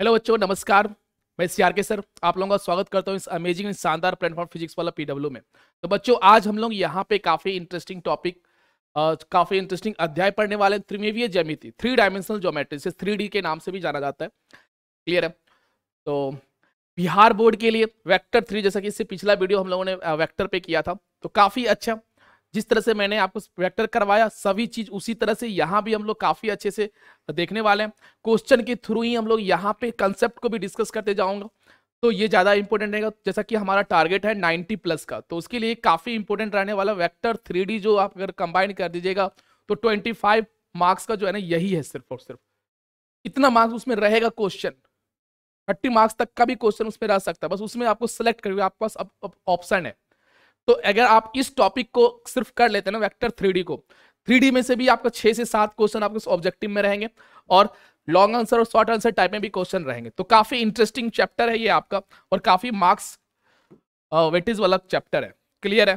Hello बच्चों नमस्कार मैं सी आर के सर आप लोगों का स्वागत करता हूँ इस अमेजिंग शानदार प्लेटफॉर्म फिजिक्स वाला पीडब्ल्यू में तो बच्चों आज हम लोग यहाँ पे काफ़ी इंटरेस्टिंग टॉपिक काफ़ी इंटरेस्टिंग अध्याय पढ़ने वाले त्रिमेवीय जमिति थ्री डायमेंशनल ज्योमेट्री से थ्री डी के नाम से भी जाना जाता है क्लियर है तो बिहार बोर्ड के लिए वैक्टर थ्री जैसा कि इससे पिछला वीडियो हम लोगों ने वैक्टर पे किया था तो काफ़ी अच्छा जिस तरह से मैंने आपको वेक्टर करवाया सभी चीज उसी तरह से यहाँ भी हम लोग काफी अच्छे से देखने वाले हैं क्वेश्चन के थ्रू ही हम लोग यहाँ पे कंसेप्ट को भी डिस्कस करते जाऊंगा तो ये ज़्यादा इंपॉर्टेंट रहेगा जैसा कि हमारा टारगेट है 90 प्लस का तो उसके लिए काफ़ी इंपॉर्टेंट रहने वाला वैक्टर थ्री जो आप अगर कंबाइन कर दीजिएगा तो ट्वेंटी मार्क्स का जो है ना यही है सिर्फ और सिर्फ इतना मार्क्स उसमें रहेगा क्वेश्चन थर्टी मार्क्स तक का भी क्वेश्चन उसमें रह सकता है बस उसमें आपको सेलेक्ट करके आपके पास अब ऑप्शन है तो अगर आप इस टॉपिक को सिर्फ कर लेते ना वैक्टर थ्री को थ्री में से भी आपका छह से सात क्वेश्चन आपके ऑब्जेक्टिव में रहेंगे और लॉन्ग आंसर और शॉर्ट आंसर टाइप में भी क्वेश्चन रहेंगे तो काफी इंटरेस्टिंग चैप्टर है ये आपका और काफी मार्क्स वेटेज वाला चैप्टर है क्लियर है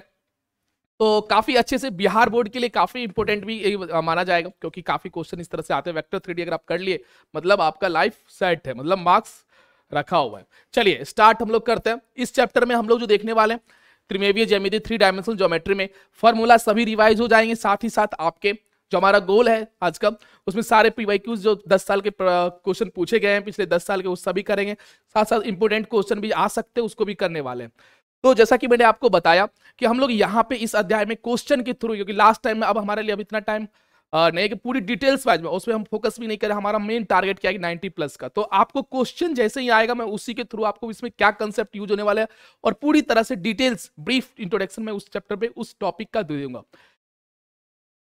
तो काफी अच्छे से बिहार बोर्ड के लिए काफी इंपोर्टेंट भी माना जाएगा क्योंकि काफी क्वेश्चन इस तरह से आते हैं वेक्टर थ्री अगर आप कर लिए मतलब आपका लाइफ सेट है मतलब मार्क्स रखा हुआ है चलिए स्टार्ट हम लोग करते हैं इस चैप्टर में हम लोग जो देखने वाले हैं त्रिमेवीय जैमिति थ्री डायमेंशनल ज्योमेट्री में फॉर्मूला सभी रिवाइज हो जाएंगे साथ ही साथ आपके जो हमारा गोल है आज का उसमें सारे पी जो 10 साल के क्वेश्चन पूछे गए हैं पिछले 10 साल के उस सभी करेंगे साथ साथ इंपोर्टेंट क्वेश्चन भी आ सकते हैं उसको भी करने वाले हैं तो जैसा कि मैंने आपको बताया कि हम लोग यहाँ पे इस अध्याय में क्वेश्चन के थ्रू क्योंकि लास्ट टाइम में अब हमारे लिए अब इतना टाइम नहीं कि पूरी डिटेल्स वाइज में उसमें हम फोकस भी नहीं करें हमारा मेन टारगेट क्या है नाइन्टी प्लस का तो आपको क्वेश्चन जैसे ही आएगा मैं उसी के थ्रू आपको इसमें क्या कंसेप्ट यूज होने वाला है और पूरी तरह से डिटेल्स ब्रीफ इंट्रोडक्शन में उस चैप्टर पे उस टॉपिक का दे दूंगा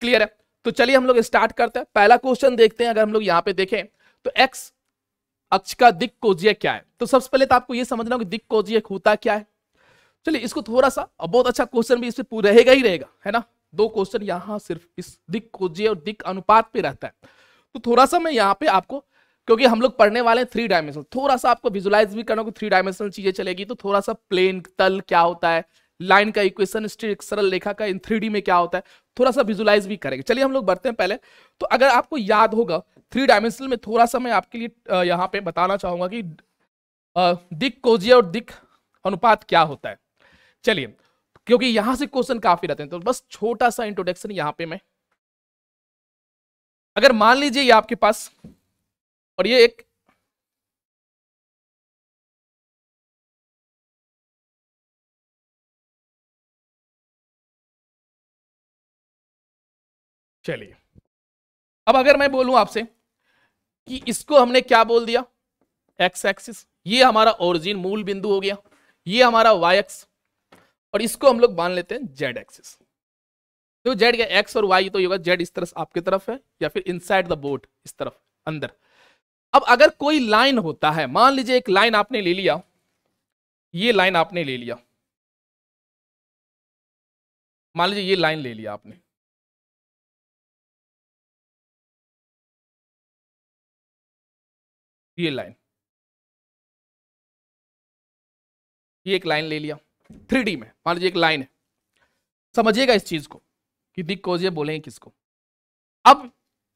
क्लियर है तो चलिए हम लोग स्टार्ट करते हैं पहला क्वेश्चन देखते हैं अगर हम लोग यहाँ पे देखें तो एक्स अक्ष का दिक कोजीय क्या है तो सबसे पहले तो आपको ये समझना होगा दिक कोजीय होता क्या है चलिए इसको थोड़ा सा बहुत अच्छा क्वेश्चन भी इसमें रहेगा ही रहेगा है ना दो क्वेश्चन यहाँ सिर्फ इस दिक कोज्य और दिक अनुपात पे रहता है तो थोड़ा सा मैं यहाँ पे आपको क्योंकि हम लोग पढ़ने वाले हैं थ्री डायमेंशनल थोड़ा सा आपको विजुलाइज भी करना थ्री डायमेंशनल चीजें चलेगी तो थोड़ा सा प्लेन तल क्या होता है लाइन का इक्वेशन सरल लेखा का इन थ्री में क्या होता है थोड़ा सा विजुलाइज भी करेंगे चलिए हम लोग बढ़ते हैं पहले तो अगर आपको याद होगा थ्री डायमेंशनल में थोड़ा सा मैं आपके लिए यहाँ पे बताना चाहूंगा कि दिक कोजिया और दिक अनुपात क्या होता है चलिए क्योंकि यहां से क्वेश्चन काफी रहते हैं तो बस छोटा सा इंट्रोडक्शन यहां पे मैं अगर मान लीजिए ये आपके पास और ये एक चलिए अब अगर मैं बोलूं आपसे कि इसको हमने क्या बोल दिया एक्स एक्सिस ये हमारा ओरिजिन मूल बिंदु हो गया ये हमारा वाई एक्स और इसको हम लोग मान लेते हैं जेड एक्सिस तो जेड क्या एक्स और वाई तो ये होगा जेड इस तरफ आपकी तरफ है या फिर इनसाइड द बोट इस तरफ अंदर अब अगर कोई लाइन होता है मान लीजिए एक लाइन आपने ले लिया ये लाइन आपने ले लिया मान लीजिए ये लाइन ले लिया आपने ये लाइन ये एक लाइन ले लिया थ्री में मान लीजिए एक लाइन है समझिएगा इस चीज को कि दिक कोज ये बोलेंगे किसको अब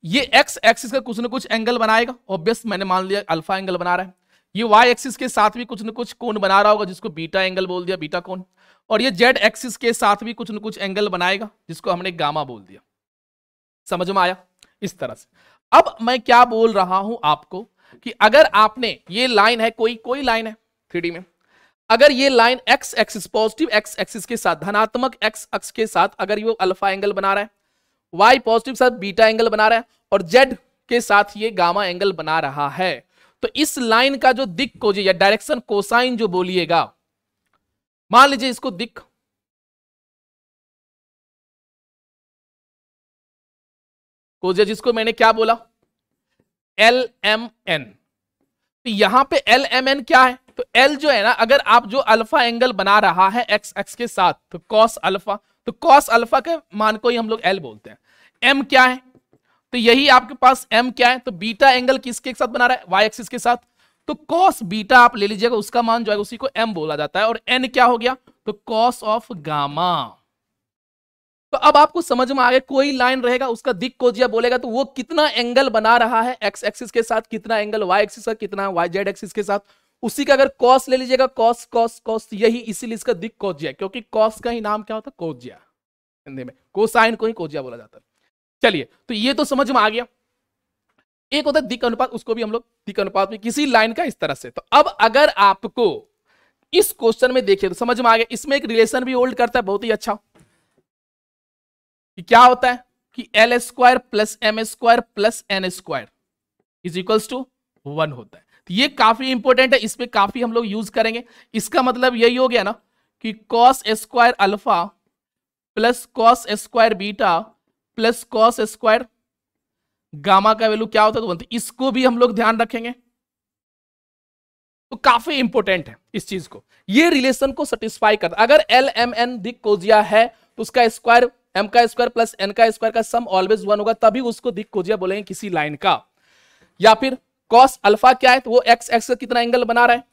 ये एक्स एक्सिस का कुछ ना कुछ एंगल बनाएगा ऑब्वियस मैंने मान लिया अल्फा एंगल बना रहा है ये वाई एक्सिस के साथ भी कुछ ना कुछ कोण बना रहा होगा जिसको बीटा एंगल बोल दिया बीटा कोण और ये जेड एक्सिस के साथ भी कुछ ना कुछ एंगल बनाएगा जिसको हमने गामा बोल दिया समझ में आया इस तरह से अब मैं क्या बोल रहा हूं आपको कि अगर आपने ये लाइन है कोई कोई लाइन है थ्री में अगर ये line X axis positive X axis के साथ धनात्मक एक्स अक्ष के साथ अगर ये अल्फा एंगल बना रहा है वाई पॉजिटिव साथ बीटा एंगल बना रहा है और जेड के साथ ये गामा एंगल बना रहा है तो इस लाइन का जो दिक को या डायरेक्शन कोसाइन जो बोलिएगा मान लीजिए इसको दिक कोजिया जिसको मैंने क्या बोला एल एम एन तो यहां पे एल एम एन क्या है तो एल जो है ना अगर आप जो अल्फा एंगल बना रहा है एक्स एक्स के साथ तो कॉस अल्फा तो कॉस अल्फा के मान को ही हम लोग एल बोलते हैं एम क्या है तो यही आपके पास एम क्या है तो बीटा एंगल किसके साथ बना रहा है वाई एक्सिस के साथ तो कॉस बीटा आप ले लीजिएगा उसका मान जो है उसी को एम बोला जाता है और एन क्या हो गया तो कॉस ऑफ गामा तो अब आपको समझ में आ गया कोई लाइन रहेगा उसका दिक कोजिया बोलेगा तो वो कितना एंगल बना रहा है एक्स एक्सिस के साथ कितना एंगल वाई एक्सिस का कितना वाई जेड एक्सिस के साथ उसी का अगर कॉस ले लीजिएगा कॉस कॉस कॉस यही इसीलिए इसका दिक कोजिया क्योंकि कॉस का ही नाम क्या होता है कोजिया हिंदी में कोसाइन को ही कोजिया बोला जाता है चलिए तो ये तो समझ में आ गया एक होता है दिक अनुपात उसको भी हम लोग दिक अनुपात में किसी लाइन का इस तरह से तो अब अगर आपको इस क्वेश्चन में देखिए तो समझ में आ गया इसमें एक रिलेशन भी होल्ड करता है बहुत ही अच्छा कि क्या होता है कि L square plus M square plus N square is equals to one होता है ये काफी इंपॉर्टेंट है इस पर काफी हम लोग यूज करेंगे इसका मतलब यही हो गया ना कि cos square alpha plus cos square beta plus cos square gamma का वैल्यू क्या होता है तो इसको भी हम लोग ध्यान रखेंगे तो काफी इंपॉर्टेंट है इस चीज को ये रिलेशन को सेटिस्फाई करता अगर एल एम एन दिक कोजिया है तो उसका स्क्वायर एम का स्क्वायर प्लस एन का स्क्वायर का सम ऑलवेज वन होगा तभी उसको दिक कोजिया बोलेंगे किसी लाइन का या फिर कॉस अल्फा क्या है तो वो एक्स एक्स का कितना एंगल बना रहा है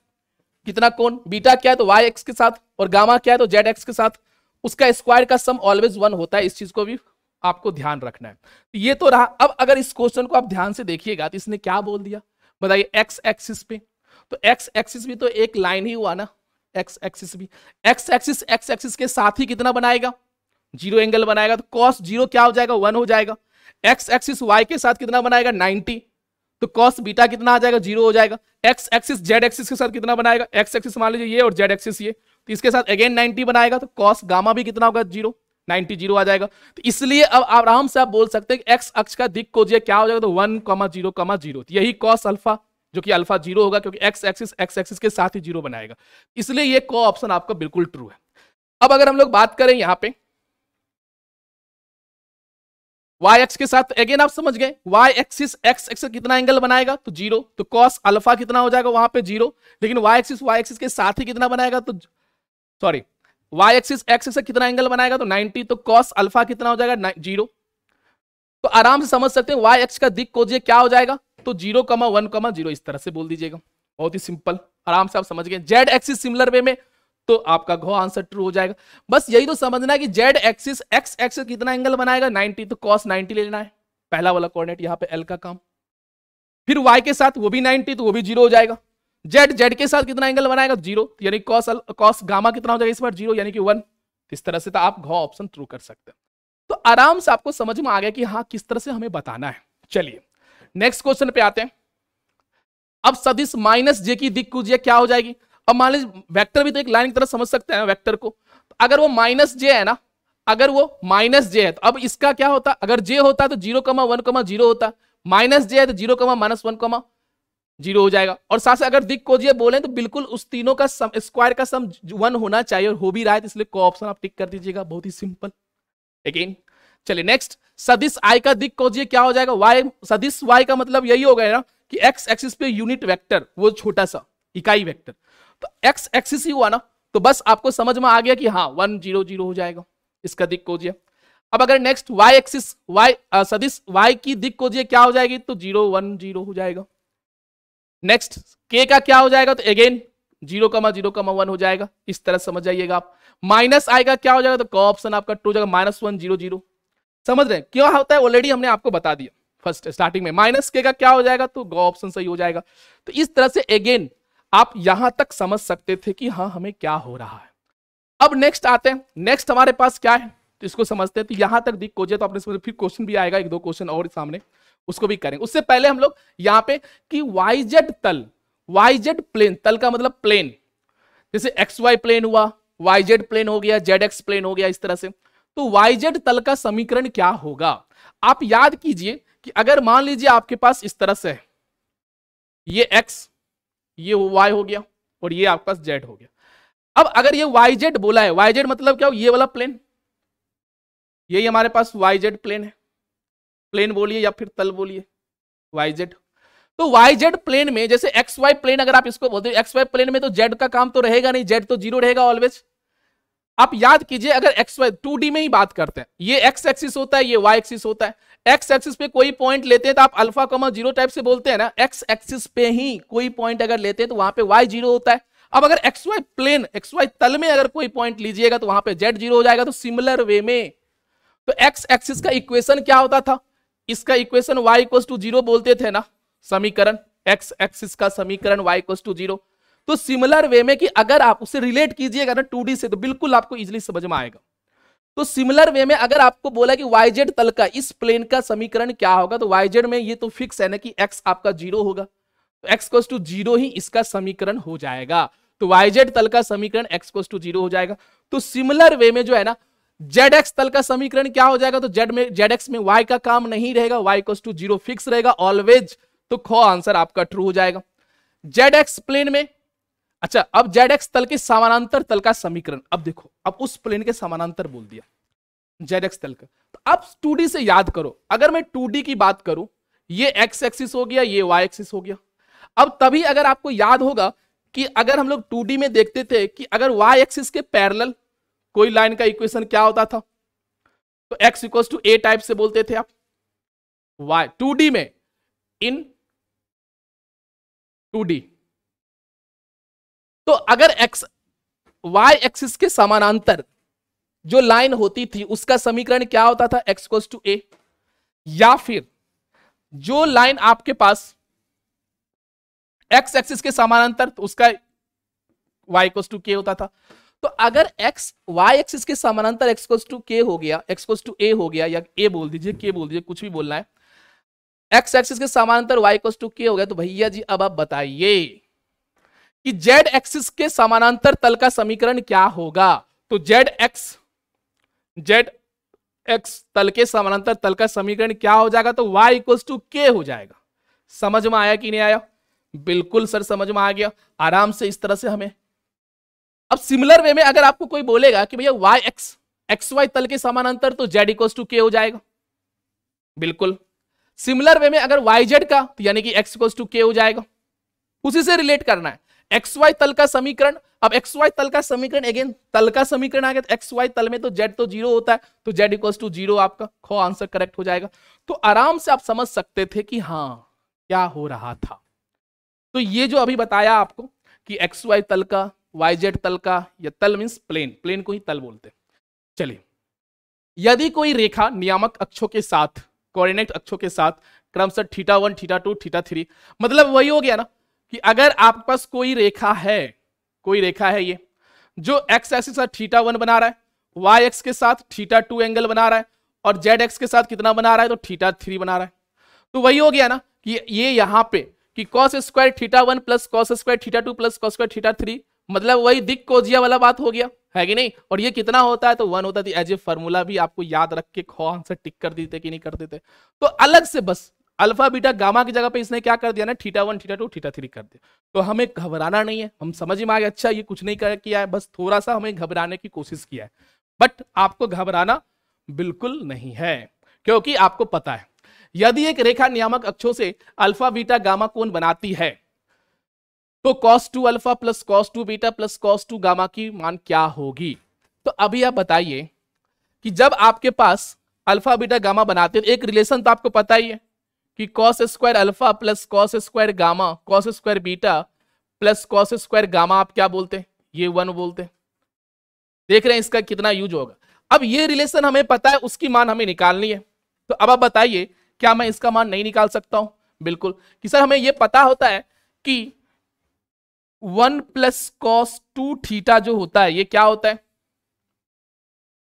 कितना कौन बीटा क्या है तो वाई एक्स के साथ और गामा क्या है तो जेड एक्स के साथ उसका स्क्वायर का सम ऑलवेज वन होता है इस चीज को भी आपको ध्यान रखना है तो ये तो रहा अब अगर इस क्वेश्चन को आप ध्यान से देखिएगा तो इसने क्या बोल दिया बताइए एक्स एक्सिस पे तो एक्स एक्सिस भी तो एक लाइन ही हुआ ना एक्स एक्सिस भी एक्स एक्सिस एक्स एक्सिस के साथ ही कितना बनाएगा जीरो एंगल बनाएगा तो कॉस जीरो क्या हो जाएगा वन हो जाएगा एक्स एक्सिस वाई के साथ कितना बनाएगा नाइनटी तो कॉस बीटा कितना आ जाएगा जीरो हो जाएगा एक्स एक्सिस जेड एक्सिस के साथ कितना बनाएगा एक्स एक्सिस मान लीजिए ये और जेड एक्सिस ये तो इसके साथ अगेन नाइनटी बनाएगा तो कॉस गामा भी कितना होगा जीरो नाइनटी जीरो आ जाएगा तो इसलिए अब आराम से आप बोल सकते हैं एक्स अक्ष का दिक को क्या हो जाएगा तो one comma zero comma zero यही कॉस अल्फा जो कि अल्फा जीरो होगा क्योंकि एक्स एक्सिस एक्स एक्सिस के साथ ही जीरो बनाएगा इसलिए ये को ऑप्शन आपका बिल्कुल ट्रू है अब अगर हम लोग बात करें यहाँ पे वाई एक्स के साथ अगेन आप समझ गए वाई एक्सिस एक्स एक्स कितना एंगल बनाएगा तो जीरो तो कॉस अल्फा कितना हो जाएगा वहां पे जीरो लेकिन वाई एक्सिस वाई एक्सिस के साथ ही कितना बनाएगा तो sorry Y axis X X कितना एंगल बनाएगा तो 90 तो कॉस अल्फा कितना हो जाएगा जीरो तो आराम से समझ सकते हैं वाई एक्स का दिक को क्या हो जाएगा तो zero comma one comma zero इस तरह से बोल दीजिएगा बहुत ही सिंपल आराम से आप समझ गए जेड एक्सिस सिमिलर वे में तो आपका घो आंसर ट्रू हो जाएगा बस यही तो समझना है कि जेड एक्सिस एक्स एक्सिस कितना एंगल बनाएगा 90 तो कॉस 90 ले लेना है पहला वाला कोऑर्डिनेट यहाँ पे एल का काम फिर वाई के साथ वो भी नाइनटी तो वो भी जीरो हो जाएगा जेड जेड के साथ कितना एंगल बनाएगा जीरो यानी कॉस कॉस गामा कितना हो जाएगा इस बार जीरो यानी कि वन इस तरह से तो आप घो ऑप्शन ट्रू कर सकते हैं तो आराम से आपको समझ में आ गया कि हाँ किस तरह से हमें बताना है चलिए नेक्स्ट क्वेश्चन पे आते हैं अब सदिश माइनस जे की दिक्कत क्या हो जाएगी अब मान लीजिए वैक्टर भी तो एक लाइन की तरह समझ सकते हैं वैक्टर को तो अगर वो माइनस जे है ना अगर वो माइनस जे है तो अब इसका क्या होता अगर जे होता तो zero comma one comma zero होता माइनस जे है तो zero comma minus one comma zero हो जाएगा और साथ से अगर दिक को जे बोले तो बिल्कुल उस तीनों का सम स्क्वायर का सम वन होना चाहिए और हो भी रहा है तो इसलिए को ऑप्शन आप टिक कर दीजिएगा बहुत ही सिंपल अगेन चलिए नेक्स्ट सदिश आई का दिक कोजीय क्या हो जाएगा वाई सदिश वाई का मतलब यही हो गया ना कि एक्स एक्सिस पे यूनिट वेक्टर वो छोटा सा इकाई वेक्टर तो एक्स एक्सिस ही हुआ ना तो बस आपको समझ में आ गया कि हाँ वन जीरो जीरो हो जाएगा इसका दिक कोजिए अब अगर नेक्स्ट वाई एक्सिस वाई सदिश वाई की दिक कोजिए क्या हो जाएगी तो जीरो वन जीरो हो जाएगा नेक्स्ट के का क्या हो जाएगा तो again zero comma zero comma one हो जाएगा इस तरह समझ जाइएगा आप माइनस आएगा क्या हो जाएगा तो कॉ ऑप्शन आपका टू जाएगा माइनस वन जीरो जीरो समझ रहे हैं क्यों होता है ऑलरेडी हमने आपको बता दिया फर्स्ट स्टार्टिंग में माइनस के का क्या हो जाएगा तो गो ऑप्शन हाँ, तो सही हो जाएगा तो इस तरह से अगेन आप यहां तक समझ सकते थे कि हाँ हमें क्या हो रहा है अब नेक्स्ट आते हैं नेक्स्ट हमारे पास क्या है तो इसको समझते हैं तो यहां तक दिख कोजे तो आपने समझ फिर क्वेश्चन भी आएगा एक दो क्वेश्चन और सामने उसको भी करें उससे पहले हम लोग यहां पे कि वाईजेड तल वाईजेड प्लेन तल का मतलब प्लेन जैसे एक्स वाई प्लेन हुआ वाई जेड प्लेन हो गया जेड एक्स प्लेन हो गया इस तरह से तो वाई जेड तल का समीकरण क्या होगा आप याद कीजिए कि अगर मान लीजिए आपके पास इस तरह से ये एक्स ये वाई हो गया और ये आपके पास जेड हो गया अब अगर ये वाई जेड बोला है वाई जेड मतलब क्या हो ये वाला प्लेन यही हमारे पास वाई जेड प्लेन है प्लेन बोलिए या फिर तल बोलिए वाई जेड तो वाई जेड प्लेन में जैसे एक्स वाई प्लेन अगर आप इसको बोलते हो एक्स वाई प्लेन में तो जेड का काम तो रहेगा नहीं जेड तो जीरो रहेगा ऑलवेज आप याद कीजिए अगर एक्स वाई टू डी में ही बात करते हैं ये एक्स एक्सिस होता है ये वाई एक्सिस होता है एक्स एक्सिस पे कोई पॉइंट लेते हैं तो आप अल्फा कमा जीरो टाइप से बोलते हैं ना एक्स एक्सिस पे ही कोई पॉइंट अगर लेते हैं तो वहां पे वाई जीरो होता है अब अगर X Y plane X Y तल में अगर कोई पॉइंट लीजिएगा तो वहां पे जेड जीरो हो जाएगा तो सिमिलर वे में तो एक्स एक्सिस का इक्वेशन क्या होता था इसका equation Y equals to zero बोलते थे ना समीकरण एक्स एक्सिस का समीकरण वाई इक्वस टू जीरो तो सिमिलर वे में कि अगर आप उसे रिलेट कीजिएगा ना टू से तो बिल्कुल आपको इजिली समझ में आएगा तो सिमिलर वे में अगर आपको बोला कि वाईजेड तल का इस प्लेन का समीकरण क्या होगा तो वाईजेड में ये तो फिक्स है ना कि एक्स आपका जीरो होगा तो एक्स कोस टू जीरो ही इसका समीकरण हो जाएगा तो वाईजेड तल का समीकरण एक्स कोस टू जीरो हो जाएगा तो सिमिलर वे में जो है ना जेड एक्स तल का समीकरण क्या हो जाएगा तो जेड में जेड एक्स में वाई का काम नहीं रहेगा Y equals to zero fix रहेगा ऑलवेज तो खो आंसर आपका ट्रू हो जाएगा जेड एक्स प्लेन में अच्छा अब जेड एक्स तल के समानांतर तल का समीकरण अब देखो अब उस प्लेन के समानांतर बोल दिया जेड एक्स तल का तो अब टू से याद करो अगर मैं टू की बात करूं ये एक्स एक्सिस हो गया ये वाई एक्सिस हो गया अब तभी अगर आपको याद होगा कि अगर हम लोग टू में देखते थे कि अगर वाई एक्सिस के पैरल कोई लाइन का इक्वेशन क्या होता था तो एक्स इक्व टू ए टाइप से बोलते थे आप वाई टू में इन टू डी तो अगर एक्स वाई एक्सिस के समानांतर जो लाइन होती थी उसका समीकरण क्या होता था x कोस टू ए या फिर जो लाइन आपके पास एक्स एक्सिस के समानांतर तो उसका y कोस टू के होता था तो अगर x y एक्सिस के समानांतर x कोस टू के हो गया x कोस टू ए हो गया या a बोल दीजिए k बोल दीजिए कुछ भी बोलना है x एक्सिस के समानांतर y कोस टू के हो गया तो भैया जी अब आप बताइए कि जेड एक्सिस के समानांतर तल का समीकरण क्या होगा तो जेड एक्स जेड एक्स तल के समानांतर तल का समीकरण क्या हो जाएगा तो वाई इक्वल्स टू के हो जाएगा समझ में आया कि नहीं आया बिल्कुल सर समझ में आ गया आराम से इस तरह से हमें अब सिमिलर वे में अगर आपको कोई बोलेगा कि भैया वाई एक्स एक्स वाई तल के समानांतर तो जेड इक्वल्स टू के हो जाएगा बिल्कुल सिमिलर वे में अगर वाई जेड का तो यानी कि एक्स इक्वल्स टू के हो जाएगा उसी से रिलेट करना है एक्स वाई तल का समीकरण अब एक्स वाई तल का समीकरण अगेन तल का समीकरण आ गया तो एक्स वाई तल में तो जेड तो जीरो होता है तो जेड इक्वल टू जीरो आपका खो आंसर करेक्ट हो जाएगा तो आराम से आप समझ सकते थे कि हाँ क्या हो रहा था तो ये जो अभी बताया आपको कि एक्स वाई तल का वाई जेड तल का या तल मीन्स प्लेन प्लेन को ही तल बोलते चलिए यदि कोई रेखा नियामक अक्षों के साथ कोऑर्डिनेट अक्षों के साथ क्रमशः theta one theta two theta three मतलब वही हो गया ना कि अगर आपके पास कोई रेखा है कोई रेखा है ये जो एक्स एक्स के साथ थीटा वन बना रहा है वाई एक्स के साथ थीटा टू एंगल बना रहा है और जेड एक्स के साथ कितना बना रहा है तो थीटा थ्री बना रहा है तो वही हो गया ना कि ये यहां पे कि cos square theta one plus cos square theta two plus cos square theta three मतलब वही दिक कोजिया वाला बात हो गया है कि नहीं और ये कितना होता है तो वन होता है एज ए फॉर्मूला भी आपको याद रख के खो आंसर टिक कर देते कि नहीं कर देते तो अलग से बस अल्फा बीटा गामा की जगह पे इसने क्या कर दिया ना theta one theta two theta three कर दिया तो हमें घबराना नहीं है हम समझ में आ अच्छा ये कुछ नहीं कर किया है बस थोड़ा सा हमें घबराने की कोशिश किया है बट आपको घबराना बिल्कुल नहीं है क्योंकि आपको पता है यदि एक रेखा नियामक अक्षों से अल्फा बीटा गामा कोण बनाती है तो cos two alpha plus cos two beta plus cos two gamma की मान क्या होगी तो अभी आप बताइए कि जब आपके पास अल्फा बीटा गामा बनाते हैं एक रिलेशन तो आपको पता ही है कि cos square alpha plus cos square gamma cos square beta plus cos square gamma आप क्या बोलते हैं ये वन बोलते हैं देख रहे हैं इसका कितना यूज होगा अब ये रिलेशन हमें पता है उसकी मान हमें निकालनी है तो अब आप बताइए क्या मैं इसका मान नहीं निकाल सकता हूं बिल्कुल कि सर हमें यह पता होता है कि one plus cos two theta जो होता है ये क्या होता है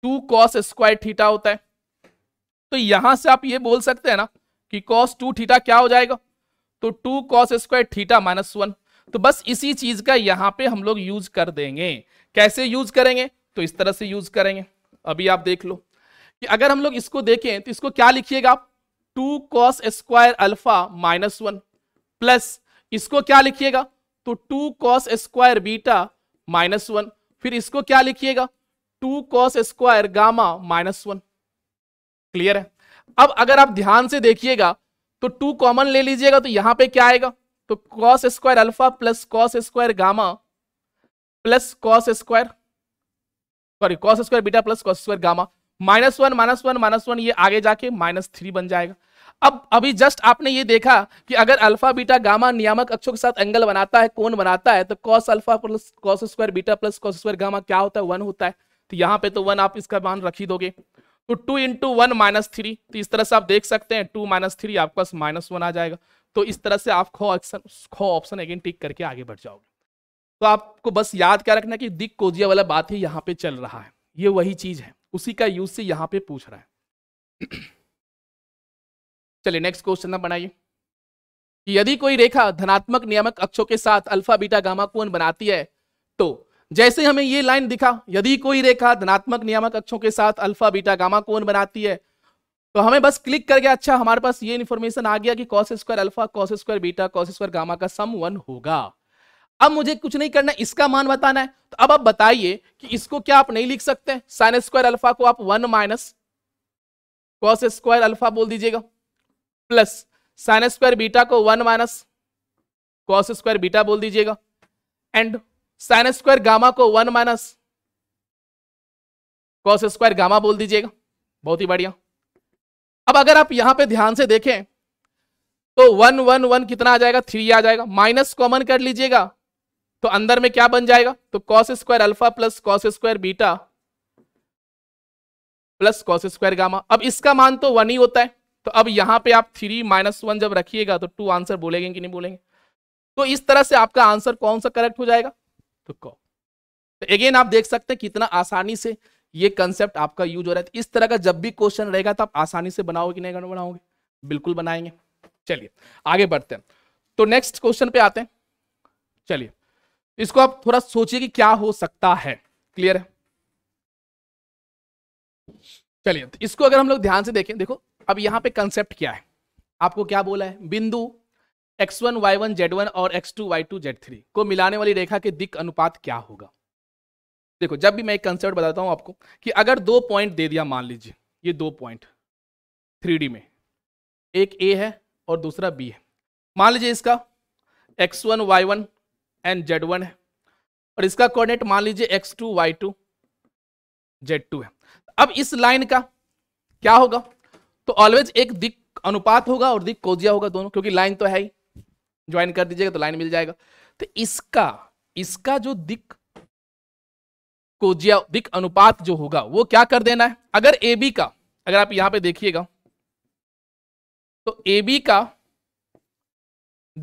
टू कॉस स्क्वायर थीटा होता है तो यहां से आप ये बोल सकते हैं ना कि कॉस टू थीटा क्या हो जाएगा तो two cos square theta minus one तो बस इसी चीज का यहाँ पे हम लोग यूज कर देंगे कैसे यूज करेंगे तो इस तरह से यूज करेंगे अभी आप देख लो कि अगर हम लोग इसको देखें तो इसको क्या लिखिएगा आप two cos square alpha minus one plus इसको क्या लिखिएगा तो two cos square beta minus one फिर इसको क्या लिखिएगा two cos square gamma minus one clear है अब अगर आप ध्यान से देखिएगा तो टू कॉमन ले लीजिएगा तो यहां पे क्या आएगा तो cos square alpha plus cos square gamma plus cos square sorry cos square beta plus cos square gamma minus one minus one minus one ये आगे जाके माइनस थ्री बन जाएगा अब अभी जस्ट आपने ये देखा कि अगर अल्फा बीटा गामा नियामक अक्षों के साथ एंगल बनाता है कोण बनाता है तो cos alpha plus cos square beta plus cos square gamma क्या होता है वन होता है तो यहाँ पे तो वन आप इसका मान रखी दोगे तो two into one minus three तो इस तरह से आप देख सकते हैं टू माइनस थ्री आपके पास माइनस वन आ जाएगा तो इस तरह से आप खो ऑप्शन खो ऑप्शन अगेन टिक करके आगे बढ़ जाओगे तो आपको बस याद क्या रखना कि दिक कोजिया वाला बात ही यहाँ पे चल रहा है ये वही चीज है उसी का यूज से यहाँ पे पूछ रहा है चलिए नेक्स्ट क्वेश्चन आप बनाइए यदि कोई रेखा धनात्मक नियामक अक्षों के साथ अल्फा बीटा गामा कोण बनाती है तो जैसे हमें ये लाइन दिखा यदि कोई रेखा धनात्मक नियामक अक्षों के साथ अल्फा बीटा गामा कोण बनाती है तो हमें बस क्लिक गया अच्छा हमारे पास ये इन्फॉर्मेशन आ गया कि cos square alpha cos square beta cos square gamma का सम वन होगा अब मुझे कुछ नहीं करना इसका मान बताना है तो अब आप बताइए कि इसको क्या आप नहीं लिख सकते साइन स्क्वायर अल्फा को आप one minus cos square alpha बोल दीजिएगा प्लस साइन स्क्वायर बीटा को one minus cos square beta बोल दीजिएगा एंड साइन स्क्वायर गामा को one minus cos square gamma बोल दीजिएगा बहुत ही बढ़िया अब अगर आप यहां पे ध्यान से देखें तो वन वन वन कितना आ जाएगा थ्री आ जाएगा माइनस कॉमन कर लीजिएगा तो अंदर में क्या बन जाएगा तो cos square alpha plus cos square beta plus cos square gamma अब इसका मान तो वन ही होता है तो अब यहां पे आप थ्री माइनस वन जब रखिएगा तो टू आंसर बोलेंगे कि नहीं बोलेंगे तो इस तरह से आपका आंसर कौन सा करेक्ट हो जाएगा तो कॉप तो अगेन आप देख सकते हैं कितना आसानी से ये कंसेप्ट आपका यूज हो रहा है इस तरह का जब भी क्वेश्चन रहेगा तो आप आसानी से बनाओगे कि नहीं बनाओगे बिल्कुल बनाएंगे चलिए आगे बढ़ते हैं तो नेक्स्ट क्वेश्चन पे आते हैं चलिए इसको आप थोड़ा सोचिए कि क्या हो सकता है क्लियर है चलिए इसको अगर हम लोग ध्यान से देखें देखो अब यहाँ पे कंसेप्ट क्या है आपको क्या बोला है बिंदु X one Y one Z one और X two Y two Z three को मिलाने वाली रेखा के दिक अनुपात क्या होगा देखो जब भी मैं एक कंसेप्ट बताता हूँ आपको कि अगर दो पॉइंट दे दिया मान लीजिए ये दो पॉइंट थ्री में एक ए है और दूसरा बी है मान लीजिए इसका X one Y one and Z one है और इसका कोऑर्डिनेट मान लीजिए X two Y two Z two है अब इस लाइन का क्या होगा तो ऑलवेज एक दिक अनुपात होगा और दिक कोजिया होगा दोनों क्योंकि लाइन तो है ही ज्वाइन कर दीजिएगा तो लाइन मिल जाएगा तो इसका इसका जो दिक को दिक अनुपात जो होगा वो क्या कर देना है अगर ए बी का अगर आप यहां पे देखिएगा तो ए बी का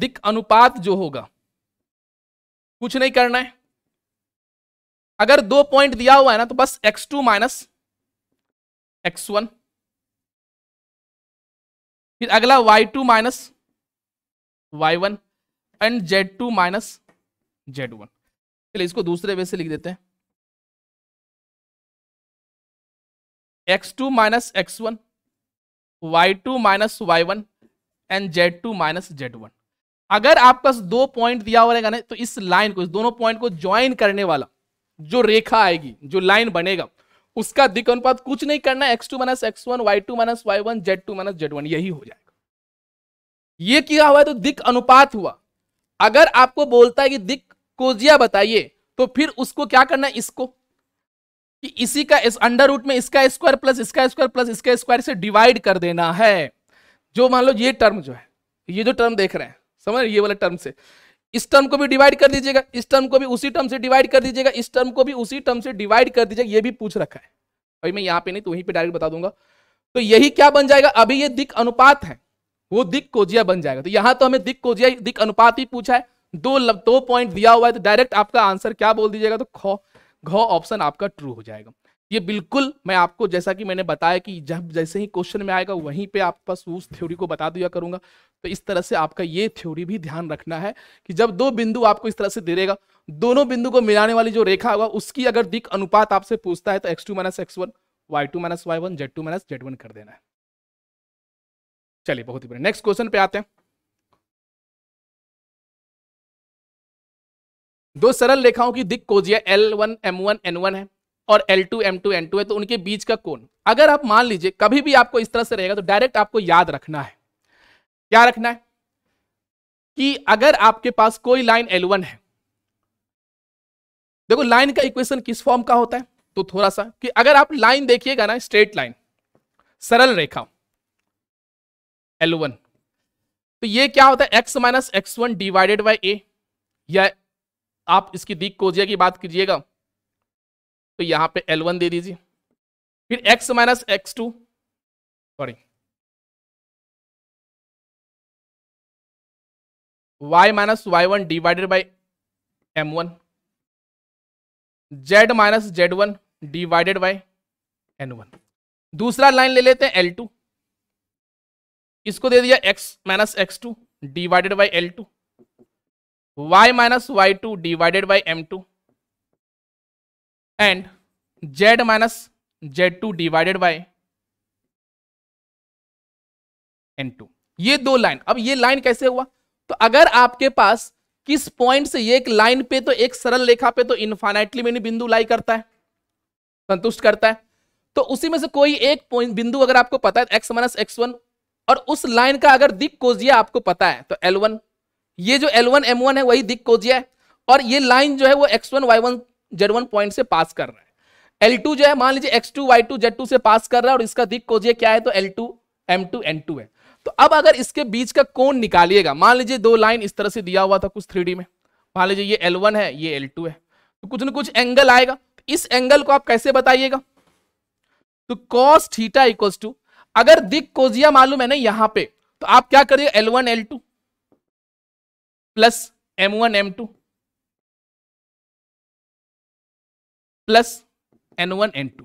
दिक अनुपात जो होगा कुछ नहीं करना है अगर दो पॉइंट दिया हुआ है ना तो बस X two minus x one फिर अगला Y two minus Y one and Z two minus Z one चलिए इसको दूसरे वे से लिख देते हैं X two minus x one Y two minus Y one and Z two minus Z one अगर आपका दो पॉइंट दिया हुआ रहेगा ना तो इस लाइन को इस दोनों पॉइंट को ज्वाइन करने वाला जो रेखा आएगी जो लाइन बनेगा उसका दिक अनुपात कुछ नहीं करना X two minus x one Y two minus Y one Z two minus Z one यही हो जाए ये किया हुआ है तो दिक अनुपात हुआ अगर आपको बोलता है कि दिक कोजिया बताइए तो फिर उसको क्या करना है इसको कि इसी का इस अंडर रूट में इसका स्क्वायर प्लस इसका स्क्वायर प्लस इसका स्क्वायर से डिवाइड कर देना है जो मान लो ये टर्म जो है ये जो टर्म देख रहे हैं समझ रहे ये वाले टर्म से इस टर्म को भी डिवाइड कर दीजिएगा इस टर्म को भी उसी टर्म से डिवाइड कर दीजिएगा इस टर्म को भी उसी टर्म से डिवाइड कर दीजिएगा ये भी पूछ रखा है अभी मैं यहाँ पे नहीं तो वहीं पे डायरेक्ट बता दूंगा तो यही क्या बन जाएगा अभी ये दिक अनुपात है वो दिक कोजिया बन जाएगा तो यहां तो हमें दिक कोजिया दिक अनुपात ही पूछा है दो दो पॉइंट दिया हुआ है तो डायरेक्ट आपका आंसर क्या बोल दीजिएगा तो खो घो ऑप्शन आपका ट्रू हो जाएगा ये बिल्कुल मैं आपको जैसा कि मैंने बताया कि जब जैसे ही क्वेश्चन में आएगा वहीं पे आप पास उस थ्योरी को बता दिया करूंगा तो इस तरह से आपका ये थ्योरी भी ध्यान रखना है कि जब दो बिंदु आपको इस तरह से दे देगा दोनों बिंदु को मिलाने वाली जो रेखा होगा उसकी अगर दिक अनुपात आपसे पूछता है तो X two minus x one Y two minus Y one Z two minus Z one कर देना है चलिए बहुत ही बढ़िया नेक्स्ट क्वेश्चन पे आते हैं दो सरल रेखाओं की दिक कोजिया L one M one N one है और L two M two N two है तो उनके बीच का कोण अगर आप मान लीजिए कभी भी आपको इस तरह से रहेगा तो डायरेक्ट आपको याद रखना है क्या रखना है कि अगर आपके पास कोई लाइन एल वन है देखो लाइन का इक्वेशन किस फॉर्म का होता है तो थोड़ा सा कि अगर आप लाइन देखिएगा ना स्ट्रेट लाइन सरल रेखा एल वन तो ये क्या होता है x minus x one divided by A या आप इसकी दिक कोजिया की बात कीजिएगा तो यहां पे एल वन दे दीजिए फिर X minus x two sorry Y minus Y one divided by M one Z minus Z one divided by N one दूसरा लाइन ले लेते हैं एल टू इसको दे दिया x minus x two divided by L two Y minus Y two divided by M two and Z minus Z two divided by N two ये दो line अब ये लाइन कैसे हुआ तो अगर आपके पास किस पॉइंट से एक लाइन पे तो एक सरल रेखा पे तो इन्फाइनाइटली मैंने बिंदु लाई करता है संतुष्ट करता है तो उसी में से कोई एक पॉइंट बिंदु अगर आपको पता है एक्स माइनस एक्स वन और उस लाइन का अगर दिक कोजिया आपको पता है तो L1 ये जो L1 M1 है वही दिक कोजिया है और ये लाइन जो है वो X1 Y1 Z1 पॉइंट से पास कर रहा है L2 जो है मान लीजिए X2 Y2 Z2 से पास कर रहा है और इसका दिक कोजिया क्या है तो L2 M2 N2 है तो अब अगर इसके बीच का कोण निकालिएगा मान लीजिए दो लाइन इस तरह से दिया हुआ था कुछ थ्री में मान लीजिए ये L1 है ये L2 है तो कुछ ना कुछ एंगल आएगा इस एंगल को आप कैसे बताइएगा तो कॉस थीटा इक्वल्स टू अगर दिक कोजिया मालूम है ना यहां पे तो आप क्या करिए L one L two plus M one M two plus N one N two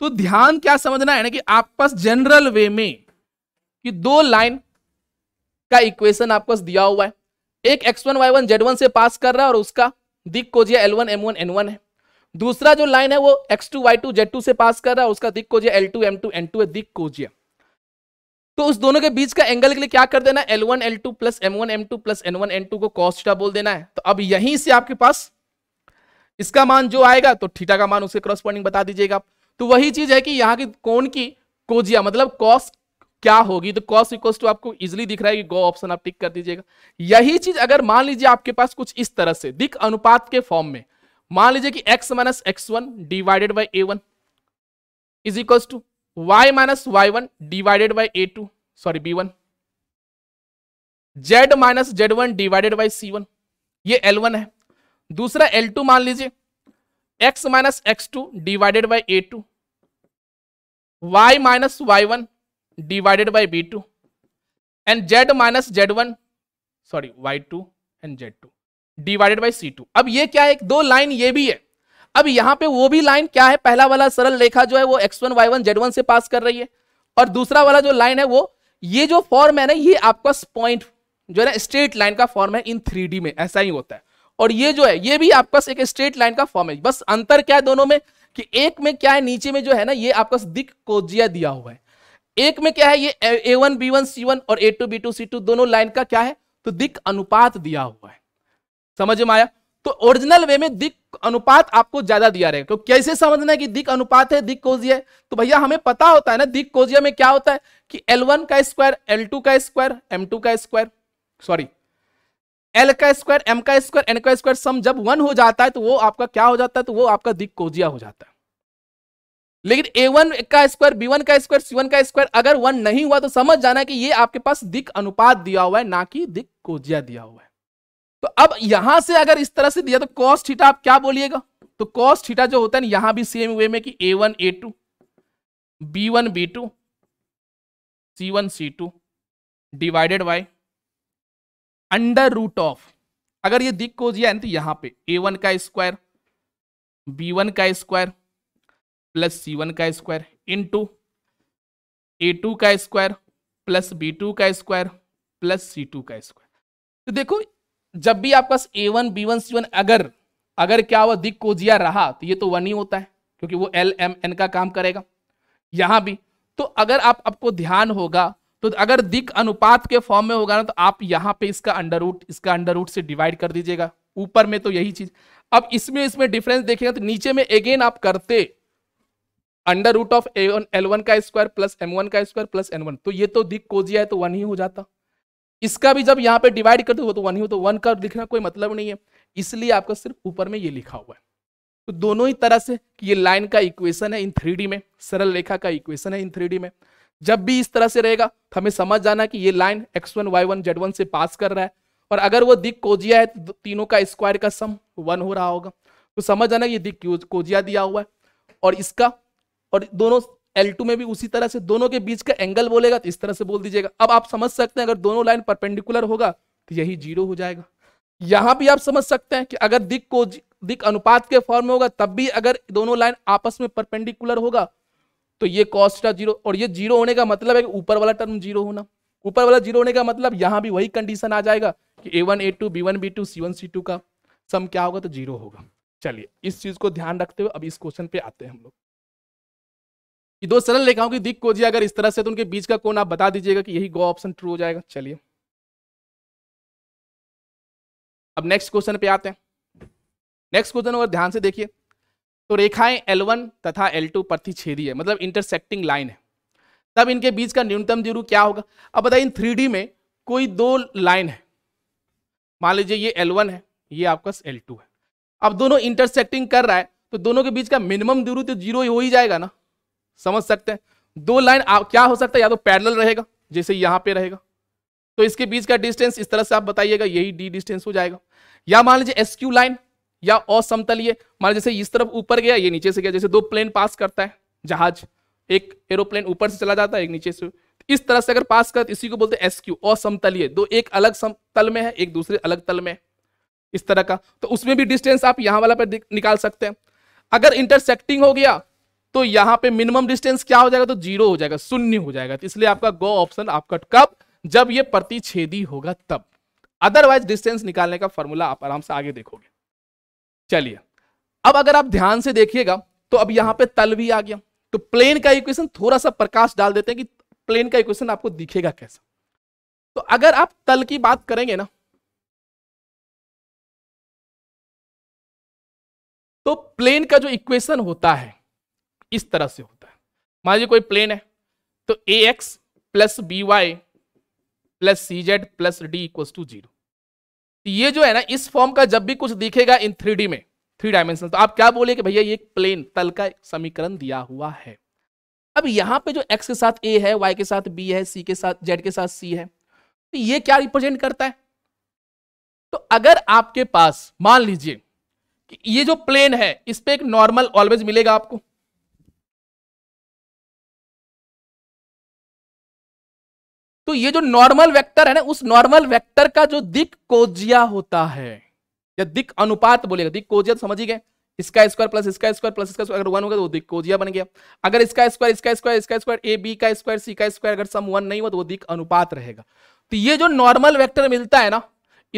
तो ध्यान क्या समझना है ना कि आप पास जनरल वे में कि दो लाइन का इक्वेशन आपको दिया हुआ है एक X one Y one Z one से पास कर रहा है और उसका दिक कोजिया L one M one N one है दूसरा जो लाइन है वो X two Y two Z two से पास कर रहा है उसका दिक कोजिया L two M two N two है दिक कोजिया तो उस दोनों के बीच का एंगल के लिए क्या कर देना L one L two plus M one M two plus N one N two को कॉस्टा बोल देना है तो अब यहीं से आपके पास इसका मान जो आएगा तो थीटा का मान उसके क्रॉसपॉन्डिंग बता दीजिएगा आप तो वही चीज है कि यहाँ की कोण की कोजिया मतलब कॉस क्या होगी तो कॉस इक्वल टू आपको इजिली दिख रहा है कि गो ऑप्शन आप टिक कर दीजिएगा यही चीज अगर मान लीजिए आपके पास कुछ इस तरह से दिख अनुपात के फॉर्म में मान लीजिए कि x minus x one divided by A one is equals to y minus Y one divided by A two sorry B one Z minus Z one divided by C one ये L one है दूसरा L two मान लीजिए X minus x two divided by A two Y minus Y one divided by B two and Z minus Z one sorry Y two and Z two divided by C two अब ये क्या है दो line ये भी है अब यहां पे वो भी लाइन क्या है पहला वाला सरल रेखा जो है वो X one Y one Z one से पास कर रही है और दूसरा वाला जो लाइन है वो ये जो फॉर्म है ना ये आपका पॉइंट जो है ना स्ट्रेट लाइन का फॉर्म है इन थ्री में ऐसा ही होता है और ये जो है ये भी आपका एक स्ट्रेट लाइन का फॉर्म है बस अंतर क्या है दोनों में कि एक में क्या है नीचे में जो है ना ये आपका दिक कोजिया दिया हुआ है एक में क्या है ये A one B one C one और A two B two C two दोनों लाइन का क्या है तो दिक अनुपात दिया हुआ है समझ में आया तो ओरिजिनल वे में दिक अनुपात आपको ज्यादा दिया रहेगा क्योंकि कैसे समझना है कि दिक अनुपात है दिक कोजिया है तो भैया हमें पता होता है ना दिक कोजिया में क्या होता है कि वन का स्क्वायर टू का स्क्वायर टू का स्क्वायर सॉरी L का स्क्वायर M का स्क्वायर N का स्क्वायर सम जब वन हो जाता है तो वो आपका क्या हो जाता है तो वो आपका दिक कोजिया हो जाता है लेकिन a1 का स्क्वायर b1 का स्क्वायर c1 का स्क्वायर अगर वन नहीं हुआ तो समझ जाना कि ये आपके पास दिक अनुपात दिया हुआ है ना कि दिक कोजिया दिया हुआ है तो अब यहां से अगर इस तरह से दिया तो कॉस थीटा आप क्या बोलिएगा तो कॉस थीटा जो होता है ना यहां भी सेम वे में कि ए one A two B one B two C one C two divided by under root of अगर ये दिख को है तो यहां पे ए वन का स्क्वायर बी वन का स्क्वायर प्लस सी वन का square into A two का स्क्वायर प्लस बी टू का स्क्वायर प्लस सी टू का स्क्वायर तो देखो जब भी आपका A one B one C one अगर अगर क्या हुआ दिक कोजिया रहा तो ये तो वन ही होता है क्योंकि वो एल एम एन का काम करेगा यहां भी तो अगर आप आपको ध्यान होगा तो अगर दिक अनुपात के फॉर्म में होगा ना तो आप यहां पे इसका अंडर रूट इसका अंडर रूट से डिवाइड कर दीजिएगा ऊपर में तो यही चीज अब इसमें इसमें डिफरेंस देखेगा तो नीचे में अगेन आप करते under root of A one L one का स्क्वायर प्लस एम वन का स्क्वायर प्लस एन वन तो ये तो दिक कोजिया है तो वन ही हो जाता इसका भी जब यहाँ पे डिवाइड करते हो तो वन ही हो तो वन का लिखना कोई मतलब नहीं है इसलिए आपका सिर्फ ऊपर में ये लिखा हुआ है तो दोनों ही तरह से ये लाइन का इक्वेशन है इन थ्री में सरल रेखा का इक्वेशन है इन थ्री में जब भी इस तरह से रहेगा तो हमें समझ जाना कि ये line X one Y one Z one से पास कर रहा है और अगर वो दिक कोजिया है तो तीनों का स्क्वायर का सम वन हो रहा होगा तो समझ कि ये दिक कोजिया दिया हुआ है और इसका और दोनों L2 में भी उसी तरह से दोनों के बीच का एंगल बोलेगा तो इस तरह से बोल दीजिएगा अब आप समझ सकते हैं अगर दोनों लाइन परपेंडिकुलर होगा तो यही जीरो हो जाएगा यहां भी आप समझ सकते हैं कि अगर दिक को दिक अनुपात के फॉर्म में होगा तब भी अगर दोनों लाइन आपस में परपेंडिकुलर होगा तो ये कॉस्टा जीरो और ये जीरो होने का मतलब है कि ऊपर वाला टर्म जीरो होना ऊपर वाला जीरो होने का मतलब यहां भी वही कंडीशन आ जाएगा कि ए वन ए two B one B two C one सी टू का सम क्या होगा तो जीरो होगा चलिए इस चीज को ध्यान रखते हुए अब इस क्वेश्चन पे आते हैं हम लोग कि दो सरल रेखाओं की दिक कोजिए अगर इस तरह से तो उनके बीच का कोण आप बता दीजिएगा कि यही गो ऑप्शन ट्रू हो जाएगा चलिए अब नेक्स्ट क्वेश्चन पे आते हैं नेक्स्ट क्वेश्चन अगर ध्यान से देखिए तो रेखाएं L1 तथा L2 प्रतिछेदी है मतलब इंटरसेक्टिंग लाइन है तब इनके बीच का न्यूनतम दूरी क्या होगा अब बताइए इन थ्री में कोई दो लाइन है मान लीजिए ये एल है ये आपका एल है अब दोनों इंटरसेक्टिंग कर रहा है तो दोनों के बीच का मिनिमम दूरी तो जीरो हो ही जाएगा ना समझ सकते हैं दो लाइन क्या हो सकता है या तो पैरल रहेगा जैसे यहाँ पे रहेगा तो इसके बीच का डिस्टेंस इस तरह से आप बताइएगा यही डी डिस्टेंस हो जाएगा या मान लीजिए एस क्यू लाइन या असमतलीय मान लीजिए इस तरफ ऊपर गया ये नीचे से गया जैसे दो प्लेन पास करता है जहाज एक एरोप्लेन ऊपर से चला जाता है एक नीचे से इस तरह से अगर पास कर इसी को बोलते हैं एसक्यू क्यू असमतलीय दो एक अलग समतल में है एक दूसरे अलग तल में इस तरह का तो उसमें भी डिस्टेंस आप यहाँ वाला पर निकाल सकते हैं अगर इंटरसेक्टिंग हो गया तो यहां पे मिनिमम डिस्टेंस क्या हो जाएगा तो जीरो हो जाएगा शून्य हो जाएगा तो इसलिए आपका गो ऑप्शन आपका कब जब ये प्रतिछेदी होगा तब अदरवाइज डिस्टेंस निकालने का फॉर्मूला आप आराम से आगे देखोगे चलिए अब अगर आप ध्यान से देखिएगा तो अब यहां पे तल भी आ गया तो प्लेन का इक्वेशन थोड़ा सा प्रकाश डाल देते हैं कि प्लेन का इक्वेशन आपको दिखेगा कैसा तो अगर आप तल की बात करेंगे ना तो प्लेन का जो इक्वेशन होता है इस तरह से होता है मान लीजिए कोई प्लेन है तो A x plus B Y plus C Z plus D equal to zero ये जो है ना इस फॉर्म का जब भी कुछ दिखेगा इन थ्री में थ्री डायमेंशन तो आप क्या बोले कि भैया ये प्लेन तल का समीकरण दिया हुआ है अब यहाँ पे जो x के साथ a है y के साथ b है c के साथ z के साथ c है तो ये क्या रिप्रेजेंट करता है तो अगर आपके पास मान लीजिए कि ये जो प्लेन है इस पर एक नॉर्मल ऑलवेज मिलेगा आपको तो ये जो नॉर्मल वेक्टर है ना उस नॉर्मल वेक्टर का जो दिक कोजिया होता है या दिक अनुपात बोलेगा दिक कोजिया तो समझ ही गए इसका स्क्वायर प्लस इसका स्क्वायर प्लस इसका अगर वन होगा तो वो दिक कोजिया बन गया अगर इसका स्क्वायर इसका स्क्वायर इसका स्क्वायर ए बी का स्क्वायर सी का स्क्वायर अगर सम वन नहीं हुआ तो वो दिक अनुपात रहेगा तो ये जो नॉर्मल वेक्टर मिलता है ना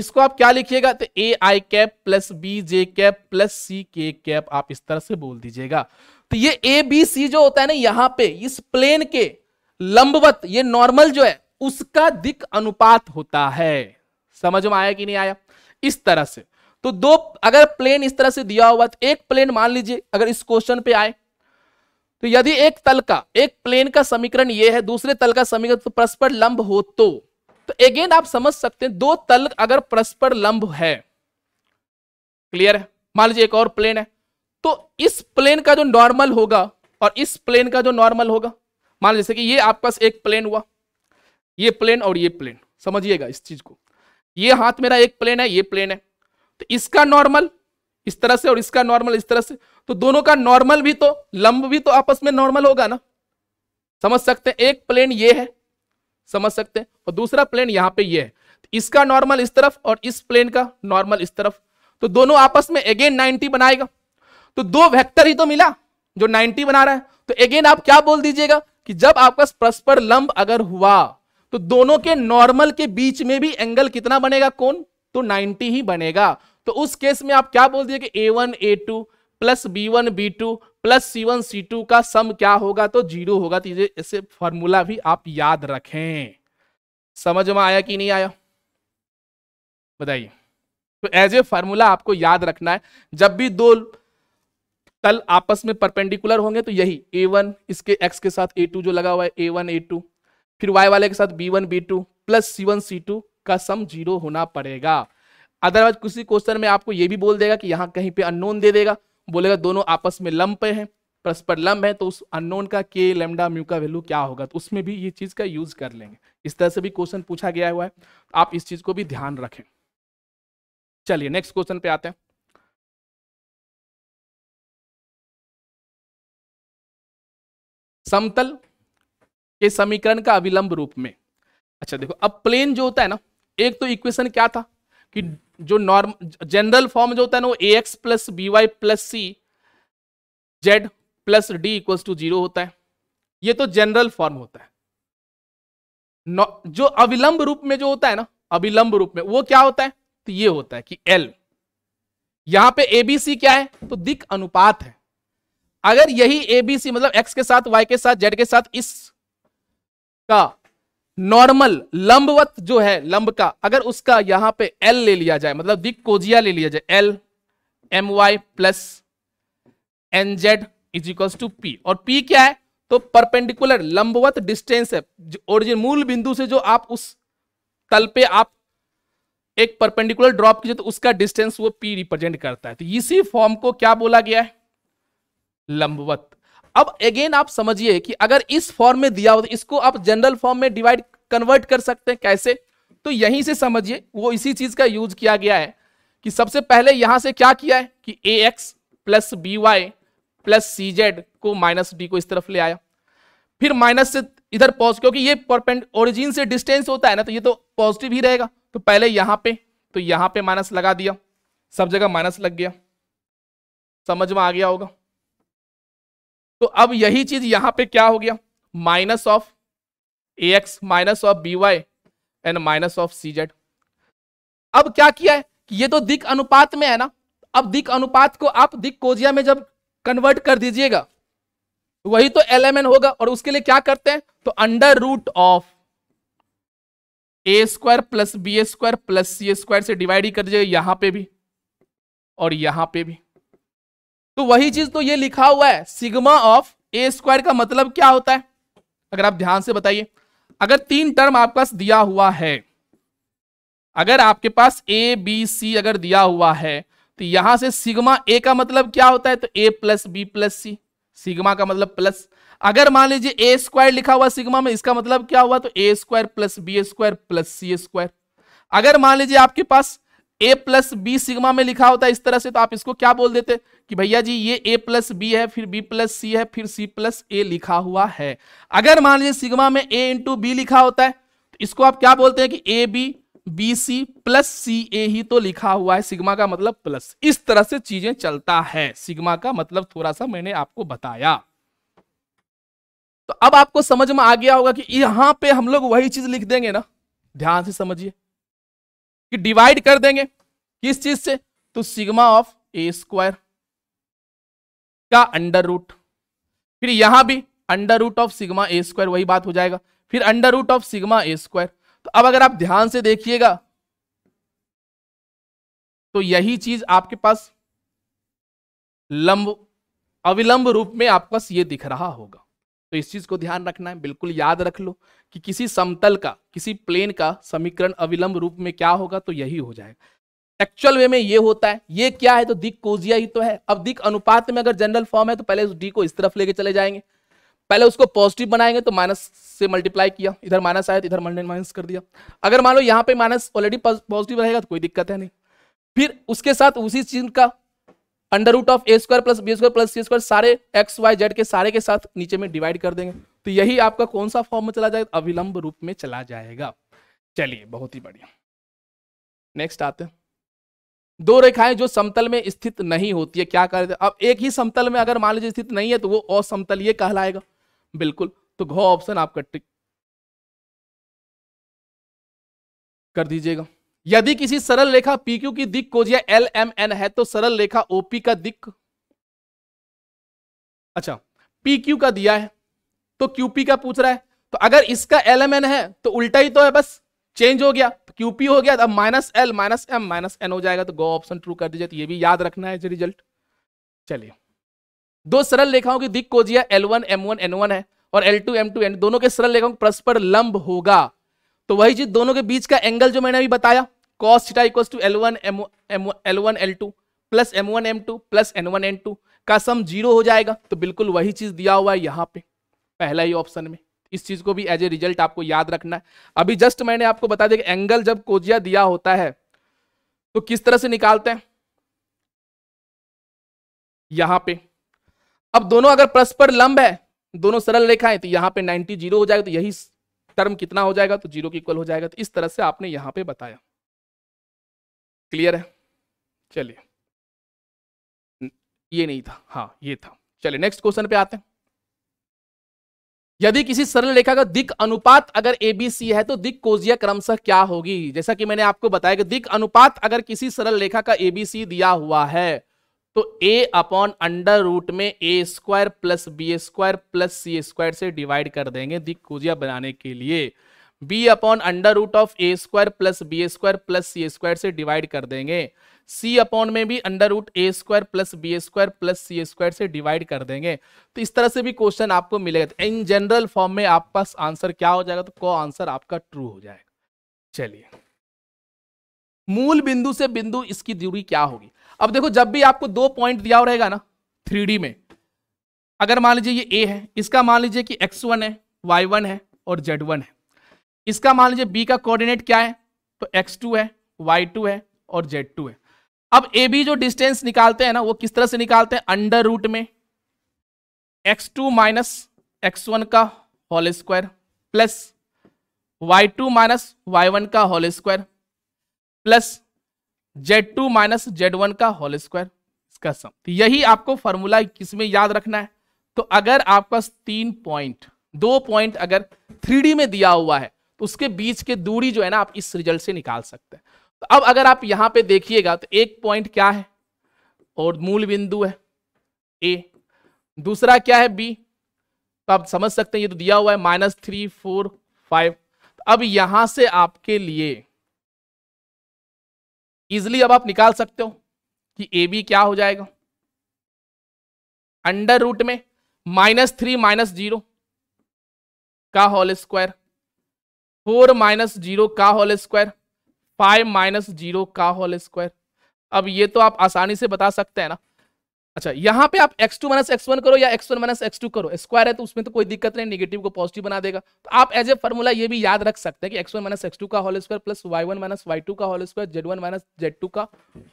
इसको आप क्या लिखिएगा तो A I cap plus B J cap plus C K cap आप इस तरह से बोल दीजिएगा तो ये ए बी सी जो होता है ना यहाँ पे इस प्लेन के लंबवत ये नॉर्मल जो है उसका दिक अनुपात होता है समझ में आया कि नहीं आया इस तरह से तो दो अगर प्लेन इस तरह से दिया हुआ तो एक प्लेन मान लीजिए अगर इस क्वेश्चन पे आए तो यदि एक तल का एक प्लेन का समीकरण ये है दूसरे तल का समीकरण तो परस्पर लंब हो तो तो अगेन आप समझ सकते हैं दो तल अगर परस्पर लंब है क्लियर है मान लीजिए एक और प्लेन है तो इस प्लेन का जो नॉर्मल होगा और इस प्लेन का जो नॉर्मल होगा मान लीजिए कि ये आपके पास एक प्लेन हुआ ये प्लेन और ये प्लेन समझिएगा इस चीज को ये हाथ मेरा एक प्लेन है ये प्लेन है तो इसका नॉर्मल इस तरह से और इसका नॉर्मल इस तरह से तो दोनों का नॉर्मल भी तो लंब भी तो आपस में नॉर्मल होगा ना समझ सकते हैं एक प्लेन ये है समझ सकते हैं और दूसरा प्लेन यहां पे ये है तो इसका नॉर्मल इस तरफ और इस प्लेन का नॉर्मल इस तरफ तो दोनों आपस में अगेन 90 बनाएगा तो दो वेक्टर ही तो मिला जो 90 बना रहा है तो अगेन आप क्या बोल दीजिएगा कि जब आपका परस्पर लंब अगर हुआ तो दोनों के नॉर्मल के बीच में भी एंगल कितना बनेगा कौन तो 90 ही बनेगा तो उस केस में आप क्या बोल दिए कि ए वन ए two plus B one B two plus सी वन सी टू का सम क्या होगा तो जीरो होगा तो ये इसे फॉर्मूला भी आप याद रखें समझ में आया कि नहीं आया बताइए तो एज ए फार्मूला आपको याद रखना है जब भी दो तल आपस में परपेंडिकुलर होंगे तो यही ए वन इसके एक्स के साथ ए टू जो लगा हुआ है ए वन ए टू फिर y वाले के साथ B one B two plus सी वन सी टू का सम जीरो होना पड़ेगा अदरवाइज किसी क्वेश्चन में आपको ये भी बोल देगा कि यहाँ कहीं पे अननोन दे देगा बोलेगा दोनों आपस में पे हैं परस्पर लंब है तो उस अननोन का के लेमडा म्यू का वैल्यू क्या होगा तो उसमें भी ये चीज़ का यूज कर लेंगे इस तरह से भी क्वेश्चन पूछा गया हुआ है आप इस चीज़ को भी ध्यान रखें चलिए नेक्स्ट क्वेश्चन पे आते हैं समतल के समीकरण का अविलंब रूप में अच्छा देखो अब प्लेन जो होता है ना एक तो इक्वेशन क्या था कि जो नॉर्म जनरल फॉर्म जो होता है ना वो A x plus B Y plus C Z plus D equal to zero होता है ये तो जनरल फॉर्म होता है जो अविलंब रूप में जो होता है ना अविलंब रूप में वो क्या होता है तो ये होता है कि एल यहां पे एबीसी क्या है तो दिक अनुपात है अगर यही एबीसी मतलब एक्स के साथ वाई के साथ जेड के साथ इस का नॉर्मल लंबवत जो है लंब का अगर उसका यहां पे एल ले लिया जाए मतलब दिक कोजिया ले लिया जाए L M Y plus N Z is equal to P और पी क्या है तो परपेंडिकुलर लंबवत डिस्टेंस है ओरिजिन मूल बिंदु से जो आप उस तल पे आप एक परपेंडिकुलर ड्रॉप कीजिए तो उसका डिस्टेंस वो पी रिप्रेजेंट करता है तो इसी फॉर्म को क्या बोला गया है लंबवत अब अगेन आप समझिए कि अगर इस फॉर्म में दिया हो तो इसको आप जनरल फॉर्म में डिवाइड कन्वर्ट कर सकते हैं कैसे तो यहीं से समझिए वो इसी चीज का यूज किया गया है कि सबसे पहले यहां से क्या किया है कि A x plus B Y plus C Z को माइनस डी को इस तरफ ले आया फिर माइनस से इधर पॉज क्योंकि ये परपेंड ओरिजिन से डिस्टेंस होता है ना तो ये तो पॉजिटिव ही रहेगा तो पहले यहां पे तो यहां पे माइनस लगा दिया सब जगह माइनस लग गया समझ में आ गया होगा तो अब यही चीज यहां पे क्या हो गया minus of A X minus of B Y and minus of C Z अब क्या किया है कि ये तो दिक अनुपात में है ना अब दिक अनुपात को आप दिक कोजिया में जब कन्वर्ट कर दीजिएगा वही तो एल एम एन होगा और उसके लिए क्या करते हैं तो under root of A square plus B square plus C square से डिवाइड ही कर दीजिएगा यहां पे भी और यहां पे भी तो वही चीज तो ये लिखा हुआ है सिग्मा ऑफ ए स्क्वायर का मतलब क्या होता है अगर आप ध्यान से बताइए अगर तीन टर्म आपके पास दिया हुआ है अगर आपके पास ए बी सी अगर दिया हुआ है तो यहां से सिग्मा ए का मतलब क्या होता है तो A plus B plus C sigma का मतलब प्लस अगर मान लीजिए ए स्क्वायर लिखा हुआ सिग्मा में इसका मतलब क्या हुआ तो A square plus B square plus C square अगर मान लीजिए आपके पास ए प्लस बी सिग्मा में लिखा होता है इस तरह से तो आप इसको क्या बोल देते कि भैया जी ये ए प्लस बी है फिर बी प्लस सी है फिर सी प्लस ए लिखा हुआ है अगर मान लीजिए सिग्मा में ए इंटू बी लिखा होता है तो इसको आप क्या बोलते हैं कि A B B C plus C A ही तो लिखा हुआ है सिग्मा का मतलब प्लस इस तरह से चीजें चलता है सिग्मा का मतलब थोड़ा सा मैंने आपको बताया तो अब आपको समझ में आ गया होगा कि यहां पे हम लोग वही चीज लिख देंगे ना ध्यान से समझिए कि डिवाइड कर देंगे किस चीज से तो सिग्मा ऑफ ए स्क्वायर का अंडर रूट फिर यहां भी under root of sigma A square वही बात हो जाएगा फिर under root of sigma A square तो अब अगर आप ध्यान से देखिएगा तो यही चीज आपके पास लंब अविलंब रूप में आपके पास ये दिख रहा होगा तो इस चीज को ध्यान रखना है बिल्कुल याद रख लो कि किसी समतल का किसी प्लेन का समीकरण अविलंब रूप में क्या होगा तो यही हो जाएगा एक्चुअल वे में ये होता है ये क्या है तो दिक कोजिया ही तो है अब दिक अनुपात में अगर जनरल फॉर्म है तो पहले उस डी को इस तरफ लेके चले जाएंगे पहले उसको पॉजिटिव बनाएंगे तो माइनस से मल्टीप्लाई किया इधर माइनस आया तो इधर माइनस कर दिया अगर मान लो यहाँ पे माइनस ऑलरेडी पॉजिटिव रहेगा तो कोई दिक्कत है नहीं फिर उसके साथ उसी चीज का under root of A square plus B square plus C square सारे एक्स वाई जेड के सारे के साथ नीचे में डिवाइड कर देंगे तो यही आपका कौन सा फॉर्म में चला जाएगा अविलंब रूप में चला जाएगा चलिए बहुत ही बढ़िया नेक्स्ट आते हैं दो रेखाएं जो समतल में स्थित नहीं होती है क्या करते अब एक ही समतल में अगर मान लीजिए स्थित नहीं है तो वो ये कहलाएगा बिल्कुल तो घो ऑप्शन आपका टिक कर दीजिएगा यदि किसी सरल रेखा PQ की दिक कोजिया एल एम एन है तो सरल रेखा OP का दिक अच्छा PQ का दिया है तो QP का पूछ रहा है तो अगर इसका एल एम एन है तो उल्टा ही तो है बस चेंज हो गया क्यूपी हो गया अब minus L minus M minus N हो जाएगा तो गो ऑप्शन ट्रू कर दीजिए तो ये भी याद रखना है रिजल्ट चलिए दो सरल रेखाओं की दिक कोजिया L one M one N one है और L two M two N दोनों के सरल रेखाओं परस्पर लंब होगा तो वही चीज दोनों के बीच का एंगल जो मैंने अभी बताया cos theta equal to L one M L one L two plus M one M two plus N one N two का सम जीरो हो जाएगा तो बिल्कुल वही चीज दिया हुआ है यहाँ पे पहला ही ऑप्शन में इस चीज को भी एज ए रिजल्ट आपको याद रखना है अभी जस्ट मैंने आपको बता दिया कि एंगल जब कोजिया दिया होता है तो किस तरह से निकालते हैं यहां पे अब दोनों अगर परस्पर लंब है दोनों सरल रेखाएं तो यहां पे 90 जीरो हो जाएगा तो यही टर्म कितना हो जाएगा तो जीरो के इक्वल हो जाएगा तो इस तरह से आपने यहाँ पे बताया क्लियर है चलिए ये नहीं था हाँ ये था चलिए नेक्स्ट क्वेश्चन पे आते हैं यदि किसी सरल रेखा का दिक अनुपात अगर एबीसी है तो दिक कोजिया क्रमशः क्या होगी जैसा कि मैंने आपको बताया कि दिक अनुपात अगर किसी सरल रेखा का एबीसी दिया हुआ है तो a अपॉन अंडर रूट में A square plus B square plus C square से डिवाइड कर देंगे दिक्कुजिया बनाने के लिए b upon under root of A square plus B square plus C square से डिवाइड कर देंगे c अपॉन में भी under root A square plus B square plus C square से डिवाइड कर देंगे तो इस तरह से भी क्वेश्चन आपको मिलेगा इन जनरल फॉर्म में आपका आंसर क्या हो जाएगा तो को आंसर आपका ट्रू हो जाएगा चलिए मूल बिंदु से बिंदु इसकी दूरी क्या होगी अब देखो जब भी आपको दो पॉइंट दिया रहेगा ना थ्री में अगर मान लीजिए ये ए है इसका मान लीजिए कि एक्स वन है वाई वन है और जेड वन है इसका मान लीजिए बी का कोऑर्डिनेट क्या है तो एक्स टू है वाई टू है और जेड टू है अब ए बी जो डिस्टेंस निकालते हैं ना वो किस तरह से निकालते हैं अंडर रूट में X two minus x one का whole square plus Y two minus Y one का whole square plus Z two minus Z one का होल स्क्वायर इसका सम तो यही आपको फॉर्मूला किसमें याद रखना है तो अगर आपका तीन पॉइंट दो पॉइंट अगर थ्री में दिया हुआ है तो उसके बीच के दूरी जो है ना आप इस रिजल्ट से निकाल सकते हैं तो अब अगर आप यहां पे देखिएगा तो एक पॉइंट क्या है और मूल बिंदु है ए दूसरा क्या है बी तो आप समझ सकते हैं ये तो दिया हुआ है माइनस थ्री फोर फाइव अब यहां से आपके लिए इजिली अब आप निकाल सकते हो कि ए बी क्या हो जाएगा अंडर रूट में माइनस थ्री माइनस जीरो का whole square four minus zero का whole square five minus zero का होल स्क्वायर अब ये तो आप आसानी से बता सकते हैं ना अच्छा यहाँ पे आप x2 टू माइनस एक्स करो या x1 वन माइनस एक्स करो स्क्वायर है तो उसमें तो कोई दिक्कत नहीं नेगेटिव को पॉजिटिव बना देगा तो आप एज ए फॉर्मूला ये भी याद रख सकते हैं कि x1 वन माइनस एक्स का whole square plus Y one minus Y two का whole square Z one minus Z two का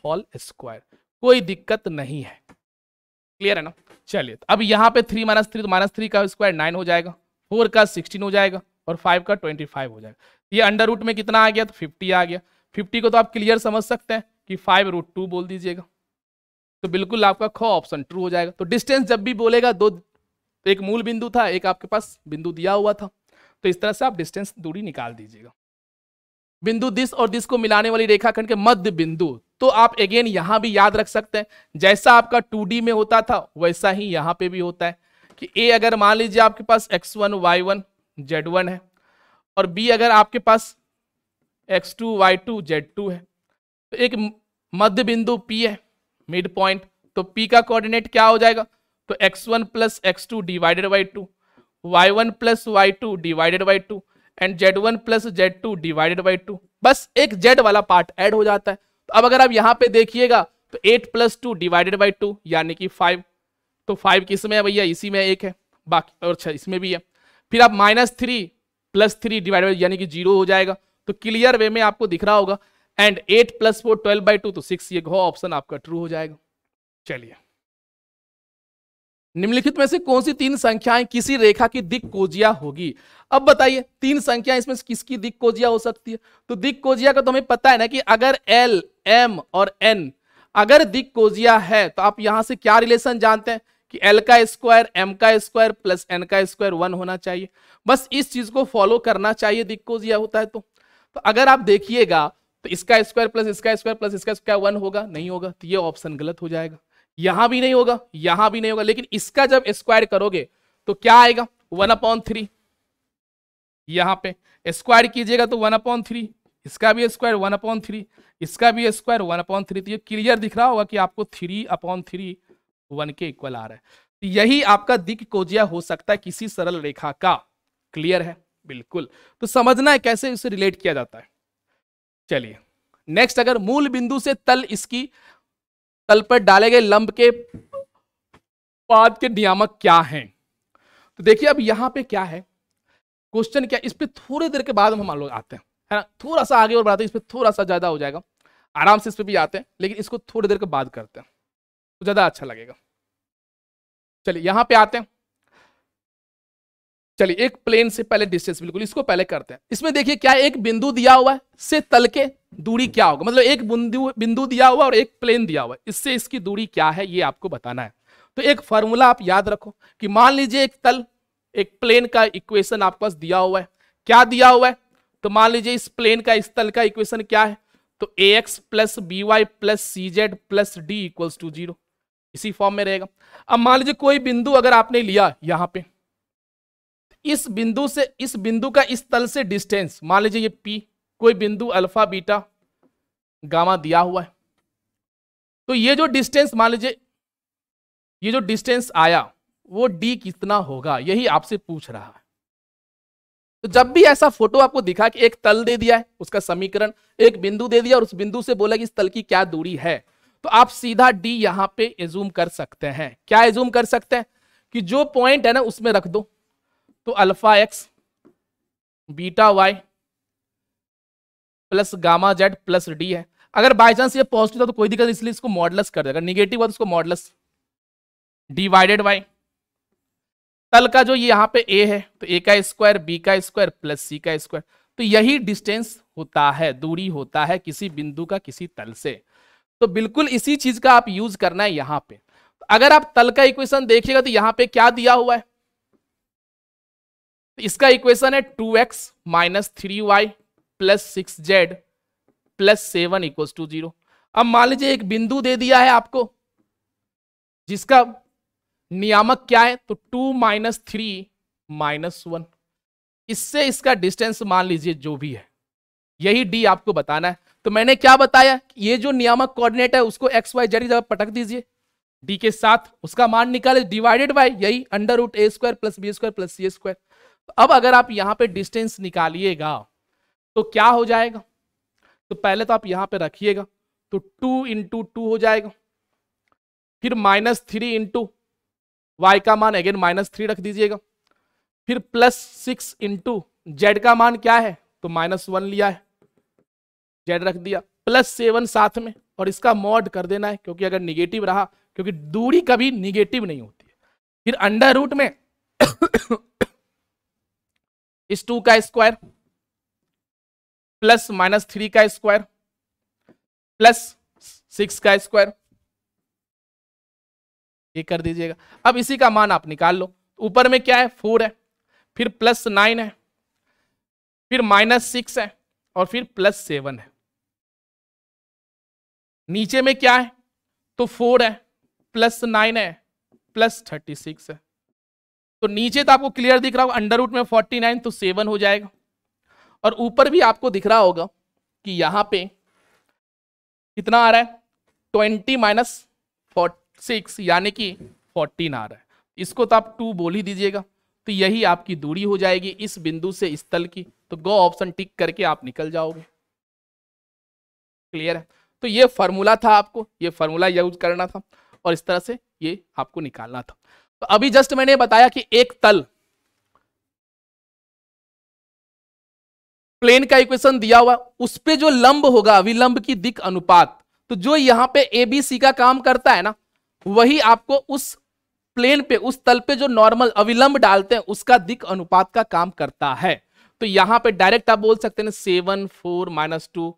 होल स्क्वायर कोई दिक्कत नहीं है क्लियर है ना चलिए तो अब यहाँ पे थ्री माइनस थ्री तो माइनस थ्री का स्क्वायर नाइन हो जाएगा फोर का सिक्सटीन हो जाएगा और फाइव का ट्वेंटी फाइव हो जाएगा ये अंडर रूट में कितना आ गया तो फिफ्टी आ गया फिफ्टी को तो आप क्लियर समझ सकते हैं कि फाइव रूट टू बोल दीजिएगा तो बिल्कुल आपका ख ऑप्शन ट्रू हो जाएगा तो डिस्टेंस जब भी बोलेगा दो तो एक मूल बिंदु था एक आपके पास बिंदु दिया हुआ था तो इस तरह से आप डिस्टेंस दूरी निकाल दीजिएगा बिंदु दिस और दिस को मिलाने वाली रेखाखंड के मध्य बिंदु तो आप अगेन यहाँ भी याद रख सकते हैं जैसा आपका टू में होता था वैसा ही यहाँ पे भी होता है कि ए अगर मान लीजिए आपके पास X one Y one Z one है और बी अगर आपके पास X two Y two Z two है तो एक मध्य बिंदु पी है मिड पॉइंट तो पी का कोऑर्डिनेट क्या हो जाएगा तो x one plus X two divided by two Y one plus Y two divided by two and Z one plus Z two divided by two बस एक जेड वाला पार्ट ऐड हो जाता है तो अब अगर आप यहाँ पे देखिएगा तो eight plus two divided by two यानी कि फाइव तो फाइव किस में है भैया इसी में एक है बाकी और अच्छा इसमें भी है फिर आप minus three plus three divided यानी कि जीरो हो जाएगा तो क्लियर वे में आपको दिख रहा होगा and eight plus four twelve by two तो सिक्स ये ऑप्शन आपका ट्रू हो जाएगा चलिए निम्नलिखित में से कौन सी तीन संख्याएं किसी रेखा की दिक कोजिया होगी अब बताइए तीन संख्या इसमें किसकी दिक कोजिया हो सकती है तो दिक कोजिया का तो हमें पता है ना कि अगर एल एम और एन अगर दिक कोजिया है तो आप यहां से क्या रिलेशन जानते हैं कि एल का स्क्वायर एम का स्क्वायर प्लस एन का स्क्वायर वन होना चाहिए बस इस चीज को फॉलो करना चाहिए दिक कोजिया होता है तो, तो अगर आप देखिएगा तो इसका स्क्वायर प्लस इसका स्क्वायर प्लस इसका स्क्वायर वन होगा नहीं होगा तो ये ऑप्शन गलत हो जाएगा यहां भी नहीं होगा यहां भी नहीं होगा लेकिन इसका जब स्क्वायर करोगे तो क्या आएगा वन अपॉन थ्री यहां पे स्क्वायर कीजिएगा तो वन अपॉन थ्री इसका भी स्क्वायर वन अपॉन थ्री इसका भी स्क्वायर वन अपॉन थ्री तो ये क्लियर दिख रहा होगा कि आपको थ्री अपॉन थ्री वन के इक्वल आ रहा है तो यही आपका दिक कोजिया हो सकता है किसी सरल रेखा का क्लियर है बिल्कुल तो समझना है कैसे इसे रिलेट किया जाता है चलिए नेक्स्ट अगर मूल बिंदु से तल इसकी तल पर डाले गए लंब के पाद के नियामक क्या हैं तो देखिए अब यहाँ पे क्या है क्वेश्चन क्या इस पर थोड़ी देर के बाद हम लोग आते हैं है ना थोड़ा सा आगे और बढ़ाते हैं इस पर थोड़ा सा ज़्यादा हो जाएगा आराम से इस पर भी आते हैं लेकिन इसको थोड़ी देर के बाद करते हैं तो ज़्यादा अच्छा लगेगा चलिए यहां पे आते हैं चलिए एक प्लेन से पहले डिस्टेंस बिल्कुल इसको पहले करते हैं इसमें देखिए क्या एक बिंदु दिया हुआ है से तल के दूरी क्या होगा मतलब एक बिंदु बिंदु दिया हुआ और एक प्लेन दिया हुआ इससे इसकी दूरी क्या है ये आपको बताना है तो एक फॉर्मूला आप याद रखो कि मान लीजिए एक तल एक प्लेन का इक्वेशन आपके पास दिया हुआ है क्या दिया हुआ है तो मान लीजिए इस प्लेन का इस तल का इक्वेशन क्या है तो A x plus B Y plus C Z plus D equals to zero इसी फॉर्म में रहेगा अब मान लीजिए कोई बिंदु अगर आपने लिया यहाँ पे इस बिंदु से इस बिंदु का इस तल से डिस्टेंस मान लीजिए ये पी कोई बिंदु अल्फा बीटा गामा दिया हुआ है तो ये जो डिस्टेंस मान लीजिए ये जो डिस्टेंस आया वो डी कितना होगा यही आपसे पूछ रहा है तो जब भी ऐसा फोटो आपको दिखा कि एक तल दे दिया है उसका समीकरण एक बिंदु दे दिया और उस बिंदु से बोला कि इस तल की क्या दूरी है तो आप सीधा डी यहां पे एजूम कर सकते हैं क्या एजूम कर सकते हैं कि जो पॉइंट है ना उसमें रख दो तो alpha X beta Y plus gamma Z plus D है अगर बाई चांस ये पॉजिटिव था तो कोई दिक्कत इसलिए इसको मॉडलस कर देगा निगेटिव हुआ तो उसको मॉडलस डिवाइडेड बाई तल का जो ये यहाँ पे ए है तो ए का स्क्वायर बी का स्क्वायर प्लस सी का स्क्वायर तो यही डिस्टेंस होता है दूरी होता है किसी बिंदु का किसी तल से तो बिल्कुल इसी चीज का आप यूज करना है यहाँ पे अगर आप तल का इक्वेशन देखिएगा तो यहाँ पे क्या दिया हुआ है इसका इक्वेशन है two x minus three Y plus six Z plus seven equal to zero अब मान लीजिए एक बिंदु दे दिया है आपको जिसका नियामक क्या है तो two minus three minus one इससे इसका डिस्टेंस मान लीजिए जो भी है यही डी आपको बताना है तो मैंने क्या बताया ये जो नियामक कोऑर्डिनेट है उसको एक्स वाई जरी जब पटक दीजिए डी के साथ उसका मान निकाले डिवाइडेड बाय यही under root A square plus B square plus C square अब अगर आप यहाँ पे डिस्टेंस निकालिएगा तो क्या हो जाएगा तो पहले तो आप यहाँ पे रखिएगा तो टू इंटू टू हो जाएगा फिर माइनस थ्री इंटू वाई का मान अगेन माइनस थ्री रख दीजिएगा फिर प्लस सिक्स इंटू जेड का मान क्या है तो माइनस वन लिया है जेड रख दिया प्लस सेवन साथ में और इसका मॉड कर देना है क्योंकि अगर निगेटिव रहा क्योंकि दूरी कभी निगेटिव नहीं होती फिर अंडर रूट में इस टू का स्क्वायर प्लस माइनस थ्री का स्क्वायर प्लस सिक्स का स्क्वायर ये कर दीजिएगा अब इसी का मान आप निकाल लो ऊपर में क्या है फोर है फिर प्लस नाइन है फिर माइनस सिक्स है और फिर प्लस सेवन है नीचे में क्या है तो फोर है प्लस नाइन है प्लस थर्टी सिक्स है तो नीचे तो आपको क्लियर दिख रहा होगा अंडर रूट में फोर्टी नाइन तो सेवन हो जाएगा और ऊपर भी आपको दिख रहा होगा कि यहाँ पे कितना आ रहा है ट्वेंटी माइनस सिक्स यानी कि फोर्टीन आ रहा है इसको तो आप टू बोल ही दीजिएगा तो यही आपकी दूरी हो जाएगी इस बिंदु से इस तल की तो गो ऑप्शन टिक करके आप निकल जाओगे क्लियर है तो ये फॉर्मूला था आपको ये फॉर्मूला यूज करना था और इस तरह से ये आपको निकालना था तो अभी जस्ट मैंने बताया कि एक तल प्लेन का इक्वेशन दिया हुआ उस पर जो लंब होगा अविलंब की दिक अनुपात तो जो यहां पे एबीसी का काम करता है ना वही आपको उस प्लेन पे उस तल पे जो नॉर्मल अविलंब डालते हैं उसका दिक अनुपात का काम करता है तो यहां पे डायरेक्ट आप बोल सकते हैं सेवन फोर माइनस टू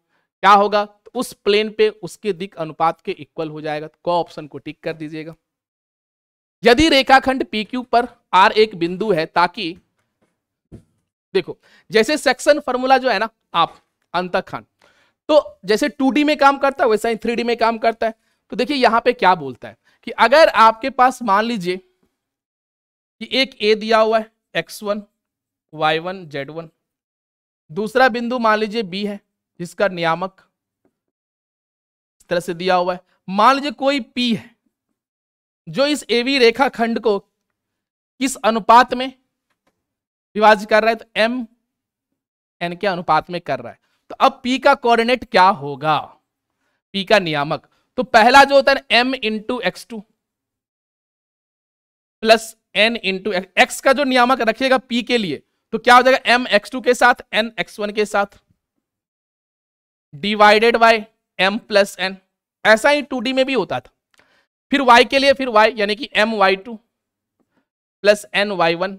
क्या होगा तो उस प्लेन पे उसके दिक अनुपात के इक्वल हो जाएगा तो कौ ऑप्शन को टिक कर दीजिएगा यदि रेखाखंड PQ पर R एक बिंदु है ताकि देखो जैसे सेक्शन फॉर्मूला जो है ना आप अंत खान तो जैसे 2D में काम करता है वैसा ही 3D में काम करता है तो देखिए यहां पे क्या बोलता है कि अगर आपके पास मान लीजिए कि एक ए दिया हुआ है X one Y one Z one दूसरा बिंदु मान लीजिए बी है जिसका नियामक इस तरह से दिया हुआ है मान लीजिए कोई पी है जो इस एवी रेखा खंड को किस अनुपात में विभाजित कर रहा है तो एम एन के अनुपात में कर रहा है तो अब पी का कोऑर्डिनेट क्या होगा पी का नियामक तो पहला जो होता है M into X two plus N into X का जो नियामक रखिएगा पी के लिए तो क्या हो जाएगा एम एक्स टू के साथ एन एक्स वन के साथ divided by M plus N ऐसा ही टू डी में भी होता था फिर y के लिए फिर y यानी कि M Y two plus N Y one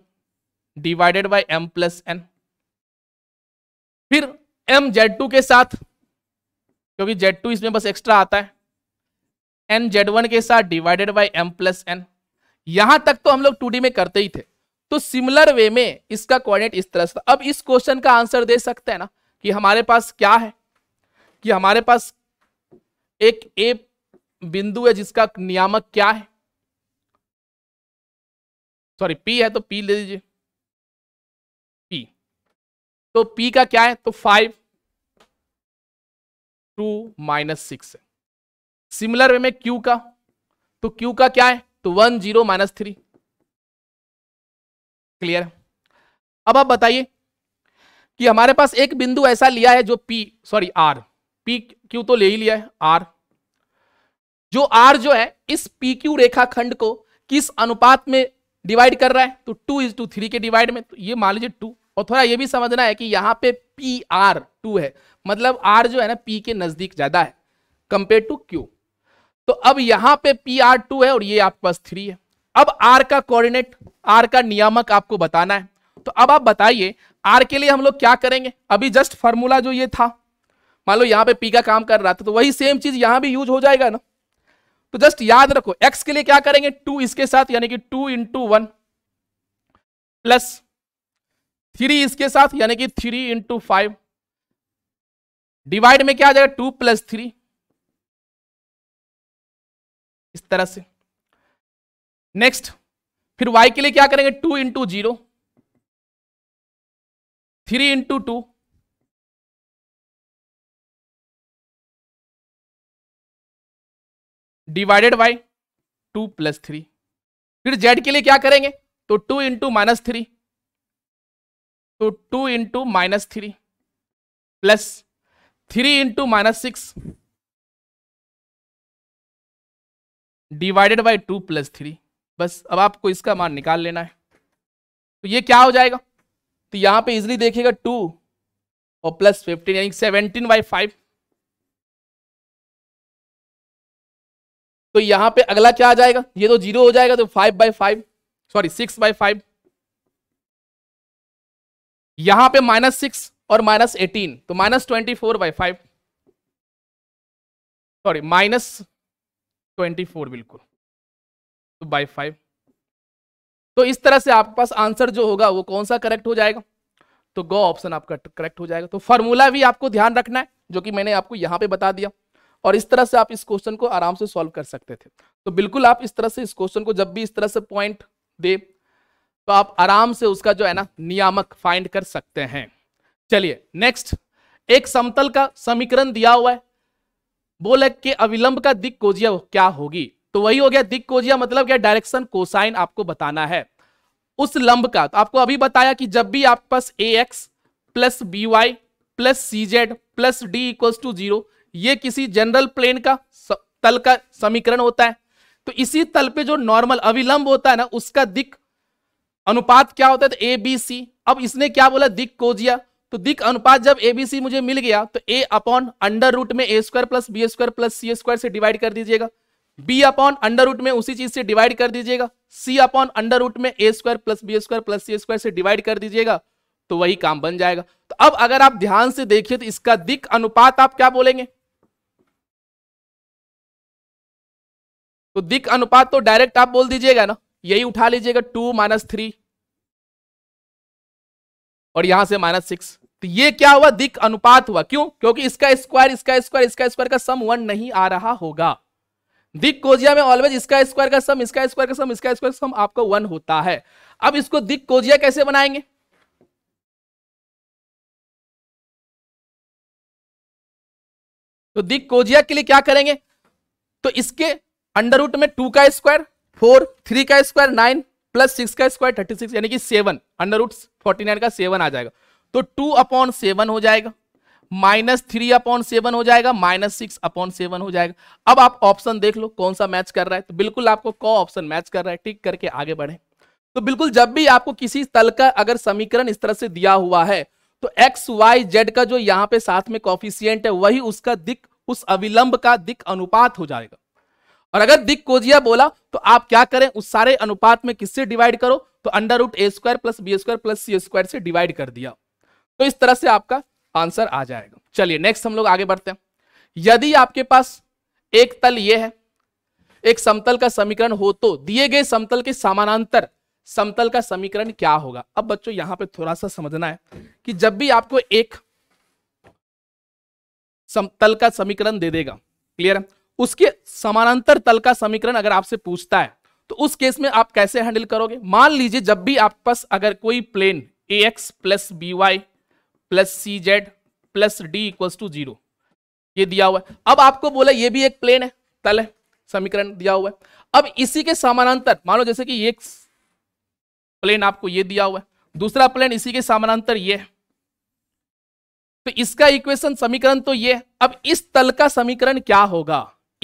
divided by M plus N फिर एम जेड टू के साथ क्योंकि जेड टू इसमें बस एक्स्ट्रा आता है एन जेड वन के साथ divided by M plus N यहां तक तो हम लोग टू में करते ही थे तो सिमिलर वे में इसका कोऑर्डिनेट इस तरह से अब इस क्वेश्चन का आंसर दे सकते हैं ना कि हमारे पास क्या है कि हमारे पास एक ए बिंदु है जिसका नियामक क्या है सॉरी पी है तो पी ले लीजिए पी तो पी का क्या है तो फाइव टू माइनस सिक्स है सिमिलर वे में क्यू का तो क्यू का क्या है तो one zero minus three clear अब आप बताइए कि हमारे पास एक बिंदु ऐसा लिया है जो P sorry R P Q तो ले ही लिया है आर जो आर जो है इस पी क्यू रेखाखंड को किस अनुपात में डिवाइड कर रहा है तो टू इज टू थ्री के डिवाइड में तो ये मान लीजिए टू और थोड़ा ये भी समझना है कि यहाँ पे पी आर टू है मतलब आर जो है ना पी के नजदीक ज्यादा है कंपेयर टू क्यू तो अब यहाँ पे पी आर टू है और ये आपके पास थ्री है अब आर का कोऑर्डिनेट आर का नियामक आपको बताना है तो अब आप बताइए आर के लिए हम लोग क्या करेंगे अभी जस्ट फार्मूला जो ये था मान लो यहाँ पे पी का काम कर रहा था तो वही सेम चीज यहाँ भी यूज हो जाएगा ना तो जस्ट याद रखो x के लिए क्या करेंगे टू इसके साथ यानी कि two into one plus three इसके साथ यानी कि थ्री इंटू फाइव डिवाइड में क्या आ जाएगा टू प्लस थ्री इस तरह से नेक्स्ट फिर y के लिए क्या करेंगे two into zero three into two divided by two plus three फिर जेड के लिए क्या करेंगे तो टू इंटू माइनस थ्री तो two into minus three plus three into minus six divided by two plus three बस अब आपको इसका मान निकाल लेना है तो ये क्या हो जाएगा तो यहां पे इजिली देखिएगा टू और प्लस फिफ्टीन यानी सेवनटीन बाई फाइव तो यहां पे अगला क्या आ जाएगा ये तो जीरो हो जाएगा तो five by five sorry six by five यहां पे माइनस सिक्स और माइनस एटीन तो minus twenty four by five sorry minus twenty four बिल्कुल तो बाई फाइव तो इस तरह से आपके पास आंसर जो होगा वो कौन सा करेक्ट हो जाएगा तो गो ऑप्शन आपका करेक्ट हो जाएगा तो फॉर्मूला भी आपको ध्यान रखना है जो कि मैंने आपको यहां पे बता दिया और इस तरह से आप इस क्वेश्चन को आराम से सॉल्व कर सकते थे तो बिल्कुल आप इस तरह से इस क्वेश्चन को जब भी इस तरह से पॉइंट दे तो आप आराम से उसका जो है ना नियामक फाइंड कर सकते हैं चलिए नेक्स्ट एक समतल का समीकरण दिया हुआ है बोले कि अविलंब का दिक कोजिया क्या होगी तो वही हो गया दिक कोजिया मतलब क्या डायरेक्शन कोसाइन आपको बताना है उस लंब का तो आपको अभी बताया कि जब भी आपके पास A x plus B Y plus C Z plus D equals to zero ये किसी जनरल प्लेन का तल का समीकरण होता है तो इसी तल पे जो नॉर्मल अविलंब होता है ना उसका दिक अनुपात क्या होता है तो ए बी सी अब इसने क्या बोला दिक कोजिया तो दिक अनुपात जब ए बी सी मुझे मिल गया तो ए अपॉन अंडर रूट में A square plus B square plus C square से डिवाइड कर दीजिएगा बी अपॉन अंडर रूट में उसी चीज से डिवाइड कर दीजिएगा सी अपॉन अंडर रूट में A square plus B square plus C square से डिवाइड कर दीजिएगा तो वही काम बन जाएगा तो अब अगर आप ध्यान से देखिए तो इसका दिक अनुपात आप क्या बोलेंगे तो दिक अनुपात तो डायरेक्ट आप बोल दीजिएगा ना यही उठा लीजिएगा टू माइनस थ्री और यहां से माइनस सिक्स तो ये क्या हुआ दिक अनुपात हुआ क्यों क्योंकि इसका स्क्वायर इसका स्क्वायर इसका स्क्वायर का सम वन नहीं आ रहा होगा दिक कोजिया में ऑलवेज इसका स्क्वायर का सम इसका स्क्वायर का सम इसका स्क्वायर सम आपको वन होता है अब इसको दिक कोजिया कैसे बनाएंगे तो दिक कोजिया के लिए क्या करेंगे तो इसके अंडर रूट में टू का स्क्वायर फोर थ्री का स्क्वायर नाइन प्लस सिक्स का स्क्वायर थर्टी सिक्स यानी कि seven under root forty nine का सेवन आ जाएगा तो टू अपॉन सेवन हो जाएगा माइनस थ्री अपॉन सेवन हो जाएगा माइनस सिक्स अपॉन सेवन हो जाएगा अब आप ऑप्शन देख लो कौन सा मैच कर रहा है तो बिल्कुल आपको कौन ऑप्शन मैच कर रहा है टिक करके आगे बढ़े तो बिल्कुल जब भी आपको किसी तल का अगर समीकरण इस तरह से दिया हुआ है तो एक्स वाई जेड का जो यहाँ पे साथ में कॉफिशियंट है वही उसका दिक उस अविलंब का दिक अनुपात हो जाएगा और अगर दिक कोजिया बोला तो आप क्या करें उस सारे अनुपात में किससे डिवाइड करो तो under root A square plus B square plus C square से डिवाइड कर दिया तो इस तरह से आपका आंसर आ जाएगा चलिए नेक्स्ट हम लोग आगे बढ़ते हैं यदि आपके पास एक तल ये है एक समतल का समीकरण हो तो दिए गए समतल के समानांतर समतल का समीकरण क्या होगा अब बच्चों यहां पे थोड़ा सा समझना है कि जब भी आपको एक समतल का समीकरण दे देगा क्लियर है उसके समानांतर तल का समीकरण अगर आपसे पूछता है तो उस केस में आप कैसे हैंडल करोगे मान लीजिए जब भी आप पास अगर कोई plane A x plus B Y plus C Z plus D equals to zero ये दिया हुआ है अब आपको बोला ये भी एक प्लेन है तल है समीकरण दिया हुआ है अब इसी के समानांतर मानो जैसे कि एक प्लेन आपको ये दिया हुआ है दूसरा प्लेन इसी के समानांतर ये है तो इसका इक्वेशन समीकरण तो ये है अब इस तल का समीकरण क्या होगा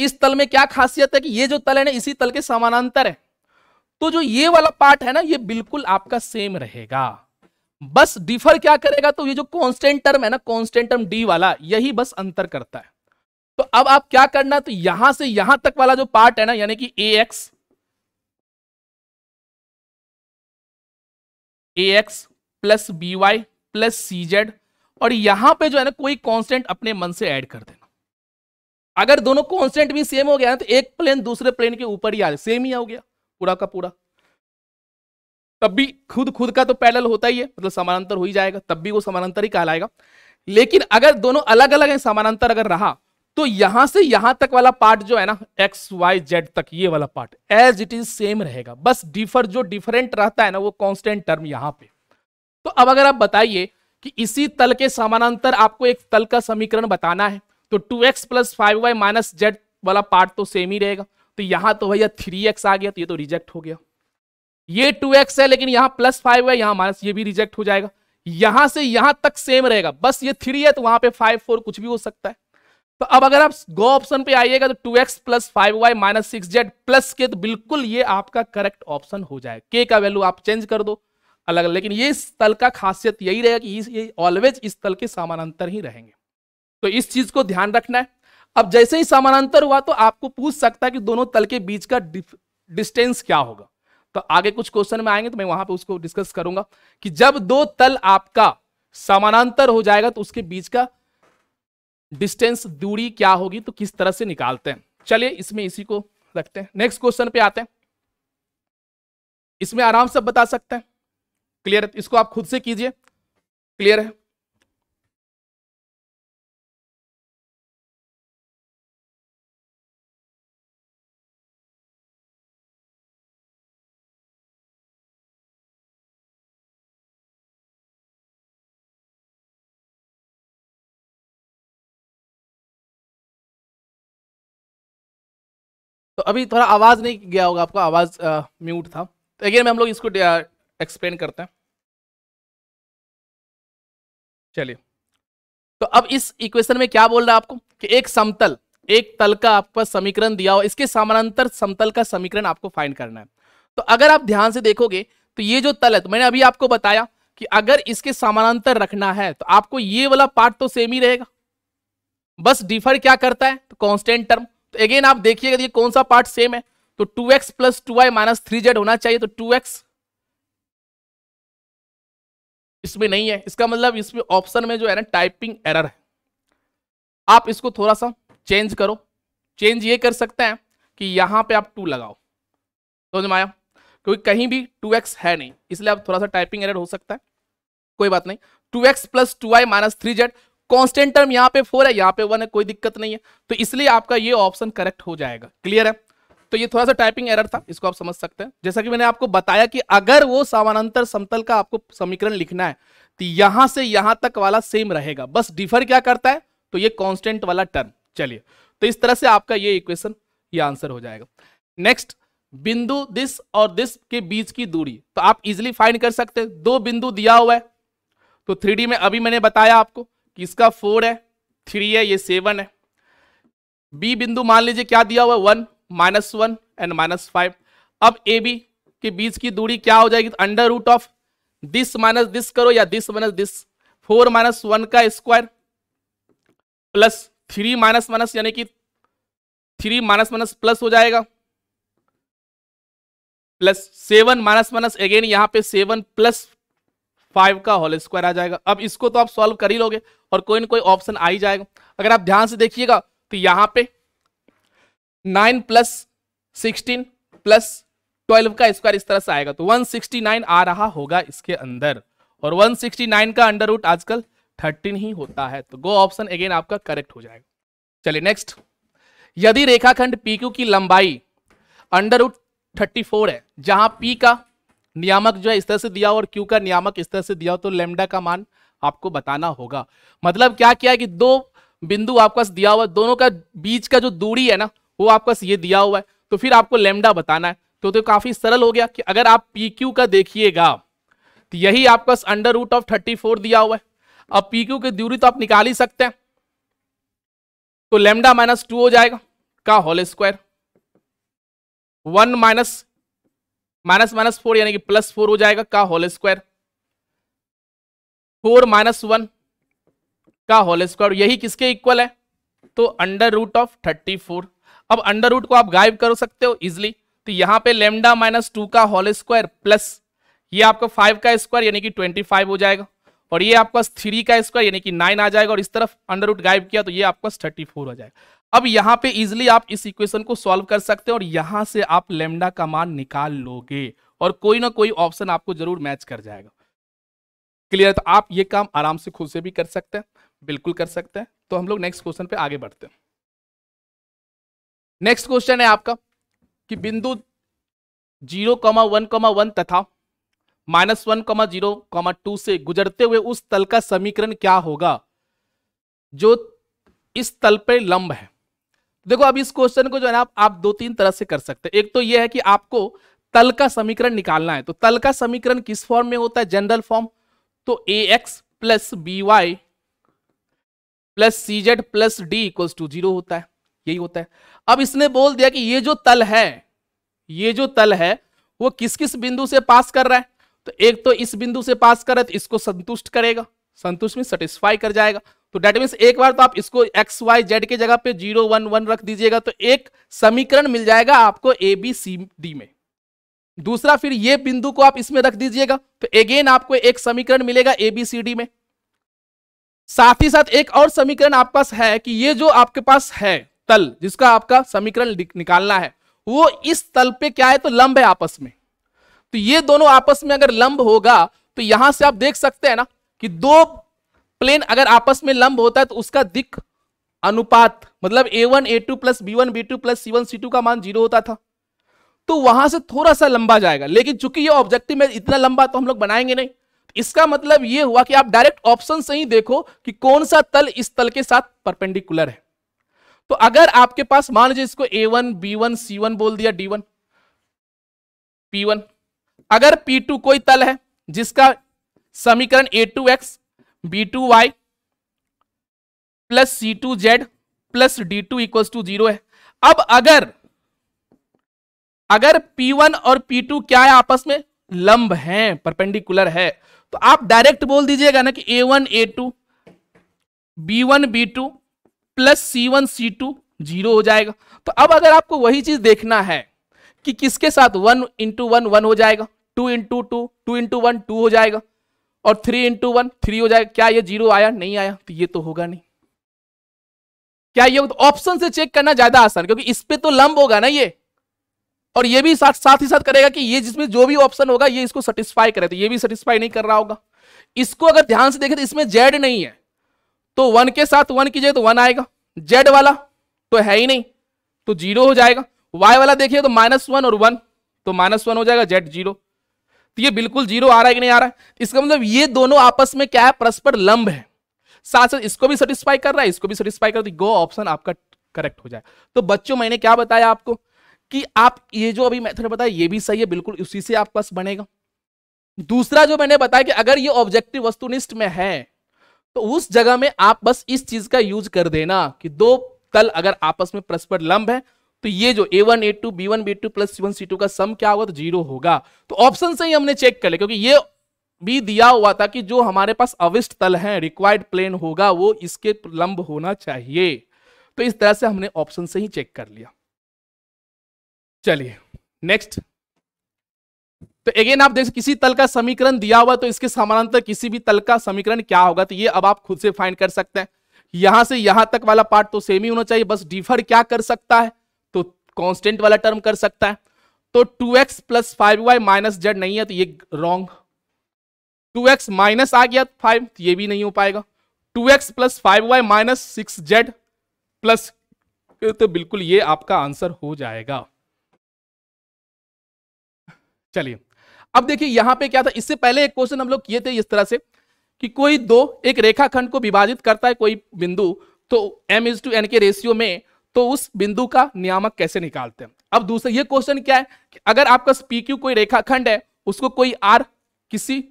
इस तल में क्या खासियत है कि ये जो तल है ना इसी तल के समानांतर है तो जो ये वाला पार्ट है ना ये बिल्कुल आपका सेम रहेगा बस डिफर क्या करेगा तो ये जो कॉन्स्टेंट टर्म है ना कॉन्स्टेंट टर्म डी वाला यही बस अंतर करता है तो अब आप क्या करना तो यहां से यहां तक वाला जो पार्ट है ना यानी कि A X A x plus B Y plus C Z और यहां पे जो है ना कोई कांस्टेंट अपने मन से ऐड कर देना अगर दोनों कॉन्स्टेंट भी सेम हो गया ना तो एक प्लेन दूसरे प्लेन के ऊपर ही आ सेम ही हो गया पूरा का पूरा तब भी खुद खुद का तो पैरेलल होता ही है मतलब समानांतर हो ही जाएगा तब भी वो समानांतर ही कहलाएगा लेकिन अगर दोनों अलग अलग हैं समानांतर अगर रहा तो यहां से यहां तक वाला पार्ट जो है ना एक्स वाई जेड तक ये वाला part as it is same रहेगा बस डिफर जो डिफरेंट रहता है ना वो कॉन्स्टेंट टर्म यहां पे तो अब अगर आप बताइए कि इसी तल के समानांतर आपको एक तल का समीकरण बताना है तो two x plus five Y minus Z वाला पार्ट तो सेम ही रहेगा तो यहाँ तो भैया थ्री एक्स आ गया तो ये तो रिजेक्ट हो गया ये टू एक्स है लेकिन यहाँ प्लस फाइव है यहाँ माइनस ये भी रिजेक्ट हो जाएगा यहां से यहां तक सेम रहेगा बस ये थ्री है तो वहां पे फाइव फोर कुछ भी हो सकता है तो अब अगर आप गो ऑप्शन पे आइएगा तो two x plus five Y minus six Z plus K तो बिल्कुल ये आपका करेक्ट ऑप्शन हो जाएगा के का वैल्यू आप चेंज कर दो अलग लेकिन ये इस तल का खासियत यही रहेगा कि ये ऑलवेज इस तल के समानांतर ही रहेंगे तो इस चीज को ध्यान रखना है अब जैसे ही समानांतर हुआ तो आपको पूछ सकता है कि दोनों तल के बीच का डिस्टेंस क्या होगा तो आगे कुछ क्वेश्चन में आएंगे तो मैं वहां पे उसको डिस्कस करूंगा कि जब दो तल आपका समानांतर हो जाएगा तो उसके बीच का डिस्टेंस दूरी क्या होगी तो किस तरह से निकालते हैं चलिए इसमें इसी को रखते हैं नेक्स्ट क्वेश्चन पे आते हैं इसमें आराम से बता सकते हैं क्लियर इसको आप खुद से कीजिए क्लियर है अभी थोड़ा आवाज़ नहीं गया होगा आपका आवाज़ म्यूट था तो अगेन में हम लोग इसको एक्सप्लेन करते हैं चलिए तो अब इस इक्वेशन में क्या बोल रहा है आपको कि एक समतल एक तल का आपका समीकरण दिया हो इसके समानांतर समतल का समीकरण आपको फाइंड करना है तो अगर आप ध्यान से देखोगे तो ये जो तल है तो मैंने अभी आपको बताया कि अगर इसके समानांतर रखना है तो आपको ये वाला पार्ट तो सेम ही रहेगा बस डिफर क्या करता है तो कॉन्स्टेंट टर्म तो अगेन आप देखिएगा ये कौन सा पार्ट सेम है तो two x plus two Y minus three Z होना चाहिए तो टू एक्स इसमें नहीं है इसका मतलब इसमें ऑप्शन में जो है ना टाइपिंग एरर है आप इसको थोड़ा सा चेंज करो चेंज ये कर सकते हैं कि यहां पे आप टू लगाओ समझ तो माया क्योंकि कहीं भी टू एक्स है नहीं इसलिए आप थोड़ा सा टाइपिंग एरर हो सकता है कोई बात नहीं two x plus two Y minus three Z constant term यहाँ पे फोर है यहाँ पे वन है कोई दिक्कत नहीं है तो इसलिए आपका ये ऑप्शन करेक्ट हो जाएगा क्लियर है तो ये थोड़ा सा टाइपिंग एरर था इसको आप समझ सकते हैं जैसा कि मैंने आपको बताया कि अगर वो समानांतर समतल का आपको समीकरण लिखना है तो यहां से यहां तक वाला सेम रहेगा बस डिफर क्या करता है तो ये कांस्टेंट वाला टर्म चलिए तो इस तरह से आपका ये इक्वेशन ये आंसर हो जाएगा नेक्स्ट बिंदु दिस और दिस के बीच की दूरी तो आप इजिली फाइंड कर सकते हैं दो बिंदु दिया हुआ है तो थ्री में अभी मैंने बताया आपको किसका फोर है थ्री है ये सेवन है बी बिंदु मान लीजिए क्या दिया हुआ one minus one and minus five अब ए बी के बीच की दूरी क्या हो जाएगी under root of this minus this करो या this minus this four minus one का square plus three minus minus यानी कि थ्री माइनस माइनस प्लस हो जाएगा plus seven minus minus again यहां पे सेवन प्लस फाइव का होल स्क्वायर आ जाएगा अब इसको तो आप सॉल्व कर ही लोगे और कोई ना कोई ऑप्शन आ ही जाएगा अगर आप ध्यान से देखिएगा तो यहाँ पे nine plus sixteen plus twelve का स्क्वायर इस तरह से आएगा तो 169 आ रहा होगा इसके अंदर और 169 का अंडर रूट आजकल 13 ही होता है तो गो ऑप्शन अगेन आपका करेक्ट हो जाएगा चलिए नेक्स्ट यदि रेखाखंड PQ की लंबाई अंडर रूट थर्टी है जहां पी का नियामक जो है इस तरह से दिया और क्यू का नियामक इस तरह से दिया तो लेमडा का मान आपको बताना होगा मतलब क्या किया कि दो बिंदु आपका दिया हुआ दोनों का बीच का जो दूरी है ना वो आपका ये दिया हुआ है तो फिर आपको लेमडा बताना है तो, तो काफी सरल हो गया कि अगर आप पी क्यू का देखिएगा तो यही आपका under root of thirty four दिया हुआ है अब पी क्यू की दूरी तो आप निकाल ही सकते हैं तो लेमडा माइनस टू हो जाएगा का whole square one minus minus minus four यानी कि प्लस फोर हो जाएगा का whole square four minus one का होल स्क्वायर यही किसके इक्वल है तो under root of thirty four अब अंडर रूट को आप गायब कर सकते हो इजिली तो यहाँ पे लेमडा माइनस टू का होल स्क्वायर प्लस ये आपका फाइव का स्क्वायर यानी कि ट्वेंटी फाइव हो जाएगा और ये आपका थ्री का स्क्वायर यानी कि नाइन आ जाएगा और इस तरफ अंडर रूट गायब किया तो ये आपका थर्टी फोर हो जाएगा अब यहाँ पे इजिली आप इस इक्वेशन को सॉल्व कर सकते हो और यहाँ से आप लेमडा का मान निकाल लोगे और कोई ना कोई ऑप्शन आपको जरूर मैच कर जाएगा क्लियर तो आप ये काम आराम से खुद से भी कर सकते हैं बिल्कुल कर सकते हैं तो हम लोग नेक्स्ट क्वेश्चन पे आगे बढ़ते हैं नेक्स्ट क्वेश्चन है आपका कि बिंदु zero comma one comma one तथा minus one comma zero comma two से गुजरते हुए उस तल का समीकरण क्या होगा जो इस तल पे लंब है देखो अब इस क्वेश्चन को जो है ना आप दो तीन तरह से कर सकते हैं एक तो यह है कि आपको तल का समीकरण निकालना है तो तल का समीकरण किस फॉर्म में होता है जनरल फॉर्म तो A x plus B Y plus C Z plus D equals to zero होता है यही होता है अब इसने बोल दिया कि ये जो तल है ये जो तल है वो किस किस बिंदु से पास कर रहा है तो एक तो इस बिंदु से पास कर रहा है तो इसको संतुष्ट करेगा संतुष्ट में सेटिस्फाई कर जाएगा तो डेट मीन एक बार तो आप इसको एक्स वाई जेड के जगह पे जीरो वन वन रख दीजिएगा तो एक समीकरण मिल जाएगा आपको ए बी सी डी में दूसरा फिर ये बिंदु को आप इसमें रख दीजिएगा तो अगेन आपको एक समीकरण मिलेगा एबीसीडी में साथ ही साथ एक और समीकरण आपके पास है कि ये जो आपके पास है तल जिसका आपका समीकरण निकालना है वो इस तल पे क्या है तो लंब है आपस में तो ये दोनों आपस में अगर लंब होगा तो यहां से आप देख सकते हैं ना कि दो प्लेन अगर आपस में लंब होता है तो उसका दिक अनुपात मतलब A one A two plus B one B two plus C one C two का मान जीरो होता था तो वहां से थोड़ा सा लंबा जाएगा लेकिन चूंकि ये ऑब्जेक्टिव में इतना लंबा तो हम लोग बनाएंगे नहीं तो इसका मतलब ये हुआ कि आप डायरेक्ट ऑप्शन से ही देखो कि कौन सा तल इस तल के साथ परपेंडिकुलर है तो अगर आपके पास मान लीजिए इसको A one B one C one बोल दिया डी वन पी वन अगर पी टू कोई तल है जिसका समीकरण A two X B two Y plus C two Z plus D two equal to zero है अब अगर अगर P1 और P2 क्या है आपस में लंब हैं परपेंडिकुलर है तो आप डायरेक्ट बोल दीजिएगा ना कि A1 A2 B1 B2 plus C1 C2 zero हो जाएगा तो अब अगर आपको वही चीज देखना है कि किसके साथ वन इंटू वन वन हो जाएगा two into two two into one two हो जाएगा और थ्री इंटू वन थ्री हो जाएगा क्या ये जीरो आया नहीं आया तो ये तो होगा नहीं क्या ये ऑप्शन तो से चेक करना ज्यादा आसान क्योंकि इस पर तो लंब होगा ना ये और ये भी साथ साथ ही साथ करेगा कि ये जिसमें जो भी ऑप्शन होगा ये इसको सेटिस्फाई करे तो ये भी सेटिस्फाई नहीं कर रहा होगा इसको अगर ध्यान से देखें तो इसमें जेड नहीं है तो वन के साथ वन कीजिए तो वन आएगा जेड वाला तो है ही नहीं तो जीरो हो जाएगा वाई वाला देखिए तो माइनस वन और वन तो माइनस वन हो जाएगा जेड जीरो तो ये बिल्कुल जीरो आ रहा है कि नहीं आ रहा है इसका मतलब ये दोनों आपस में क्या है परस्पर लंब है साथ साथ इसको भी सेटिस्फाई कर रहा है इसको भी सेटिस्फाई कर रहा है गो तो ऑप्शन आपका करेक्ट हो जाए तो बच्चों मैंने क्या बताया आपको कि आप ये जो अभी मेथड बताया ये भी सही है बिल्कुल उसी से आपका बनेगा दूसरा जो मैंने बताया कि अगर ये ऑब्जेक्टिव वस्तुनिष्ठ में है तो उस जगह में आप बस इस चीज का यूज कर देना कि दो तल अगर आपस में परस्पर लंब है तो ये जो A one A two B one B two plus C one का सम क्या होगा तो जीरो होगा तो ऑप्शन से ही हमने चेक कर लिया क्योंकि ये भी दिया हुआ था कि जो हमारे पास अविष्ट तल है रिक्वायर्ड प्लेन होगा वो इसके लंब होना चाहिए तो इस तरह से हमने ऑप्शन से ही चेक कर लिया चलिए नेक्स्ट तो अगेन आप देख किसी तल का समीकरण दिया हुआ तो इसके समानांतर किसी भी तल का समीकरण क्या होगा तो ये अब आप खुद से फाइंड कर सकते हैं यहां से यहां तक वाला पार्ट तो सेम ही होना चाहिए बस डिफर क्या कर सकता है तो कांस्टेंट वाला टर्म कर सकता है तो 2x X plus five Y minus Z नहीं है तो ये रॉन्ग 2x एक्स माइनस आ गया फाइव तो ये भी नहीं हो पाएगा 2x X plus five Y minus six Z plus तो बिल्कुल ये आपका आंसर हो जाएगा चलिए अब देखिए यहां पे क्या था इससे पहले एक क्वेश्चन हम लोग किए थे इस तरह से कि कोई दो एक रेखाखंड को विभाजित करता है कोई बिंदु तो एम इज टू एन के रेशियो में तो उस बिंदु का नियामक कैसे निकालते हैं अब दूसरा ये क्वेश्चन क्या है कि अगर आपका पी क्यू कोई रेखाखंड है उसको कोई आर किसी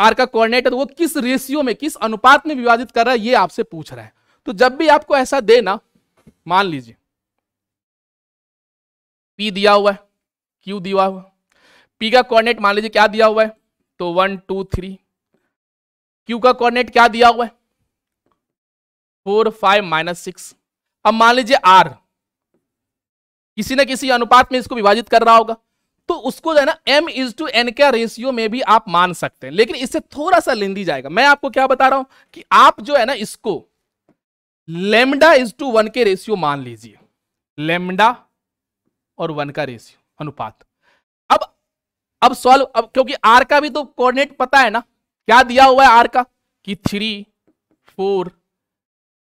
आर का कोऑर्डिनेट है तो वो किस रेशियो में किस अनुपात में विभाजित कर रहा है ये आपसे पूछ रहा है तो जब भी आपको ऐसा देना मान लीजिए पी दिया हुआ है क्यू दिया हुआ पी का कोऑर्डिनेट मान लीजिए क्या दिया हुआ है तो वन टू थ्री क्यू का कोऑर्डिनेट क्या दिया हुआ है फोर फाइव माइनस सिक्स अब मान लीजिए आर किसी ना किसी अनुपात में इसको विभाजित कर रहा होगा तो उसको जो है ना एम इज टू एन का रेशियो में भी आप मान सकते हैं लेकिन इससे थोड़ा सा लेंदी जाएगा मैं आपको क्या बता रहा हूं कि आप जो है ना इसको लेमडा इज टू वन के रेशियो मान लीजिए लेमडा और वन का रेशियो अनुपात अब सॉल्व अब क्योंकि आर का भी तो कोऑर्डिनेट पता है ना क्या दिया हुआ है आर का कि three four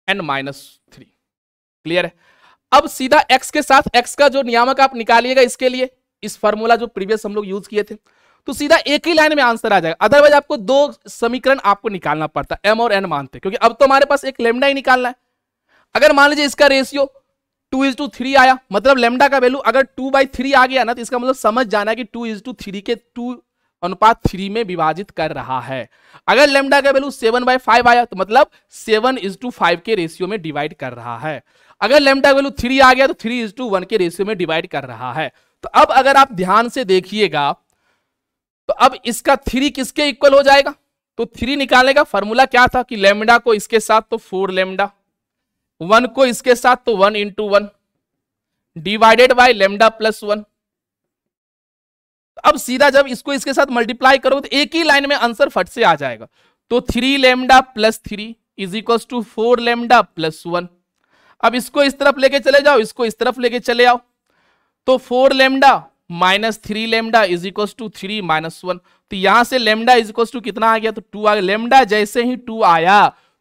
and minus three clear है अब सीधा एक्स के साथ एक्स का जो नियामक आप निकालिएगा इसके लिए इस फॉर्मूला जो प्रीवियस हम लोग यूज किए थे तो सीधा एक ही लाइन में आंसर आ जाएगा अदरवाइज आपको दो समीकरण आपको निकालना पड़ता है एम और एन मानते क्योंकि अब तो हमारे पास एक लेमडा ही निकालना है अगर मान लीजिए इसका ratio two is to three आया मतलब लेमडा का वैल्यू अगर टू बाई थ्री आ गया ना तो इसका मतलब समझ जाना कि टू इज टू थ्री के टू अनुपात थ्री में विभाजित कर रहा है अगर लेमडा का वैल्यू सेवन बाई फाइव आया तो मतलब सेवन इज टू फाइव के रेशियो में डिवाइड कर रहा है अगर लेमडा वैल्यू थ्री आ गया तो थ्री इज टू वन के रेशियो में डिवाइड कर रहा है तो अब अगर आप ध्यान से देखिएगा तो अब इसका थ्री किसके इक्वल हो जाएगा तो थ्री निकालने का फॉर्मूला क्या था कि लेमडा को इसके साथ तो फोर लेमडा वन को इसके साथ तो one into one divided by lambda plus one अब सीधा जब इसको इसके साथ मल्टीप्लाई करो तो एक ही लाइन में आंसर फट से आ जाएगा तो three lambda plus three is equal to four lambda plus one अब इसको इस तरफ लेके चले जाओ इसको इस तरफ लेके चले आओ तो four lambda minus three lambda is equal to three minus one तो यहां से लेमडा इज इक्व टू कितना आ गया तो टू आ गया लेमडा जैसे ही टू आया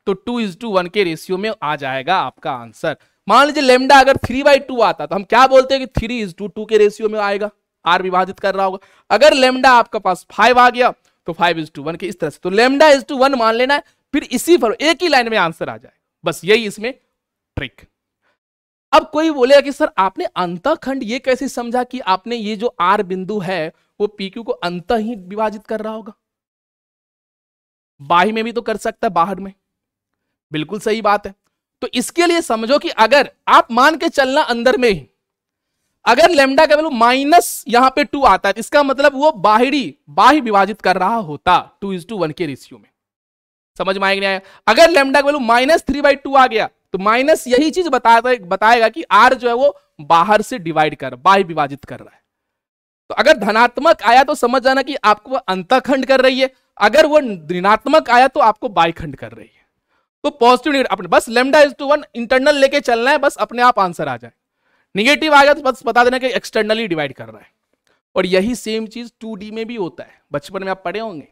तो टू इज टू वन के रेशियो में आ जाएगा आपका आंसर मान लीजिए लेमडा अगर थ्री बाई टू आता तो हम क्या बोलते हैं कि थ्री इज टू टू के रेशियो में आएगा आर विभाजित कर रहा होगा अगर लेमडा आपका पास फाइव आ गया तो फाइव इज टू वन के इस तरह से तो लेमडा इज टू वन मान लेना है फिर इसी पर एक ही लाइन में आंसर आ जाए बस यही इसमें ट्रिक अब कोई बोलेगा कि सर आपने अंत खंड ये कैसे समझा कि आपने ये जो आर बिंदु है वो पी क्यू को अंत ही विभाजित कर रहा होगा बाहि में भी तो कर सकता है बाहर में बिल्कुल सही बात है तो इसके लिए समझो कि अगर आप मान के चलना अंदर में ही अगर लेमडा का वैल्यू माइनस यहां पे टू आता है तो इसका मतलब वो बाहरी बाह्य विभाजित कर रहा होता टू इज टू वन के रेशियो में समझ में आएगा आया अगर लेमडा का value minus three by two आ गया तो माइनस यही चीज बताता बताएगा कि आर जो है वो बाहर से डिवाइड कर बाह्य विभाजित कर रहा है तो अगर धनात्मक आया तो समझ जाना कि आपको अंतखंड कर रही है अगर वो ऋणात्मक आया तो आपको खंड कर रही है तो पॉजिटिव निगेटिव अपने बस lambda is to one internal लेके चलना है बस अपने आप आंसर आ जाए निगेटिव आ गया तो बस बता देना कि एक्सटर्नली डिवाइड कर रहा है और यही सेम चीज टू में भी होता है बचपन में आप पढ़े होंगे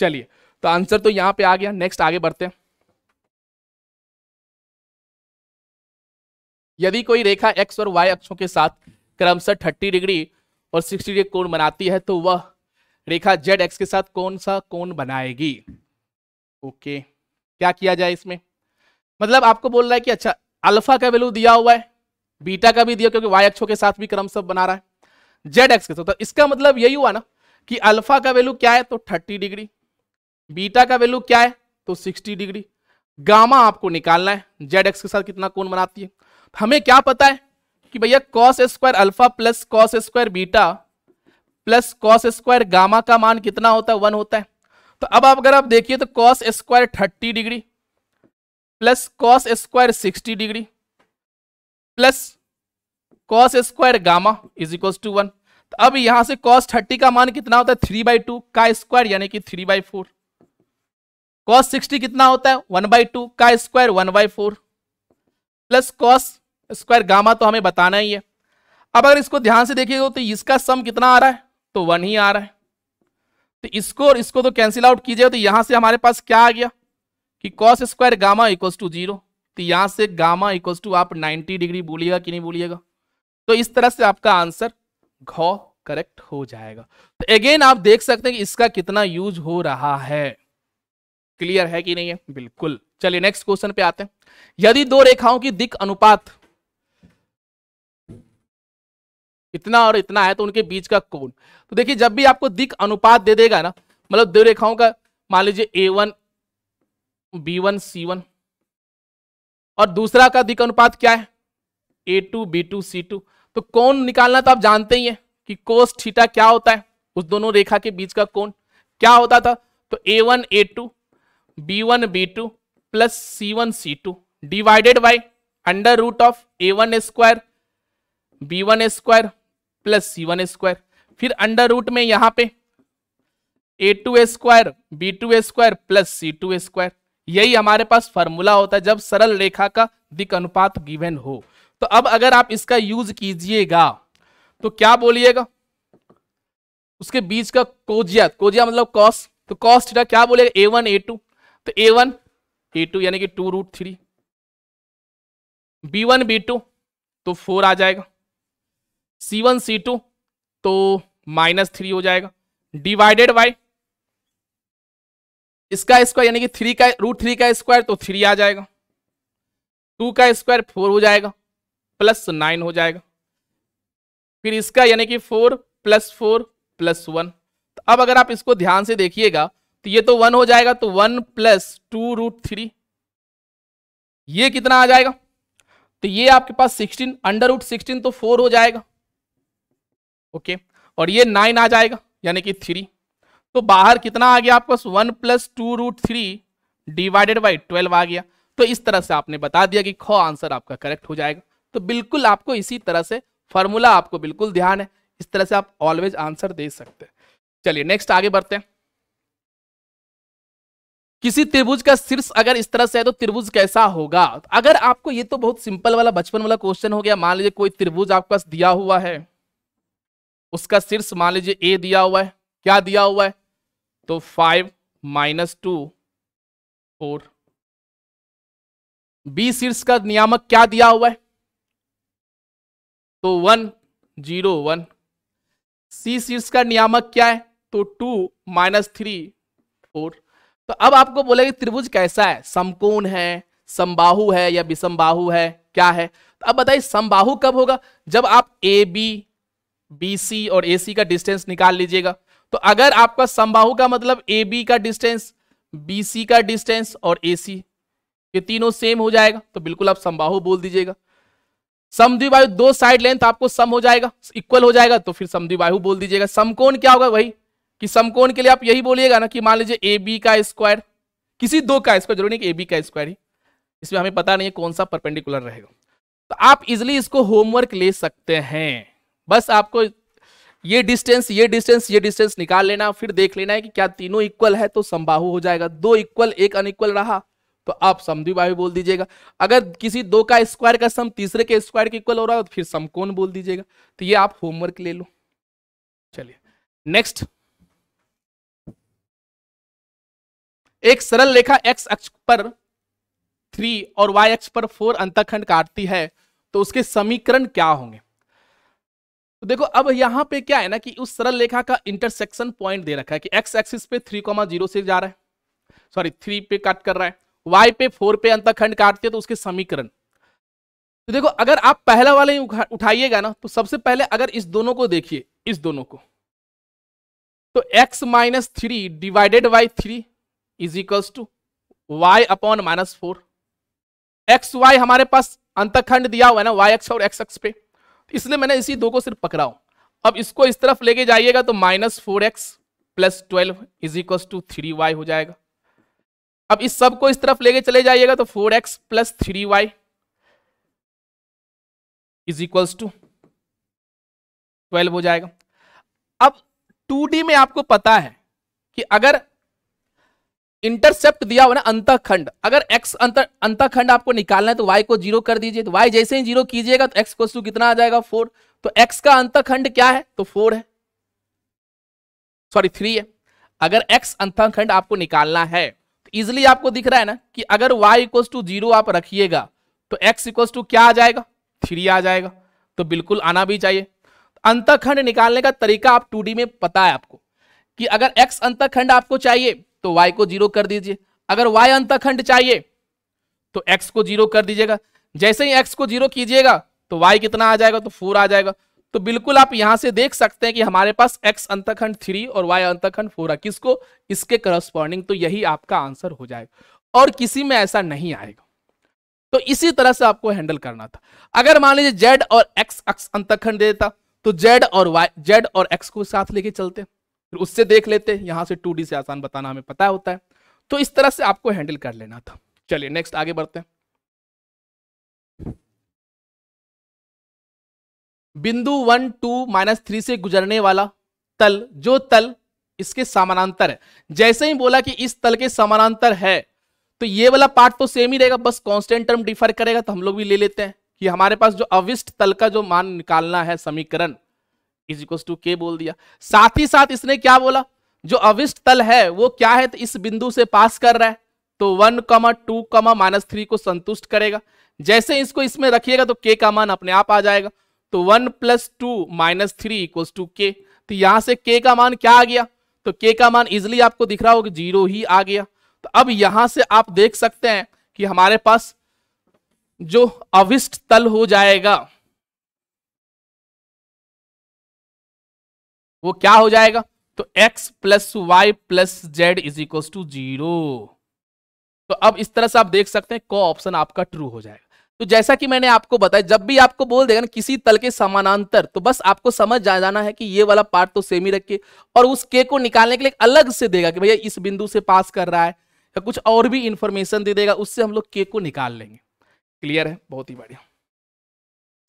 चलिए तो आंसर तो यहाँ पे आ गया नेक्स्ट आगे बढ़ते हैं यदि कोई रेखा एक्स और वाई अक्षों के साथ क्रमशः थर्टी डिग्री और सिक्सटी डिग्री कोण बनाती है तो वह रेखा जेड एक्स के साथ कौन सा कोण बनाएगी ओके okay. क्या किया जाए इसमें मतलब आपको बोल रहा है कि अच्छा अल्फा का वैल्यू दिया हुआ है बीटा का भी दिया क्योंकि वाई अक्षों के साथ भी क्रम सब बना रहा है जेड एक्स के साथ तो इसका मतलब यही हुआ ना कि अल्फा का वैल्यू क्या है तो थर्टी डिग्री बीटा का वैल्यू क्या है तो सिक्सटी डिग्री गामा आपको निकालना है जेड एक्स के साथ कितना कौन बनाती है तो हमें क्या पता है कि भैया cos square alpha plus cos square beta plus cos square gamma का मान कितना होता है वन होता है तो अब आप अगर आप देखिए तो cos square thirty degree plus cos square sixty degree plus cos square gamma is equal to one तो अब यहां से कॉस थर्टी का मान कितना होता है थ्री बाई टू का स्क्वायर यानी कि three by four cos sixty कितना होता है वन बाई टू का square one by four plus cos square gamma तो हमें बताना ही है अब अगर इसको ध्यान से देखिएगा तो इसका सम कितना आ रहा है तो वन ही आ रहा है तो इसको और इसको तो कैंसिल आउट कीजिएगा तो यहां से हमारे पास क्या आ गया कि cos square gamma equal to zero तो यहां से गामा इक्व टू आप 90 डिग्री बोलिएगा कि नहीं बोलिएगा तो इस तरह से आपका आंसर घ करेक्ट हो जाएगा तो अगेन आप देख सकते हैं कि इसका कितना यूज हो रहा है क्लियर है कि नहीं है बिल्कुल चलिए नेक्स्ट क्वेश्चन पे आते हैं यदि दो रेखाओं की दिक अनुपात इतना और इतना है तो उनके बीच का कोण तो देखिए जब भी आपको दिक अनुपात दे देगा ना मतलब दो रेखाओं का मान लीजिए A one B one C one और दूसरा का दिक अनुपात क्या है A two B two C two तो कौन निकालना तो आप जानते ही है कि कोस ठीटा क्या होता है उस दोनों रेखा के बीच का कोण क्या होता था तो ए one A two B one B two plus C one C two divided by under root of A one square B one square plus C one square फिर अंडर रूट में यहां पे A two square B two square plus C two square यही हमारे पास formula होता है जब सरल रेखा का दिक अनुपात गिवेन हो तो अब अगर आप इसका यूज कीजिएगा तो क्या बोलिएगा उसके बीच का कोजिया कोजिया मतलब कॉस तो कॉस थीटा क्या बोलेगा ए वन ए टू तो ए वन ए टू यानी कि two root three B one B two तो फोर आ जाएगा सी वन सी टू तो माइनस थ्री हो जाएगा डिवाइडेड बाय इसका स्क्वायर यानी कि थ्री का रूट थ्री का स्क्वायर तो थ्री आ जाएगा टू का स्क्वायर फोर हो जाएगा प्लस नाइन हो जाएगा फिर इसका यानी कि four plus four plus one तो अब अगर आप इसको ध्यान से देखिएगा तो ये तो वन हो जाएगा तो one plus two root three ये कितना आ जाएगा तो ये आपके पास सिक्सटीन अंडर रूट सिक्सटीन तो फोर हो जाएगा ओके और ये नाइन आ जाएगा यानी कि थ्री तो बाहर कितना आ गया आपको one plus two root three divided by twelve आ गया तो इस तरह से आपने बता दिया कि ख आंसर आपका करेक्ट हो जाएगा तो बिल्कुल आपको इसी तरह से फॉर्मूला आपको बिल्कुल ध्यान है इस तरह से आप ऑलवेज आंसर दे सकते हैं चलिए नेक्स्ट आगे बढ़ते हैं किसी त्रिभुज का शीर्ष अगर इस तरह से है तो त्रिभुज कैसा होगा अगर आपको ये तो बहुत सिंपल वाला बचपन वाला क्वेश्चन हो गया मान लीजिए कोई त्रिभुज आपके पास दिया हुआ है उसका शीर्ष मान लीजिए ए दिया हुआ है क्या दिया हुआ है तो five minus two four b शीर्ष का नियामक क्या दिया हुआ है तो वन जीरो वन सी शीर्ष का नियामक क्या है तो टू माइनस थ्री फोर तो अब आपको कि त्रिभुज कैसा है समकोण है समबाहु है या विषम है क्या है तो अब बताइए समबाहु कब होगा जब आप ए बी BC और AC का डिस्टेंस निकाल लीजिएगा तो अगर आपका समबाहु का मतलब AB का डिस्टेंस BC का डिस्टेंस और AC ये तीनों सेम हो जाएगा तो बिल्कुल आप समबाहु बोल दीजिएगा समद्विबाहु दो साइड लेंथ आपको सम हो जाएगा इक्वल हो जाएगा तो फिर समद्विबाहु बोल दीजिएगा समकोण क्या होगा वही कि समकोण के लिए आप यही बोलिएगा ना कि मान लीजिए ए बी का स्क्वायर किसी दो का स्क्वायर जरूरी नहीं कि ए बी का स्क्वायर ही इसमें हमें पता नहीं है कौन सा परपेंडिकुलर रहेगा तो आप इजिली इसको होमवर्क ले सकते हैं बस आपको ये डिस्टेंस ये डिस्टेंस ये डिस्टेंस निकाल लेना फिर देख लेना है कि क्या तीनों इक्वल है तो संबाहु हो जाएगा दो इक्वल एक अनइक्वल रहा तो आप समद्विबाहु बोल दीजिएगा अगर किसी दो का स्क्वायर का सम तीसरे के स्क्वायर के इक्वल हो रहा है तो फिर समकोण बोल दीजिएगा तो ये आप होमवर्क ले लो चलिए नेक्स्ट एक सरल रेखा एक्स अक्ष पर थ्री और वाई अक्ष पर फोर अंतखंड काटती है तो उसके समीकरण क्या होंगे देखो अब यहां पे क्या है ना कि उस सरल रेखा का इंटरसेक्शन पॉइंट दे रखा है कि एक्स एक्सिस पे थ्री कॉमा जीरो से जा रहा है सॉरी थ्री पे कट कर रहा है वाई पे फोर पे अंतखंड काटते हैं तो उसके समीकरण तो देखो अगर आप पहला वाले उठाइएगा ना तो सबसे पहले अगर इस दोनों को देखिए इस दोनों को तो x minus three divided by three is equals to y upon minus four x y हमारे पास अंतखंड दिया हुआ है ना वाई एक्स और एक्स एक्स पे इसलिए मैंने इसी दो को सिर्फ पकड़ा हूं अब इसको इस तरफ लेके जाइएगा तो minus four x plus twelve is equal to three y हो जाएगा अब इस सब को इस तरफ लेके चले जाइएगा तो four x plus three y is equals to twelve हो जाएगा अब टू में आपको पता है कि अगर इंटरसेप्ट दिया हुआ ना अंतखंड अगर x अंतर अंतखंड आपको निकालना है तो y को जीरो कर दीजिए तो y जैसे ही जीरो कीजिएगा तो x को टू कितना आ जाएगा फोर तो x का अंतखंड क्या है तो फोर है सॉरी थ्री है अगर x अंतखंड आपको निकालना है तो इजिली आपको दिख रहा है ना कि अगर y इक्वल्स टू जीरो आप रखिएगा तो x इक्वल्स टू क्या आ जाएगा थ्री आ जाएगा तो बिल्कुल आना भी चाहिए तो अंतखंड निकालने का तरीका आप टू में पता है आपको कि अगर x अंतखंड आपको चाहिए तो y को जीरो कर दीजिए अगर y अंतखंड चाहिए तो x को जीरो कर दीजिएगा जैसे ही x को जीरो कीजिएगा तो y कितना आ जाएगा तो फोर आ जाएगा तो बिल्कुल आप यहां से देख सकते हैं कि हमारे पास x अंतखंड थ्री और y अंतखंड फोर है किसको इसके करस्पॉन्डिंग तो यही आपका आंसर हो जाएगा और किसी में ऐसा नहीं आएगा तो इसी तरह से आपको हैंडल करना था अगर मान लीजिए जेड और एक्स अक्ष अंतखंड देता तो जेड और वाई जेड और एक्स को साथ लेके चलते फिर उससे देख लेते हैं यहाँ से टू से आसान बताना हमें पता होता है तो इस तरह से आपको हैंडल कर लेना था चलिए नेक्स्ट आगे बढ़ते हैं बिंदु वन टू माइनस थ्री से गुजरने वाला तल जो तल इसके समानांतर है जैसे ही बोला कि इस तल के समानांतर है तो ये वाला पार्ट तो सेम ही रहेगा बस कांस्टेंट टर्म डिफर करेगा तो हम लोग भी ले लेते हैं कि हमारे पास जो अविष्ट तल का जो मान निकालना है समीकरण इज इक्वल टू के बोल दिया साथ ही साथ इसने क्या बोला जो अविष्ट तल है वो क्या है तो इस बिंदु से पास कर रहा है तो one comma two comma minus three को संतुष्ट करेगा जैसे इसको इसमें रखिएगा तो के का मान अपने आप आ जाएगा तो one plus two minus three equals to के तो यहां से के का मान क्या आ गया तो के का मान इजिली आपको दिख रहा होगा जीरो ही आ गया तो अब यहां से आप देख सकते हैं कि हमारे पास जो अविष्ट तल हो जाएगा वो क्या हो जाएगा तो x plus y plus z is equal to zero तो अब इस तरह से आप देख सकते हैं को ऑप्शन आपका ट्रू हो जाएगा तो जैसा कि मैंने आपको बताया जब भी आपको बोल देगा ना किसी तल के समानांतर तो बस आपको समझ जा जाना है कि ये वाला पार्ट तो सेम ही रखिए और उस के को निकालने के लिए अलग से देगा कि भैया इस बिंदु से पास कर रहा है या कुछ और भी इंफॉर्मेशन दे देगा उससे हम लोग के को निकाल लेंगे क्लियर है बहुत ही बढ़िया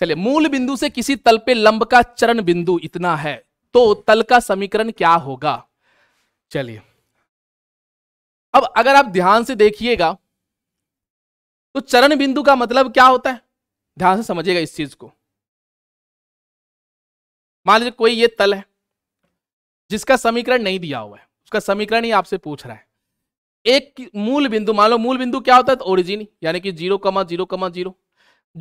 चलिए मूल बिंदु से किसी तल पे लंब का चरण बिंदु इतना है तो तल का समीकरण क्या होगा चलिए अब अगर आप ध्यान से देखिएगा तो चरण बिंदु का मतलब क्या होता है ध्यान से समझिएगा इस चीज को मान लीजिए कोई ये तल है जिसका समीकरण नहीं दिया हुआ है उसका समीकरण ही आपसे पूछ रहा है एक मूल बिंदु मान लो मूल बिंदु क्या होता है तो ओरिजिन यानी कि zero comma zero comma zero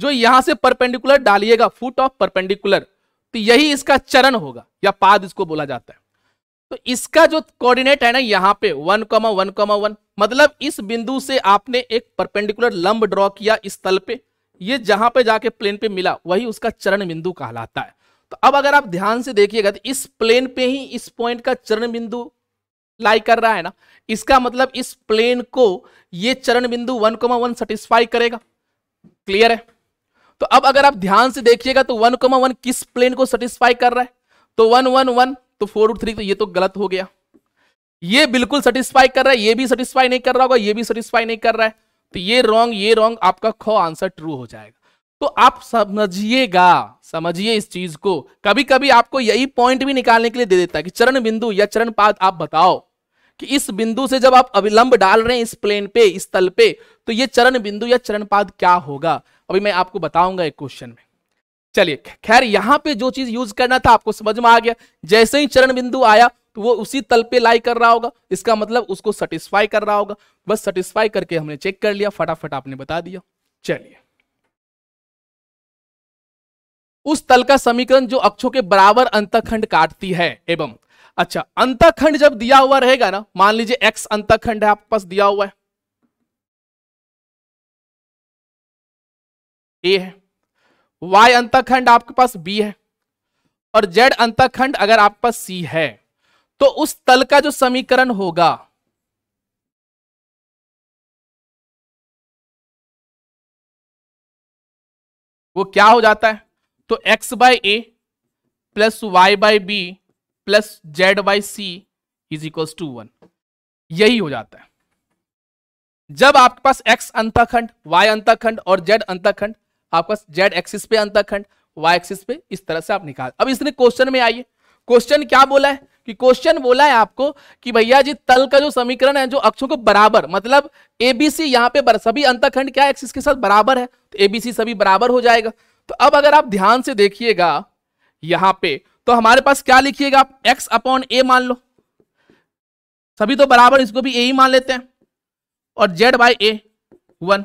जो यहां से परपेंडिकुलर डालिएगा फुट ऑफ परपेंडिकुलर तो यही इसका चरण होगा या पाद इसको बोला जाता है तो इसका जो कोऑर्डिनेट है ना यहाँ पे one comma one comma one मतलब इस बिंदु से आपने एक परपेंडिकुलर लंब ड्रॉ किया इस तल पे ये जहां पे जाके प्लेन पे मिला वही उसका चरण बिंदु कहलाता है तो अब अगर आप ध्यान से देखिएगा तो इस प्लेन पे ही इस पॉइंट का चरण बिंदु लाई कर रहा है ना इसका मतलब इस प्लेन को ये चरण बिंदु वन कॉमा वन सेटिस्फाई करेगा क्लियर है तो अब अगर आप ध्यान से देखिएगा तो वन कोमा वन किस प्लेन को सेटिस्फाई कर रहा है तो वन वन वन तो फोर रूट थ्री तो ये तो गलत हो गया ये बिल्कुल सेटिस्फाई कर रहा है ये भी सेटिस्फाई नहीं कर रहा होगा ये भी सेटिस्फाई नहीं कर रहा है तो ये रॉन्ग ये रॉन्ग आपका खो आंसर ट्रू हो जाएगा तो आप समझिएगा समझिए इस चीज को कभी कभी आपको यही पॉइंट भी निकालने के लिए दे देता है कि चरण बिंदु या चरण पाद आप बताओ कि इस बिंदु से जब आप अविलंब डाल रहे हैं इस प्लेन पे इस तल पे तो ये चरण बिंदु या चरण पाद क्या होगा अभी मैं आपको बताऊंगा एक क्वेश्चन में चलिए खैर यहां पे जो चीज यूज करना था आपको समझ में आ गया जैसे ही चरण बिंदु आया तो वो उसी तल पे लाई कर रहा होगा इसका मतलब उसको सेटिस्फाई कर रहा होगा बस सेटिस्फाई करके हमने चेक कर लिया फटाफट आपने बता दिया चलिए उस तल का समीकरण जो अक्षों के बराबर अंतखंड काटती है एवं अच्छा अंतखंड जब दिया हुआ रहेगा ना मान लीजिए एक्स अंतखंड है आपके पास दिया हुआ है ए है वाई अंतखंड आपके पास बी है और जेड अंतखंड अगर आपके पास सी है तो उस तल का जो समीकरण होगा वो क्या हो जाता है तो x by a plus y by b plus z by c is equal to one यही हो जाता है जब आपके पास x अंतखंड y अंतखंड और z अंतखंड आपका जेड एक्सिस पे अंतखंड वाई एक्सिस पे इस तरह से आप निकाल अब इसने क्वेश्चन में आइए क्वेश्चन क्या बोला है कि क्वेश्चन बोला है आपको कि भैया जी तल का जो समीकरण है जो अक्षों को बराबर मतलब एबीसी यहाँ पे सभी अंतखंड क्या एक्सिस के साथ बराबर है तो एबीसी सभी बराबर हो जाएगा तो अब अगर आप ध्यान से देखिएगा यहां पे तो हमारे पास क्या लिखिएगा आप एक्स अपॉन ए मान लो सभी तो बराबर इसको भी ए ही मान लेते हैं और जेड बाई ए वन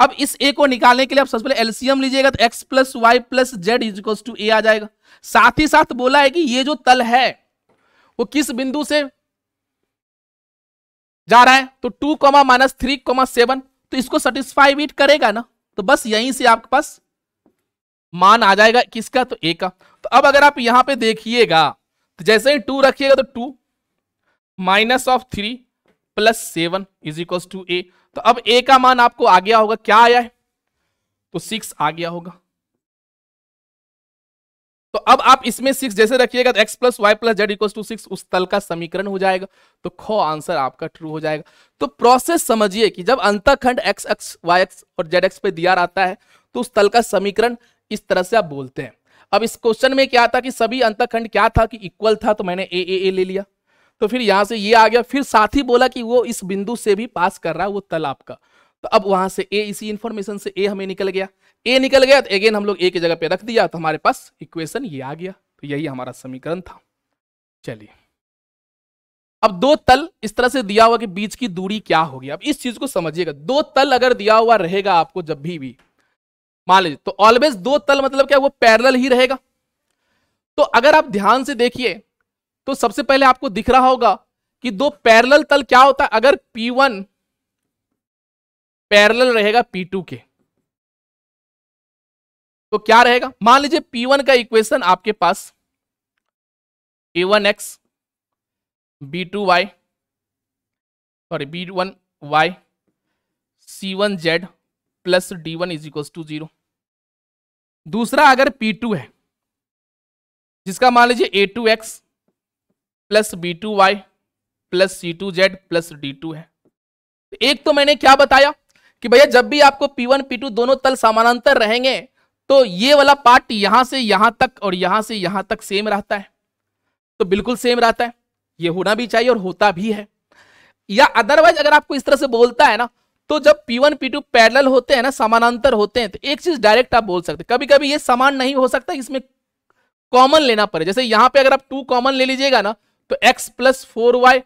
अब इस ए को निकालने के लिए आप सबसे पहले एलसीएम लीजिएगा तो x plus y plus z equals to a आ जाएगा साथ ही साथ बोला है कि ये जो तल है वो किस बिंदु से जा रहा है तो two comma minus three comma seven तो इसको सेटिस्फाई भी करेगा ना तो बस यहीं से आपके पास मान आ जाएगा किसका तो ए का तो अब अगर आप यहां पे देखिएगा तो जैसे ही टू रखिएगा तो two minus of three plus seven is to a तो अब ए का मान आपको आ गया होगा क्या आया है तो सिक्स आ गया होगा तो अब आप इसमें सिक्स जैसे रखिएगा तो x plus y plus z equal to six उस तल का समीकरण हो जाएगा तो खो आंसर आपका ट्रू हो जाएगा तो प्रोसेस समझिए कि जब अंतखंड एक्स एक्स वाई एक्स और जेड एक्स पे दिया रहता है तो उस तल का समीकरण इस तरह से आप बोलते हैं अब इस क्वेश्चन में क्या था कि सभी अंतखंड क्या था कि इक्वल था तो मैंने ए ए ए ले लिया तो फिर यहाँ से ये आ गया फिर साथ ही बोला कि वो इस बिंदु से भी पास कर रहा है वो तल आपका तो अब वहां से ए इसी इंफॉर्मेशन से ए हमें निकल गया ए निकल गया तो अगेन हम लोग ए की जगह पे रख दिया तो हमारे पास इक्वेशन ये आ गया तो यही हमारा समीकरण था चलिए अब दो तल इस तरह से दिया हुआ कि बीच की दूरी क्या होगी अब इस चीज को समझिएगा दो तल अगर दिया हुआ रहेगा आपको जब भी भी मान लीजिए तो ऑलवेज दो तल मतलब क्या वो पैरेलल ही रहेगा तो अगर आप ध्यान से देखिए तो सबसे पहले आपको दिख रहा होगा कि दो पैरेलल तल क्या होता है अगर P1 पैरेलल रहेगा P2 के तो क्या रहेगा मान लीजिए P1 का इक्वेशन आपके पास a one x B two y sorry one z plus one is equal to zero दूसरा अगर P2 है जिसका मान लीजिए a two x plus B two Y plus C two Z plus D two है एक तो मैंने क्या बताया कि भैया जब भी आपको पी टू दोनों तल समानांतर रहेंगे तो ये वाला पार्ट यहां से यहां तक और यहां से यहां तक सेम रहता है तो बिल्कुल सेम रहता है ये होना भी चाहिए और होता भी है या अदरवाइज अगर आपको इस तरह से बोलता है ना तो जब P1 P2 पैरेलल होते हैं ना समानांतर होते हैं तो एक चीज डायरेक्ट आप बोल सकते कभी कभी ये समान नहीं हो सकता इसमें कॉमन लेना पड़े जैसे यहां पे अगर आप टू कॉमन ले लीजिएगा ना तो x plus four y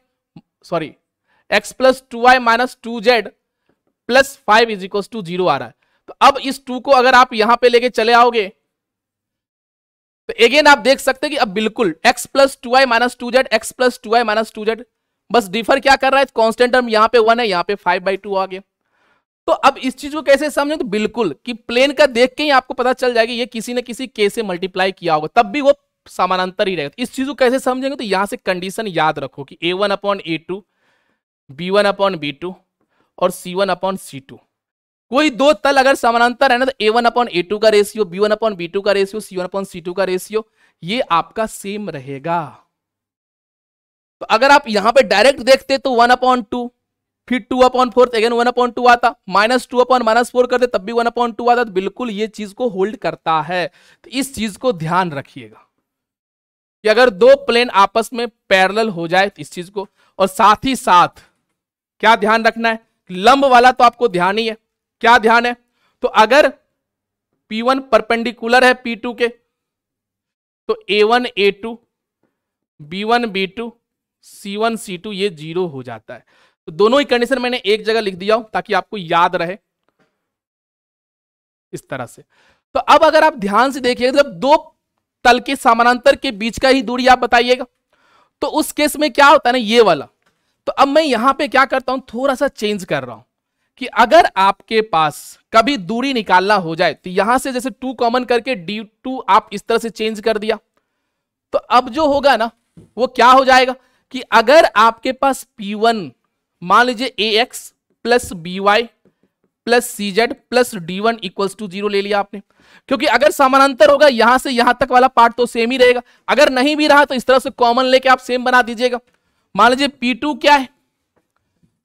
sorry x plus two Y minus two Z plus five is equal to zero आ रहा है तो अब इस टू को अगर आप यहां पे लेके चले आओगे तो अगेन आप देख सकते हैं कि अब बिल्कुल x plus two Y minus two z x plus two Y minus two z बस डिफर क्या कर रहा है कॉन्स्टेंट टर्म यहां पे वन है यहां पे फाइव बाई टू आ गया तो अब इस चीज को कैसे समझे तो बिल्कुल कि प्लेन का देख के ही आपको पता चल जाएगा ये किसी ने किसी के से मल्टीप्लाई किया होगा तब भी वो समानांतर ही रहेगा इस चीज को कैसे समझेंगे तो यहां से कंडीशन याद रखो कि ए one upon a two B one upon b two और c one upon c two कोई दो तल अगर समानांतर है ना तो ए वन अपॉन ए टू का ratio b one upon b two का ratio c one upon c two का रेशियो ये आपका सेम रहेगा तो अगर आप यहां पर डायरेक्ट देखते तो वन अपॉन टू फिर two upon four again one upon two आता minus two upon minus four करते तब भी वन अपॉन टू आता तो बिल्कुल ये चीज को होल्ड करता है तो इस चीज को ध्यान रखिएगा कि अगर दो प्लेन आपस में पैरल हो जाए इस चीज को और साथ ही साथ क्या ध्यान रखना है लंब वाला तो आपको ध्यान ही है क्या ध्यान है तो अगर P1 परपेंडिकुलर है P2 के तो A1 A2 B1 B2 C1 C2 ये जीरो हो जाता है तो दोनों ही कंडीशन मैंने एक जगह लिख दिया हूं ताकि आपको याद रहे इस तरह से तो अब अगर आप ध्यान से देखिए जब दो तल के समानांतर के बीच का ही दूरी आप बताइएगा तो उस केस में क्या होता है ना ये वाला तो अब मैं यहां पे क्या करता हूं थोड़ा सा चेंज कर रहा हूं कि अगर आपके पास कभी दूरी निकालना हो जाए तो यहां से जैसे टू कॉमन करके डी टू आप इस तरह से चेंज कर दिया तो अब जो होगा ना वो क्या हो जाएगा कि अगर आपके पास P1 मान लीजिए a x plus B Y plus C Z plus d one equals to zero ले लिया आपने क्योंकि अगर समानांतर होगा यहां से यहां तक वाला पार्ट तो सेम ही रहेगा अगर नहीं भी रहा तो इस तरह से कॉमन लेके आप सेम बना दीजिएगा मान लीजिए पी टू क्या है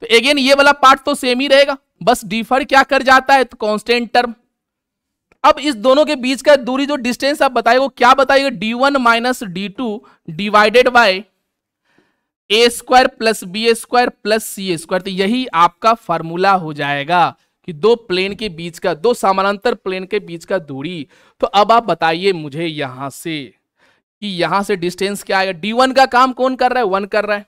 तो अगेन ये वाला पार्ट तो सेम ही रहेगा बस डिफर क्या कर जाता है तो कॉन्स्टेंट टर्म अब इस दोनों के बीच का दूरी जो डिस्टेंस आप बताइएगा क्या बताएगा d one minus d two divided by a square plus B square plus C square तो यही आपका फॉर्मूला हो जाएगा कि दो प्लेन के बीच का दो समानांतर प्लेन के बीच का दूरी तो अब आप बताइए मुझे यहां से कि यहां से डिस्टेंस क्या आएगा डी वन का काम कौन कर रहा है वन कर रहा है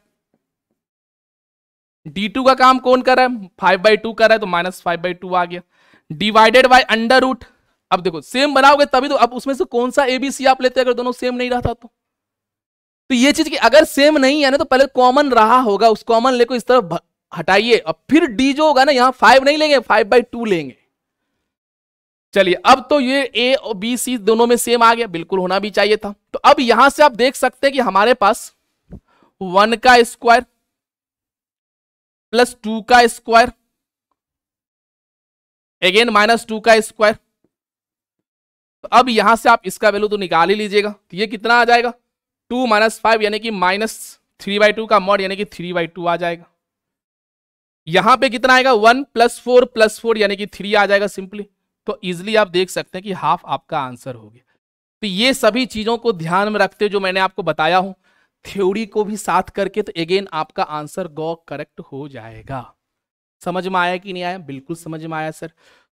डी टू का काम कौन कर रहा है फाइव बाई टू कर रहा है तो माइनस फाइव बाई टू आ गया डिवाइडेड बाई अंडर रूट अब देखो सेम बनाओगे तभी तो अब उसमें से कौन सा एबीसी आप लेते अगर दोनों सेम नहीं रहता तो तो ये चीज की अगर सेम नहीं है ना तो पहले कॉमन रहा होगा उस कॉमन ले को इस तरफ हटाइए अब फिर डी जो होगा ना यहाँ फाइव नहीं लेंगे फाइव बाई टू लेंगे चलिए अब तो ये ए और बी सी दोनों में सेम आ गया बिल्कुल होना भी चाहिए था तो अब यहां से आप देख सकते हैं कि हमारे पास वन का स्क्वायर प्लस टू का स्क्वायर अगेन माइनस टू का स्क्वायर तो अब यहां से आप इसका वैल्यू तो निकाल ही लीजिएगा तो ये कितना आ जाएगा टू माइनस फाइव यानी कि माइनस थ्री बाई टू का मॉड यानी कि थ्री बाई टू आ जाएगा यहां पे कितना आएगा one plus four plus four यानी कि थ्री आ जाएगा सिंपली तो इजिली आप देख सकते हैं कि हाफ आपका आंसर हो गया तो ये सभी चीजों को ध्यान में रखते जो मैंने आपको बताया हूं थ्योरी को भी साथ करके तो अगेन आपका आंसर गौ करेक्ट हो जाएगा समझ में आया कि नहीं आया बिल्कुल समझ में आया सर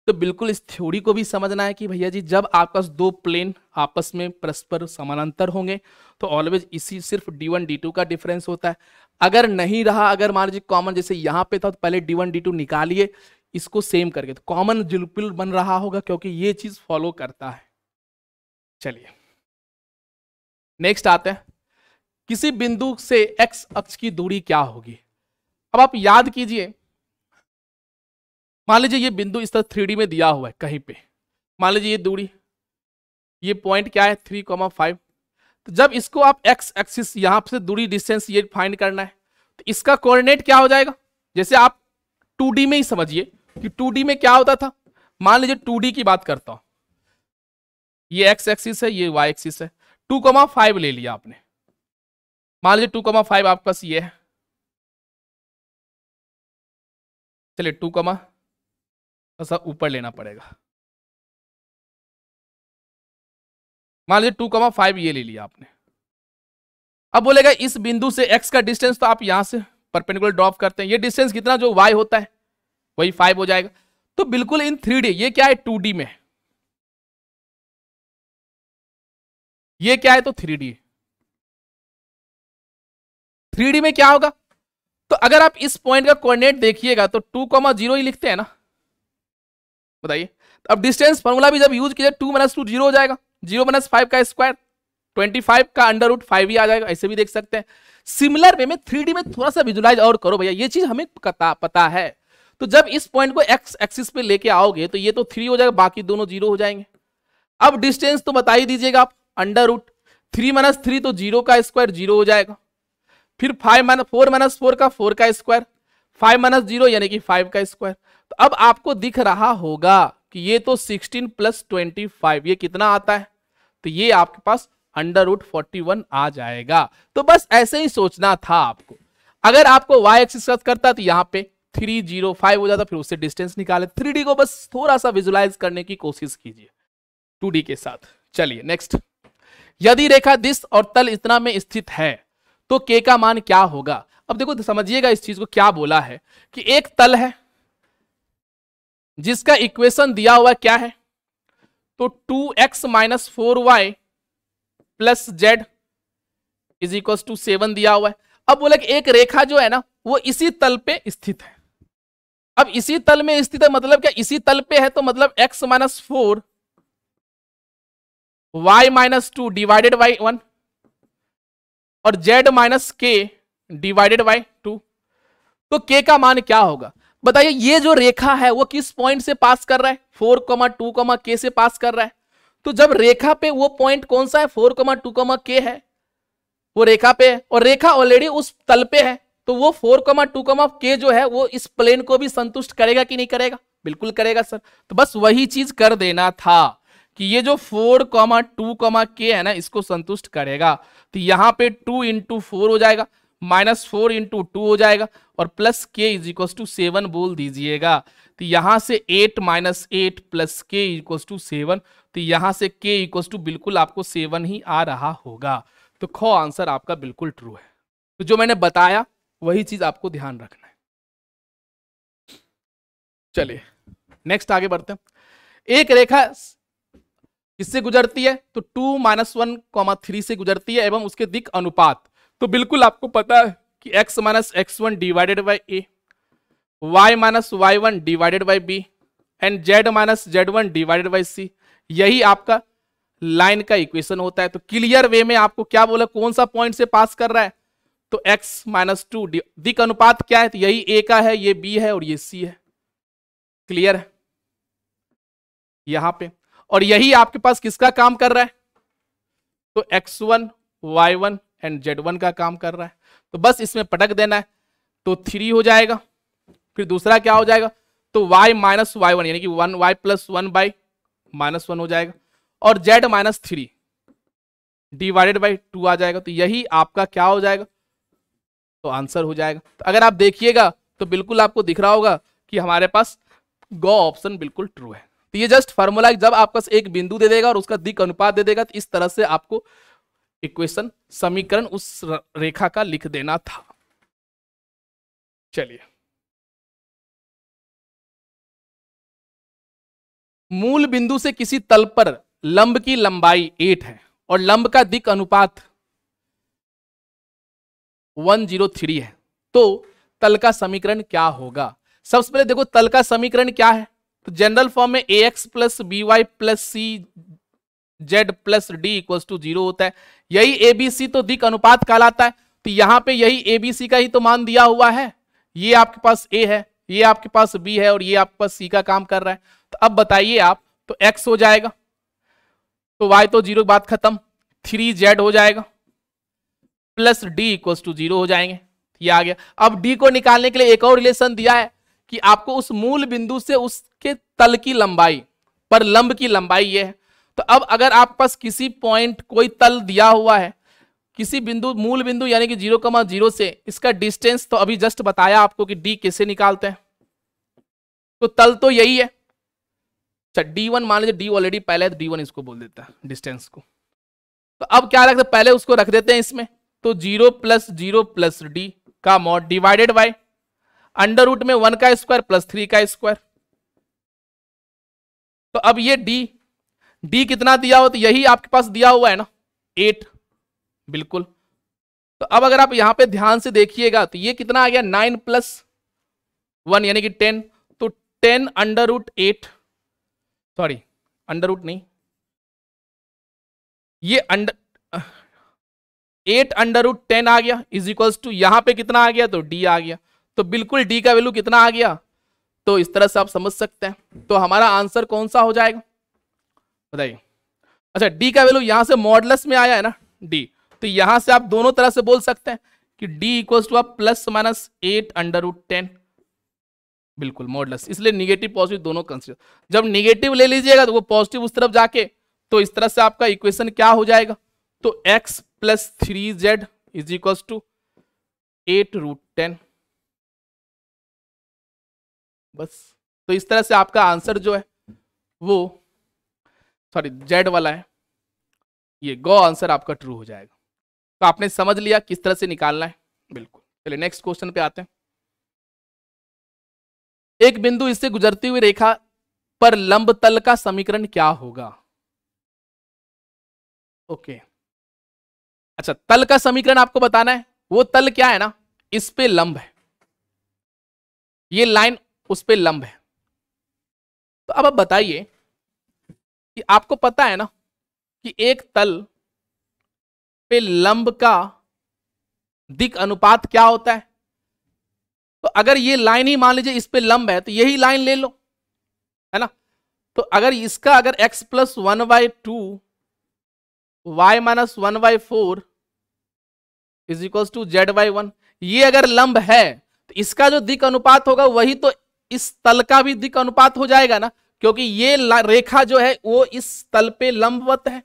तो बिल्कुल इस थ्योरी को भी समझना है कि भैया जी जब आपका दो प्लेन आपस में परस्पर समानांतर होंगे तो ऑलवेज इसी सिर्फ d1 d2 का डिफरेंस होता है अगर नहीं रहा अगर मान लीजिए कॉमन जैसे यहाँ पे था तो पहले d1 d2 निकालिए इसको सेम करके तो कॉमन जिलपिल बन रहा होगा क्योंकि ये चीज फॉलो करता है चलिए नेक्स्ट आते हैं किसी बिंदु से एक्स अक्ष की दूरी क्या होगी अब आप याद कीजिए मान लीजिए ये बिंदु इस तरह थ्री में दिया हुआ है कहीं पे मान लीजिए ये दूरी ये पॉइंट क्या है थ्री कॉमा फाइव तो जब इसको आप एक्स एक्सिस यहां से दूरी डिस्टेंस ये फाइंड करना है तो इसका कोऑर्डिनेट क्या हो जाएगा जैसे आप टू में ही समझिए कि टू में क्या होता था मान लीजिए टू की बात करता हूं ये एक्स एक्सिस है ये वाई एक्सिस है टू ले लिया आपने मान लीजिए टू कमा फाइव आपके पास ये है चलिए टू कमा थोड़ा सा ऊपर लेना पड़ेगा मान लीजिए टू कमा फाइव ये ले लिया आपने अब बोलेगा इस बिंदु से एक्स का डिस्टेंस तो आप यहां से परपेंडिकुलर ड्रॉप करते हैं ये डिस्टेंस कितना जो वाई होता है वही फाइव हो जाएगा तो बिल्कुल इन थ्री ये क्या है टू में ये क्या है तो थ्री डी थ्री में क्या होगा तो अगर आप इस पॉइंट का कोऑर्डिनेट देखिएगा तो टू कॉमा जीरो ही लिखते हैं ना बताइए अब डिस्टेंस फॉर्मूला भी जब यूज किया टू माइनस टू जीरो हो जाएगा जीरो माइनस फाइव का स्क्वायर ट्वेंटी फाइव का अंडर रूट फाइव ही आ जाएगा ऐसे भी देख सकते हैं सिमिलर वे में थ्री में थोड़ा सा विजुलाइज और करो भैया ये चीज हमें पता पता है तो जब इस पॉइंट को एक्स एक्सिस पे लेके आओगे तो ये तो थ्री हो जाएगा बाकी दोनों जीरो हो जाएंगे अब डिस्टेंस तो बता ही दीजिएगा आप under root three minus three तो जीरो का स्क्वायर जीरो हो जाएगा फिर five minus four minus four का फोर का स्क्वायर फाइव माइनस जीरो यानी कि फाइव का स्क्वायर तो अब आपको दिख रहा होगा कि ये तो सिक्सटीन प्लस ट्वेंटी फाइव ये कितना आता है तो ये आपके पास अंडर रूट फोर्टी वन आ जाएगा तो बस ऐसे ही सोचना था आपको अगर आपको वाई एक्सिस करता तो यहाँ पे थ्री जीरो फाइव हो जाता फिर उससे डिस्टेंस निकाले थ्री को बस थोड़ा सा विजुलाइज करने की कोशिश कीजिए टू के साथ चलिए नेक्स्ट यदि रेखा दिस और तल इतना में स्थित है तो के का मान क्या होगा अब देखो समझिएगा इस चीज को क्या बोला है कि एक तल है जिसका इक्वेशन दिया हुआ क्या है तो two x minus four y plus z is equal to seven दिया हुआ है अब बोला कि एक रेखा जो है ना वो इसी तल पे स्थित है अब इसी तल में स्थित है मतलब क्या इसी तल पे है तो मतलब x minus four y minus two divided by one और z minus k divided by two तो के का मान क्या होगा बताइए ये जो रेखा है वो किस पॉइंट से पास कर रहा है फोर कमा टू कमा के से पास कर रहा है तो जब रेखा पे वो पॉइंट कौन सा है फोर कमा टू कमा के है वो रेखा पे है और रेखा ऑलरेडी उस तल पे है तो वो फोर कमा टू कमा के जो है वो इस प्लेन को भी संतुष्ट करेगा कि नहीं करेगा बिल्कुल करेगा सर तो बस वही चीज कर देना था कि ये जो फोर कॉमा टू कॉमा के है ना इसको संतुष्ट करेगा तो यहां पे टू इंटू फोर हो जाएगा माइनस फोर इंटू टू हो जाएगा और प्लस के इज इक्व टू सेवन बोल दीजिएगा तो यहां से एट माइनस एट प्लस के इक्व टू सेवन तो यहां से के इक्व टू बिल्कुल आपको सेवन ही आ रहा होगा तो खो आंसर आपका बिल्कुल ट्रू है तो जो मैंने बताया वही चीज आपको ध्यान रखना है चलिए नेक्स्ट आगे बढ़ते हैं एक रेखा किससे गुजरती है तो two minus one comma three से गुजरती है एवं उसके दिक अनुपात तो बिल्कुल आपको पता है कि x minus x one divided by a y minus Y one divided by b and Z minus Z one divided by c यही आपका लाइन का इक्वेशन होता है तो क्लियर वे में आपको क्या बोला कौन सा पॉइंट से पास कर रहा है तो x माइनस टू दिक अनुपात क्या है तो यही a का है ये b है और ये c है क्लियर है यहां पे और यही आपके पास किसका काम कर रहा है तो x1 y1 and Z one का काम कर रहा है तो बस इसमें पटक देना है तो थ्री हो जाएगा फिर दूसरा क्या हो जाएगा तो वाई माइनस वाई वन यानी कि one y plus one by minus one हो जाएगा और z minus three divided by two आ जाएगा तो यही आपका क्या हो जाएगा तो आंसर हो जाएगा तो अगर आप देखिएगा तो बिल्कुल आपको दिख रहा होगा कि हमारे पास गो ऑप्शन बिल्कुल ट्रू है तो ये जस्ट फॉर्मूला जब आपका एक बिंदु दे देगा और उसका दिक अनुपात दे देगा तो इस तरह से आपको इक्वेशन समीकरण उस रेखा का लिख देना था चलिए मूल बिंदु से किसी तल पर लंब की लंबाई एट है और लंब का दिक अनुपात वन जीरो थ्री है तो तल का समीकरण क्या होगा सबसे पहले देखो तल का समीकरण क्या है तो जनरल फॉर्म में a x plus B Y plus C Z plus D equals to zero होता है यही एबीसी तो दिक अनुपात कहलाता है तो यहां पे यही एबीसी का ही तो मान दिया हुआ है ये आपके पास ए है ये आपके पास बी है और ये आपके पास सी का काम कर रहा है तो अब बताइए आप तो एक्स हो जाएगा तो वाई तो जीरो बात खत्म थ्री जेड हो जाएगा plus D equals to zero हो जाएंगे ये आ गया अब डी को निकालने के लिए एक और रिलेशन दिया है कि आपको उस मूल बिंदु से उसके तल की लंबाई पर लंब की लंबाई यह है तो अब अगर आप पास किसी पॉइंट कोई तल दिया हुआ है किसी बिंदु मूल बिंदु यानी कि जीरो कमा जीरो से इसका डिस्टेंस तो अभी जस्ट बताया आपको कि डी कैसे निकालते हैं तो तल तो यही है अच्छा डी वन मान लीजिए डी ऑलरेडी पहले डी वन तो इसको बोल देता है डिस्टेंस को तो अब क्या रखते पहले उसको रख देते हैं इसमें तो zero plus zero plus d का mod divided by under root में वन का स्क्वायर प्लस थ्री का स्क्वायर तो अब ये डी डी कितना दिया हो तो यही आपके पास दिया हुआ है ना एट बिल्कुल तो अब अगर आप यहां पे ध्यान से देखिएगा तो ये कितना आ गया नाइन प्लस वन यानी कि टेन तो ten under root eight sorry under root नहीं ये under eight under root ten आ गया इज इक्वल्स टू यहां पे कितना आ गया तो डी आ गया तो बिल्कुल डी का वैल्यू कितना आ गया तो इस तरह से आप समझ सकते हैं तो हमारा आंसर कौन सा हो जाएगा बताइए अच्छा डी का वैल्यू यहां से मॉडलस में आया है ना डी तो यहां से आप दोनों तरह से बोल सकते हैं कि डी इक्वल्स टू आप plus minus eight under root ten बिल्कुल मॉडलस इसलिए निगेटिव पॉजिटिव दोनों कंसिडर जब निगेटिव ले लीजिएगा तो वो पॉजिटिव उस तरफ जाके तो इस तरह से आपका इक्वेशन क्या हो जाएगा तो x plus three z is equal to eight root ten बस तो इस तरह से आपका आंसर जो है वो सॉरी जेड वाला है ये गो आंसर आपका ट्रू हो जाएगा तो आपने समझ लिया किस तरह से निकालना है बिल्कुल चलिए नेक्स्ट क्वेश्चन पे आते हैं एक बिंदु इससे गुजरती हुई रेखा पर लंब तल का समीकरण क्या होगा ओके अच्छा तल का समीकरण आपको बताना है वो तल क्या है ना इस पे लंब है ये लाइन उस पे लंब है तो अब आप बताइए कि आपको पता है ना कि एक तल पे लंब का दिक अनुपात क्या होता है तो अगर ये लाइन ही मान लीजिए इस पे लंब है तो यही लाइन ले लो है ना तो अगर इसका अगर x plus one by two Y minus one by four is equal to z by one ये अगर लंब है तो इसका जो दिक अनुपात होगा वही तो इस तल का भी दिक अनुपात हो जाएगा ना क्योंकि ये रेखा जो है वो इस तल पे लंबवत है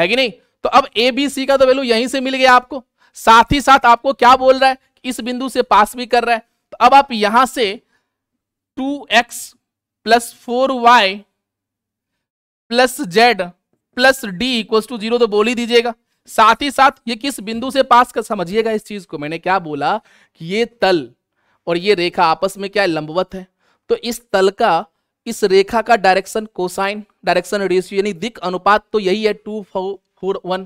है कि नहीं तो अब ए बी सी का तो वैल्यू यहीं से मिल गया आपको साथ ही साथ आपको क्या बोल रहा है इस बिंदु से पास भी कर रहा है तो अब आप यहां से two x plus four y plus z plus D equal to zero तो बोल ही दीजिएगा साथ ही साथ ये किस बिंदु से पास कर समझिएगा इस चीज को मैंने क्या बोला कि ये तल और ये रेखा आपस में क्या लंबवत है तो इस तल का इस रेखा का डायरेक्शन कोसाइन डायरेक्शन रेशियो यानी दिक अनुपात तो यही है टू फोर वन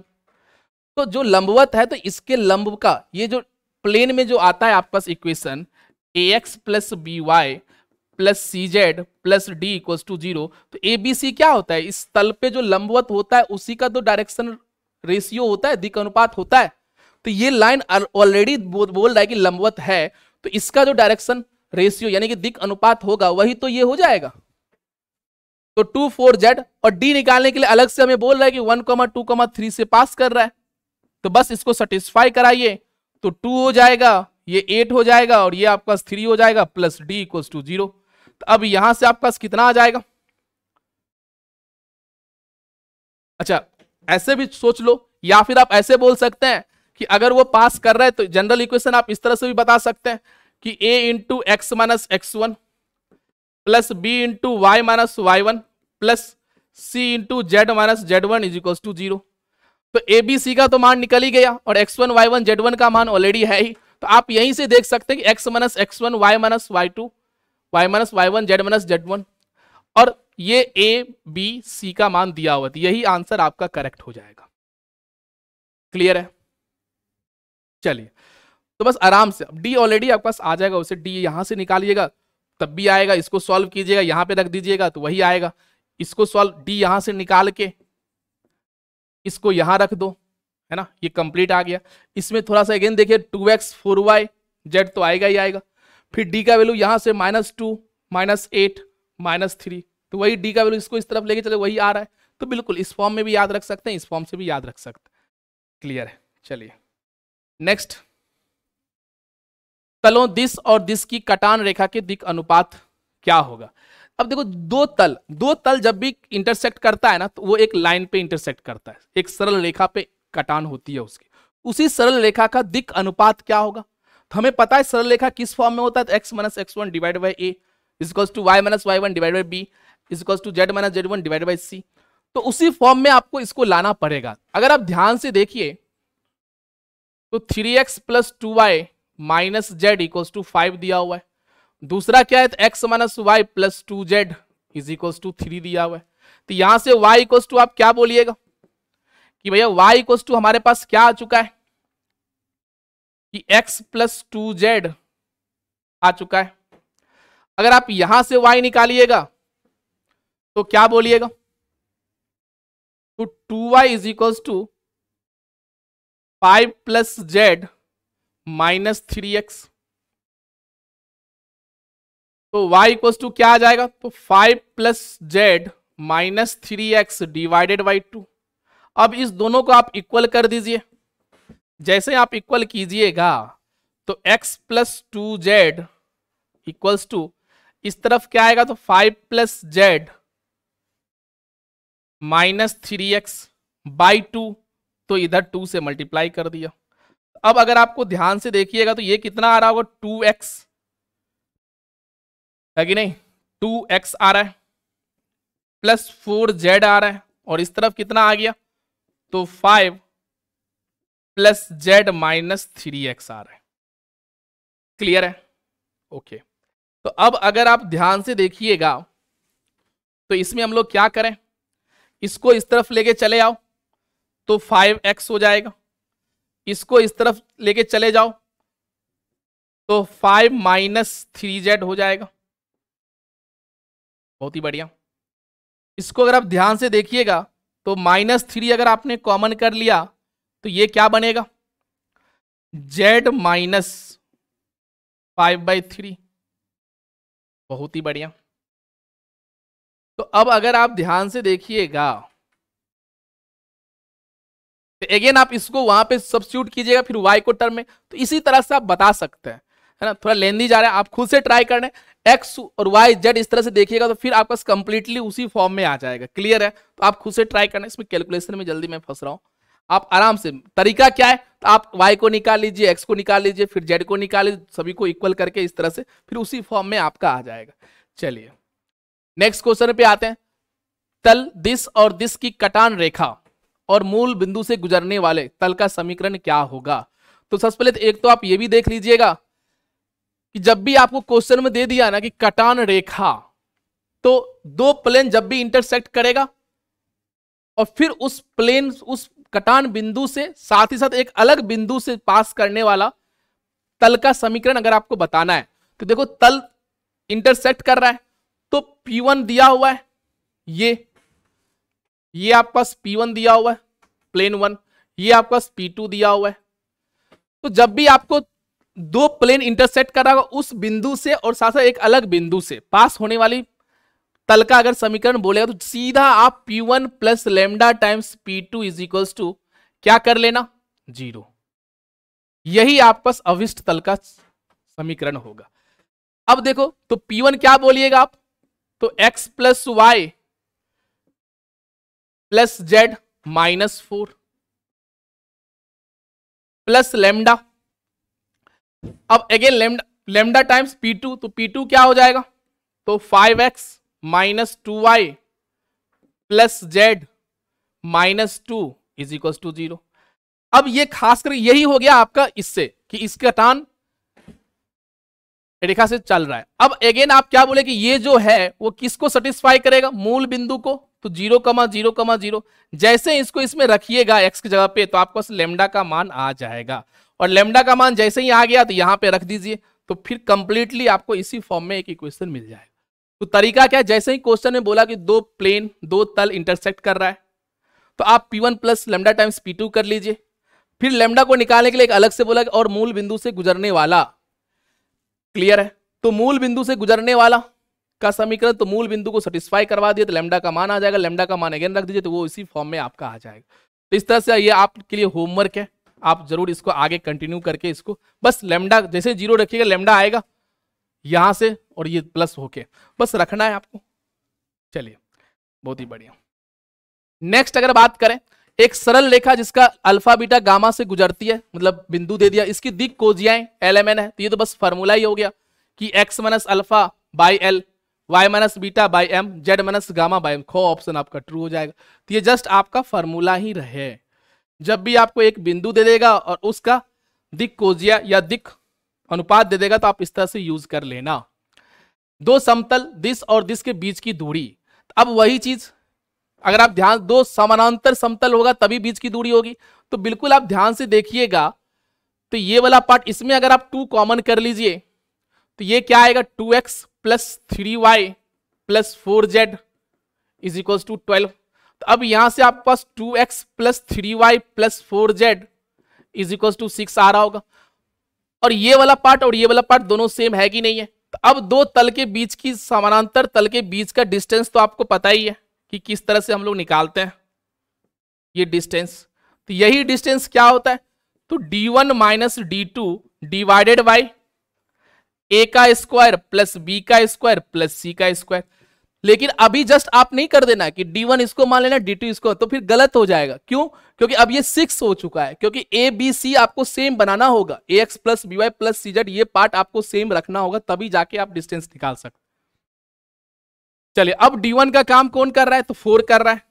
तो जो लंबवत है तो इसके लंब का ये जो प्लेन में जो आता है आपके पास equation a x plus B Y plus C Z plus D equals to zero तो ए बी सी क्या होता है इस तल पे जो लंबवत होता है उसी का तो डायरेक्शन रेशियो होता है दिक अनुपात होता है तो ये लाइन ऑलरेडी बोल रहा है कि लंबवत है तो इसका जो डायरेक्शन रेशियो यानी कि दिक अनुपात होगा वही तो ये हो जाएगा तो टू फोर जेड और डी निकालने के लिए अलग से हमें बोल रहा है कि one comma two comma three से पास कर रहा है तो बस इसको सेटिस्फाई कराइए तो टू हो जाएगा ये एट हो जाएगा और ये आपका थ्री हो जाएगा plus D equal to zero तो अब यहां से आपका कितना आ जाएगा अच्छा ऐसे भी सोच लो या फिर आप ऐसे बोल सकते हैं कि अगर वो पास कर रहा है तो जनरल इक्वेशन आप इस तरह से भी बता सकते हैं कि a into x minus x one plus b into y minus Y one plus c into z minus Z one is equal to zero तो ए बी सी का तो मान निकल ही गया और x one Y one Z one का मान ऑलरेडी है ही तो आप यहीं से देख सकते हैं कि x minus x one y minus Y two Y minus Y one Z minus Z one और ये ए बी सी का मान दिया हुआ था यही आंसर आपका करेक्ट हो जाएगा क्लियर है चलिए तो बस आराम से डी ऑलरेडी आपके पास आ जाएगा उसे डी यहां से निकालिएगा तब भी आएगा इसको सॉल्व कीजिएगा यहां पे रख दीजिएगा तो वही आएगा इसको सॉल्व डी यहां से निकाल के इसको यहां रख दो है ना ये कंप्लीट आ गया इसमें थोड़ा सा अगेन देखिए two x four y Z तो आएगा ही आएगा फिर डी का वैल्यू यहां से minus two minus eight minus three तो वही डी का वैल्यू इसको इस तरफ लेके चले वही आ रहा है तो बिल्कुल इस फॉर्म में भी याद रख सकते हैं इस फॉर्म से भी याद रख सकते हैं क्लियर है चलिए नेक्स्ट तलों दिस और दिस की कटान रेखा के दिक अनुपात क्या होगा अब देखो दो तल दो तल जब भी इंटरसेक्ट करता है ना तो वो एक लाइन पे इंटरसेक्ट करता है एक सरल रेखा पे कटान होती है उसकी उसी सरल रेखा का दिक अनुपात क्या होगा तो हमें पता है सरल रेखा किस फॉर्म में होता है x minus x one divide by A two Y minus Y one divide by b equals to z minus Z one divide by c तो उसी फॉर्म में आपको इसको लाना पड़ेगा अगर आप ध्यान से देखिए तो three x plus two Y minus z equals to five दिया हुआ है दूसरा क्या है तो x minus y plus two z is equal to three दिया हुआ है तो यहां से वाई इक्वल टू आप क्या बोलिएगा कि भैया वाई इक्वल टू हमारे पास क्या आ चुका है कि एक्स प्लस टू जेड आ चुका है अगर आप यहां से वाई निकालिएगा तो क्या बोलिएगा तो two y is equal to five plus z minus three x तो y इक्वल्स टू क्या आ जाएगा तो five plus z minus three x divided by two अब इस दोनों को आप इक्वल कर दीजिए जैसे आप इक्वल कीजिएगा तो x plus two z equals to इस तरफ क्या आएगा तो five plus z minus three x by two तो इधर टू से मल्टीप्लाई कर दिया अब अगर आपको ध्यान से देखिएगा तो ये कितना आ रहा होगा टू एक्स है कि नहीं टू एक्स आ रहा है प्लस फोर जेड आ रहा है और इस तरफ कितना आ गया तो five plus z minus three x आ रहा है क्लियर है ओके तो अब अगर आप ध्यान से देखिएगा तो इसमें हम लोग क्या करें इसको इस तरफ लेके चले आओ तो फाइव एक्स हो जाएगा इसको इस तरफ लेके चले जाओ तो फाइव माइनस थ्री जेड हो जाएगा बहुत ही बढ़िया इसको अगर आप ध्यान से देखिएगा तो माइनस थ्री अगर आपने कॉमन कर लिया तो ये क्या बनेगा z minus five by three बहुत ही बढ़िया तो अब अगर आप ध्यान से देखिएगा तो अगेन आप इसको वहां पे सब्सिट्यूट कीजिएगा फिर वाई को टर्म में तो इसी तरह से आप बता सकते हैं है ना थोड़ा लेंदी जा रहा है आप खुद से ट्राई कर रहे एक्स और वाई जेड इस तरह से देखिएगा तो फिर आपका कंप्लीटली उसी फॉर्म में आ जाएगा क्लियर है तो आप खुद से ट्राई करना इसमें कैलकुलेशन में जल्दी मैं फंस रहा हूँ आप आराम से तरीका क्या है तो आप वाई को निकाल लीजिए एक्स को निकाल लीजिए फिर जेड को निकाल लीजिए सभी को इक्वल करके इस तरह से फिर उसी फॉर्म में आपका आ जाएगा चलिए नेक्स्ट क्वेश्चन पे आते हैं तल दिस और दिस की कटान रेखा और मूल बिंदु से गुजरने वाले तल का समीकरण क्या होगा तो सबसे पहले तो एक तो आप ये भी देख लीजिएगा कि जब भी आपको क्वेश्चन में दे दिया ना कि कटान रेखा तो दो प्लेन जब भी इंटरसेक्ट करेगा और फिर उस प्लेन उस कटान बिंदु से साथ ही साथ एक अलग बिंदु से पास करने वाला तल का समीकरण अगर आपको बताना है तो देखो तल इंटरसेक्ट कर रहा है तो P1 दिया हुआ है ये ये आपके पास P1 दिया हुआ है प्लेन वन ये आपके पास P2 दिया हुआ है तो जब भी आपको दो प्लेन इंटरसेक्ट कर रहा होगा उस बिंदु से और साथ साथ एक अलग बिंदु से पास होने वाली तल का अगर समीकरण बोलेगा तो सीधा आप P1 one plus lambda times p two is equals to क्या कर लेना जीरो यही आप पास अविष्ट तल का समीकरण होगा अब देखो तो P1 क्या बोलिएगा आप तो x plus y plus z minus four plus lambda अब again lambda times p two तो पी टू क्या हो जाएगा तो five x minus two Y plus z minus two is equal to zero अब ये खासकर यही हो गया आपका इससे कि इसका टान रेखा से चल रहा है अब अगेन आप क्या बोले कि ये जो है वो किसको सेटिस्फाई करेगा मूल बिंदु को तो zero comma zero comma zero जैसे इसको इसमें रखिएगा एक्स की जगह पे तो आपको लेमडा का मान आ जाएगा और लेमडा का मान जैसे ही आ गया तो यहाँ पे रख दीजिए तो फिर कंप्लीटली आपको इसी फॉर्म में एक इक्वेशन मिल जाएगा तो तरीका क्या है जैसे ही क्वेश्चन में बोला कि दो प्लेन दो तल इंटरसेक्ट कर रहा है तो आप p one plus lambda times p two कर लीजिए फिर लेमडा को निकालने के लिए एक अलग से बोला और मूल बिंदु से गुजरने वाला क्लियर है तो मूल बिंदु से गुजरने वाला का समीकरण तो मूल बिंदु को सेटिस्फाई करवा दिया तो लेमडा का मान आ जाएगा लेमडा का मान अगेन रख दीजिए तो वो इसी फॉर्म में आपका आ जाएगा तो इस तरह से ये आपके लिए होमवर्क है आप जरूर इसको आगे कंटिन्यू करके इसको बस लेमडा जैसे जीरो रखिएगा लेमडा आएगा यहां से और ये प्लस होके बस रखना है आपको चलिए बहुत ही बढ़िया नेक्स्ट अगर बात करें एक सरल रेखा जिसका अल्फा बीटा गामा से गुजरती है मतलब बिंदु दे दिया इसकी दिक कोजियाएं एल एम एन है तो ये तो बस फॉर्मूला ही हो गया कि x minus alpha by l y minus beta by m z minus gamma by m खो ऑप्शन आपका ट्रू हो जाएगा तो ये जस्ट आपका फॉर्मूला ही रहे जब भी आपको एक बिंदु दे देगा और उसका दिक कोजिया या दिक अनुपात दे देगा तो आप इस तरह से यूज कर लेना दो समतल दिस और दिस के बीच की दूरी अब वही चीज अगर आप ध्यान दो समानांतर समतल होगा तभी बीच की दूरी होगी तो बिल्कुल आप ध्यान से देखिएगा तो ये वाला पार्ट इसमें अगर आप टू कॉमन कर लीजिए तो ये क्या आएगा two x plus three Y plus four z is equals to twelve अब यहां से आपके पास two x plus three Y plus four z is equal to six आ रहा होगा और ये वाला पार्ट और ये वाला पार्ट दोनों सेम है कि नहीं है तो अब दो तल के बीच की समानांतर तल के बीच का डिस्टेंस तो आपको पता ही है कि किस तरह से हम लोग निकालते हैं ये डिस्टेंस तो यही डिस्टेंस क्या होता है तो d one minus d two divided by a का स्क्वायर प्लस बी का स्क्वायर प्लस सी का स्क्वायर लेकिन अभी जस्ट आप नहीं कर देना कि डी वन इसको मान लेना डी टू इसको तो फिर गलत हो जाएगा क्यों क्योंकि अब ये सिक्स हो चुका है क्योंकि ए बी सी आपको सेम बनाना होगा a x plus B Y plus C z ये पार्ट आपको सेम रखना होगा तभी जाके आप डिस्टेंस निकाल सकते चलिए अब डी वन का काम कौन कर रहा है तो फोर कर रहा है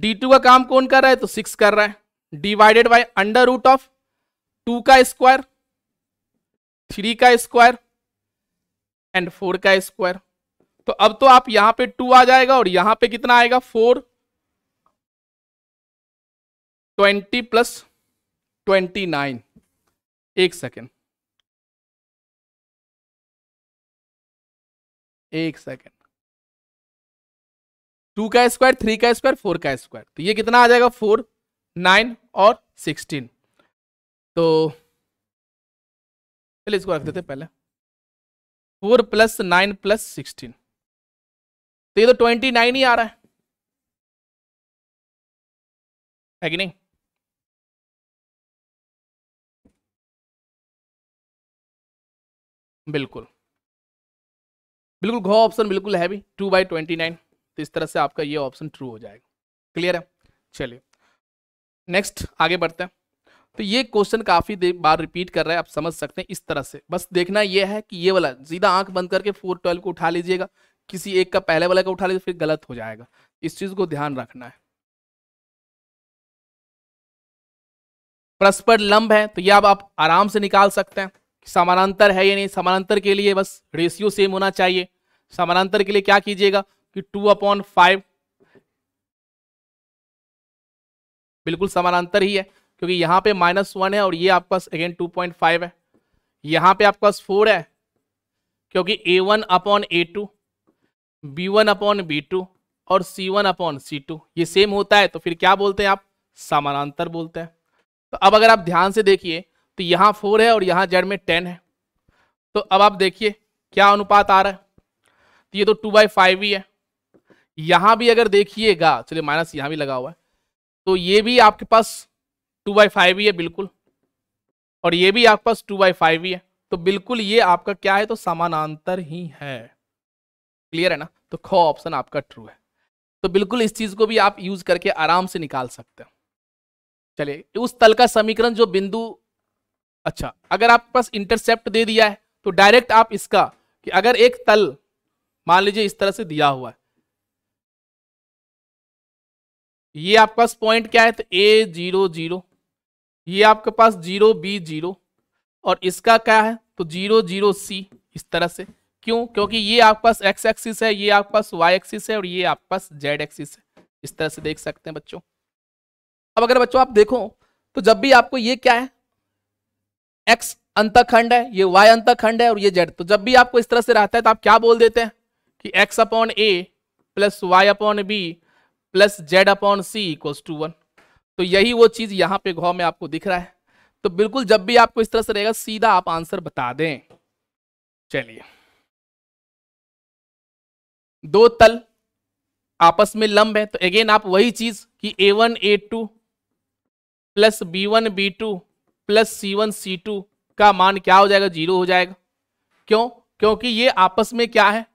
डी टू का काम कौन कर रहा है तो सिक्स कर रहा है divided by under root of two का स्क्वायर थ्री का स्क्वायर एंड फोर का स्क्वायर तो अब तो आप यहां पे टू आ जाएगा और यहां पे कितना आएगा four twenty plus twenty nine एक सेकेंड एक सेकेंड टू का स्क्वायर थ्री का स्क्वायर फोर का स्क्वायर तो ये कितना आ जाएगा फोर नाइन और सिक्सटीन तो चलिए इसको रख देते पहले four plus nine plus sixteen तो ये तो ट्वेंटी नाइन ही आ रहा है है कि नहीं बिल्कुल बिल्कुल घो ऑप्शन बिल्कुल है भी टू बाई ट्वेंटी नाइन तो इस तरह से आपका ये ऑप्शन ट्रू हो जाएगा क्लियर है चलिए नेक्स्ट आगे बढ़ते हैं तो ये क्वेश्चन काफ़ी बार रिपीट कर रहा है आप समझ सकते हैं इस तरह से बस देखना ये है कि ये वाला सीधा आंख बंद करके फोर ट्वेल्व को उठा लीजिएगा किसी एक का पहले वाला का उठा ले तो फिर गलत हो जाएगा इस चीज़ को ध्यान रखना है परस्पर लंब है तो ये अब आप, आप आराम से निकाल सकते हैं समानांतर है या नहीं समानांतर के लिए बस रेशियो सेम होना चाहिए समानांतर के लिए क्या कीजिएगा कि टू अपॉन फाइव बिल्कुल समानांतर ही है क्योंकि यहाँ पे माइनस वन है और ये आपके पास अगेन टू पॉइंट फाइव है यहां पे आपके पास फोर है क्योंकि a one upon a two B one upon b two और c one upon c two ये सेम होता है तो फिर क्या बोलते हैं आप समानांतर बोलते हैं तो अब अगर आप ध्यान से देखिए तो यहाँ फोर है और यहाँ जेड में टेन है तो अब आप देखिए क्या अनुपात आ रहा है तो ये तो टू बाई फाइव ही है यहाँ भी अगर देखिएगा चलिए माइनस यहाँ भी लगा हुआ है तो ये भी आपके पास टू बाई फाइव ही है बिल्कुल और ये भी आपके पास टू बाई फाइव ही है तो बिल्कुल ये आपका क्या है तो समानांतर ही है क्लियर है ना तो ख ऑप्शन आपका ट्रू है तो बिल्कुल इस चीज को भी आप यूज करके आराम से निकाल सकते हो चलिए उस तल का समीकरण जो बिंदु अच्छा अगर आपके पास इंटरसेप्ट दे दिया है तो डायरेक्ट आप इसका कि अगर एक तल मान लीजिए इस तरह से दिया हुआ है ये आपके पास पॉइंट क्या है तो ए जीरो जीरो ये आपके पास जीरो बी जीरो और इसका क्या है तो जीरो जीरो सी इस तरह से क्यों क्योंकि ये आपके पास एक्स एक्सिस है ये आपके पास वाई एक्सिस है और ये आपके पास जेड एक्सिस है इस तरह से देख सकते हैं बच्चों अब अगर बच्चों आप देखो तो जब भी आपको ये क्या है एक्स अंतखंड है ये वाई अंतखंड है और ये जेड तो जब भी आपको इस तरह से रहता है तो आप क्या बोल देते हैं कि x upon a plus y upon b plus z upon c equals to one तो यही वो चीज़ यहां पे घाव में आपको दिख रहा है तो बिल्कुल जब भी आपको इस तरह से रहेगा सीधा आप आंसर बता दें चलिए दो तल आपस में लंब है तो अगेन आप वही चीज कि ए वन ए two plus B one B two plus सी वन सी टू का मान क्या हो जाएगा जीरो हो जाएगा क्यों क्योंकि ये आपस में क्या है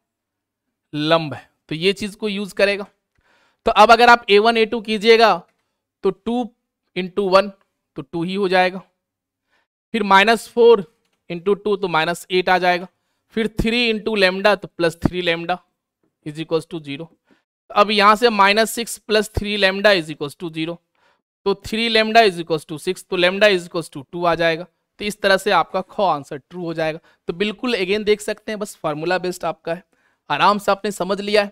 लंब है तो ये चीज को यूज करेगा तो अब अगर आप ए वन ए टू कीजिएगा तो टू इंटू वन तो टू ही हो जाएगा फिर माइनस फोर इंटू टू तो माइनस एट आ जाएगा फिर थ्री इंटू लेमडा तो plus three lambda is equals to zero अब यहाँ से minus six plus three lambda is equals to zero तो three lambda is equals to six तो lambda is equals to two आ जाएगा तो इस तरह से आपका खो आंसर ट्रू हो जाएगा तो बिल्कुल अगेन देख सकते हैं बस फार्मूला बेस्ड आपका है आराम से आपने समझ लिया है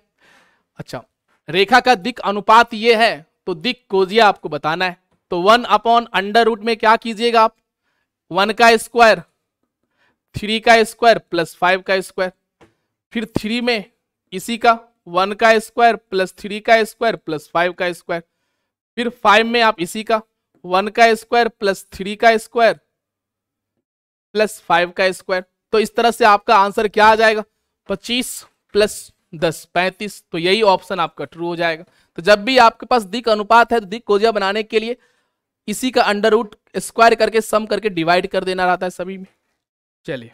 अच्छा रेखा का दिक अनुपात ये है तो दिक कोजिया आपको बताना है तो वन अपॉन अंडर रूट में क्या कीजिएगा आप वन का स्क्वायर थ्री का स्क्वायर प्लस फाइव का स्क्वायर फिर थ्री में इसी का वन का स्क्वायर प्लस थ्री का स्क्वायर प्लस फाइव का स्क्वायर फिर फाइव में आप इसी का वन का स्क्वायर प्लस थ्री का स्क्वायर प्लस फाइव का स्क्वायर तो इस तरह से आपका आंसर क्या आ जाएगा पच्चीस प्लस दस पैंतीस तो यही ऑप्शन आपका ट्रू हो जाएगा तो जब भी आपके पास दिक अनुपात है तो दिक कोजिया बनाने के लिए इसी का अंडर रूट स्क्वायर करके सम करके डिवाइड कर देना रहता है सभी में चलिए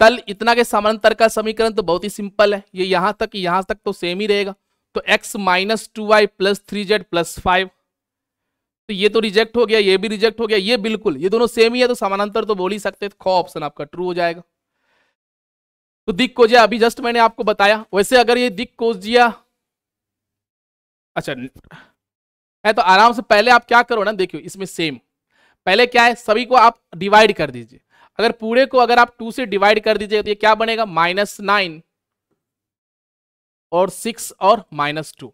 तल इतना के समांतर का समीकरण तो बहुत ही सिंपल है ये यहां तक यहां तक तो सेम ही रहेगा तो x minus two Y plus three z plus five तो ये तो रिजेक्ट हो गया ये भी रिजेक्ट हो गया ये बिल्कुल ये दोनों सेम ही है तो समानांतर तो बोल ही सकते खो ऑप्शन आपका ट्रू हो जाएगा तो दिक को जिया अभी जस्ट मैंने आपको बताया वैसे अगर ये दिक कोजिया अच्छा है तो आराम से पहले आप क्या करो ना देखियो इसमें सेम पहले क्या है सभी को आप डिवाइड कर दीजिए अगर पूरे को अगर आप टू से डिवाइड कर दीजिए तो ये क्या बनेगा माइनस नाइन और सिक्स और माइनस टू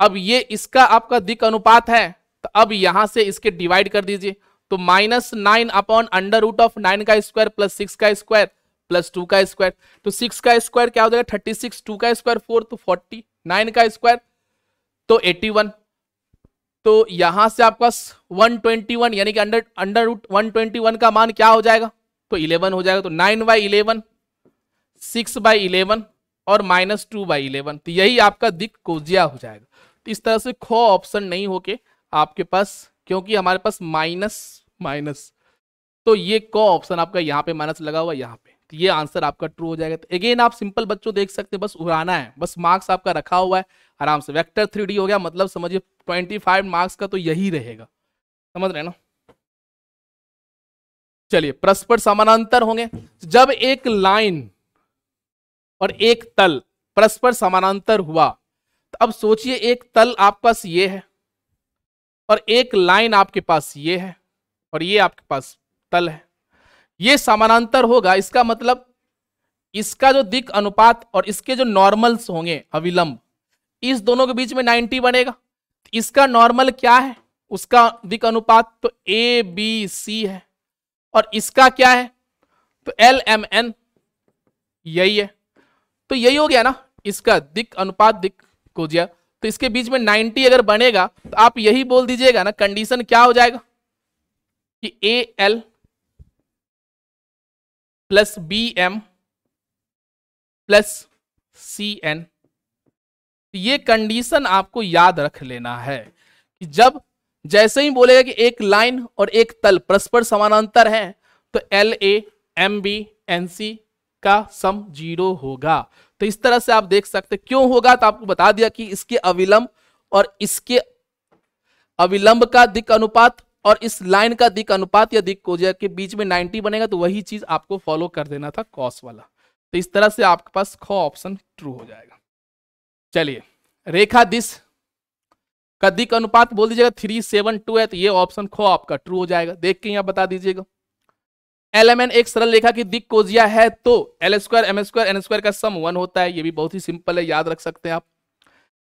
अब ये इसका आपका दिक अनुपात है तो अब यहां से इसके डिवाइड कर दीजिए तो minus nine upon under root of nine का स्क्वायर प्लस सिक्स का स्क्वायर प्लस टू का स्क्वायर तो सिक्स का स्क्वायर क्या हो जाएगा थर्टी सिक्स टू का स्क्वायर फोर तो फोर्टी नाइन का स्क्वायर तो एट्टी वन तो यहां से आपका वन ट्वेंटी वन यानी कि under under root one twenty one का मान क्या हो जाएगा तो इलेवन हो जाएगा तो nine by eleven six by eleven और माइनस टू बाई इलेवन तो यही आपका दिक कोजिया हो जाएगा तो इस तरह से खो ऑप्शन नहीं होके आपके पास क्योंकि हमारे पास माइनस माइनस तो ये को ऑप्शन आपका यहाँ पे माइनस लगा हुआ यहाँ पे तो ये आंसर आपका ट्रू हो जाएगा तो अगेन आप सिंपल बच्चों देख सकते हैं बस उड़ाना है बस मार्क्स आपका रखा हुआ है आराम से वेक्टर थ्री हो गया मतलब समझिए ट्वेंटी मार्क्स का तो यही रहेगा समझ रहे ना चलिए परस्पर समानांतर होंगे जब एक लाइन और एक तल परस्पर समानांतर हुआ तो अब सोचिए एक तल आपके पास ये है और एक लाइन आपके पास ये है और ये आपके पास तल है ये समानांतर होगा इसका मतलब इसका जो दिक अनुपात और इसके जो नॉर्मल्स होंगे अविलंब इस दोनों के बीच में 90 बनेगा इसका नॉर्मल क्या है उसका दिक अनुपात तो ए बी सी है और इसका क्या है तो एल एम एन यही है तो यही हो गया ना इसका दिक अनुपात दिक कोजिया तो इसके बीच में 90 अगर बनेगा तो आप यही बोल दीजिएगा ना कंडीशन क्या हो जाएगा कि a l plus b m plus c n तो ये कंडीशन आपको याद रख लेना है कि जब जैसे ही बोलेगा कि एक लाइन और एक तल परस्पर समानांतर है तो l a m b n c का सम जीरो होगा तो इस तरह से आप देख सकते क्यों होगा तो आपको बता दिया कि इसके अविलंब और इसके अविलंब का दिक अनुपात और इस लाइन का दिक अनुपात या दिक कोजिया के बीच में 90 बनेगा तो वही चीज आपको फॉलो कर देना था कॉस वाला तो इस तरह से आपके पास खो ऑप्शन ट्रू हो जाएगा चलिए रेखा दिश का दिक अनुपात बोल दीजिएगा थ्री सेवन टू है तो ये ऑप्शन खो आपका ट्रू हो जाएगा देख के यहाँ बता दीजिएगा एल एम एन एक सरल रेखा की दिक कोजिया है तो l square m square n square का सम वन होता है ये भी बहुत ही सिंपल है याद रख सकते हैं आप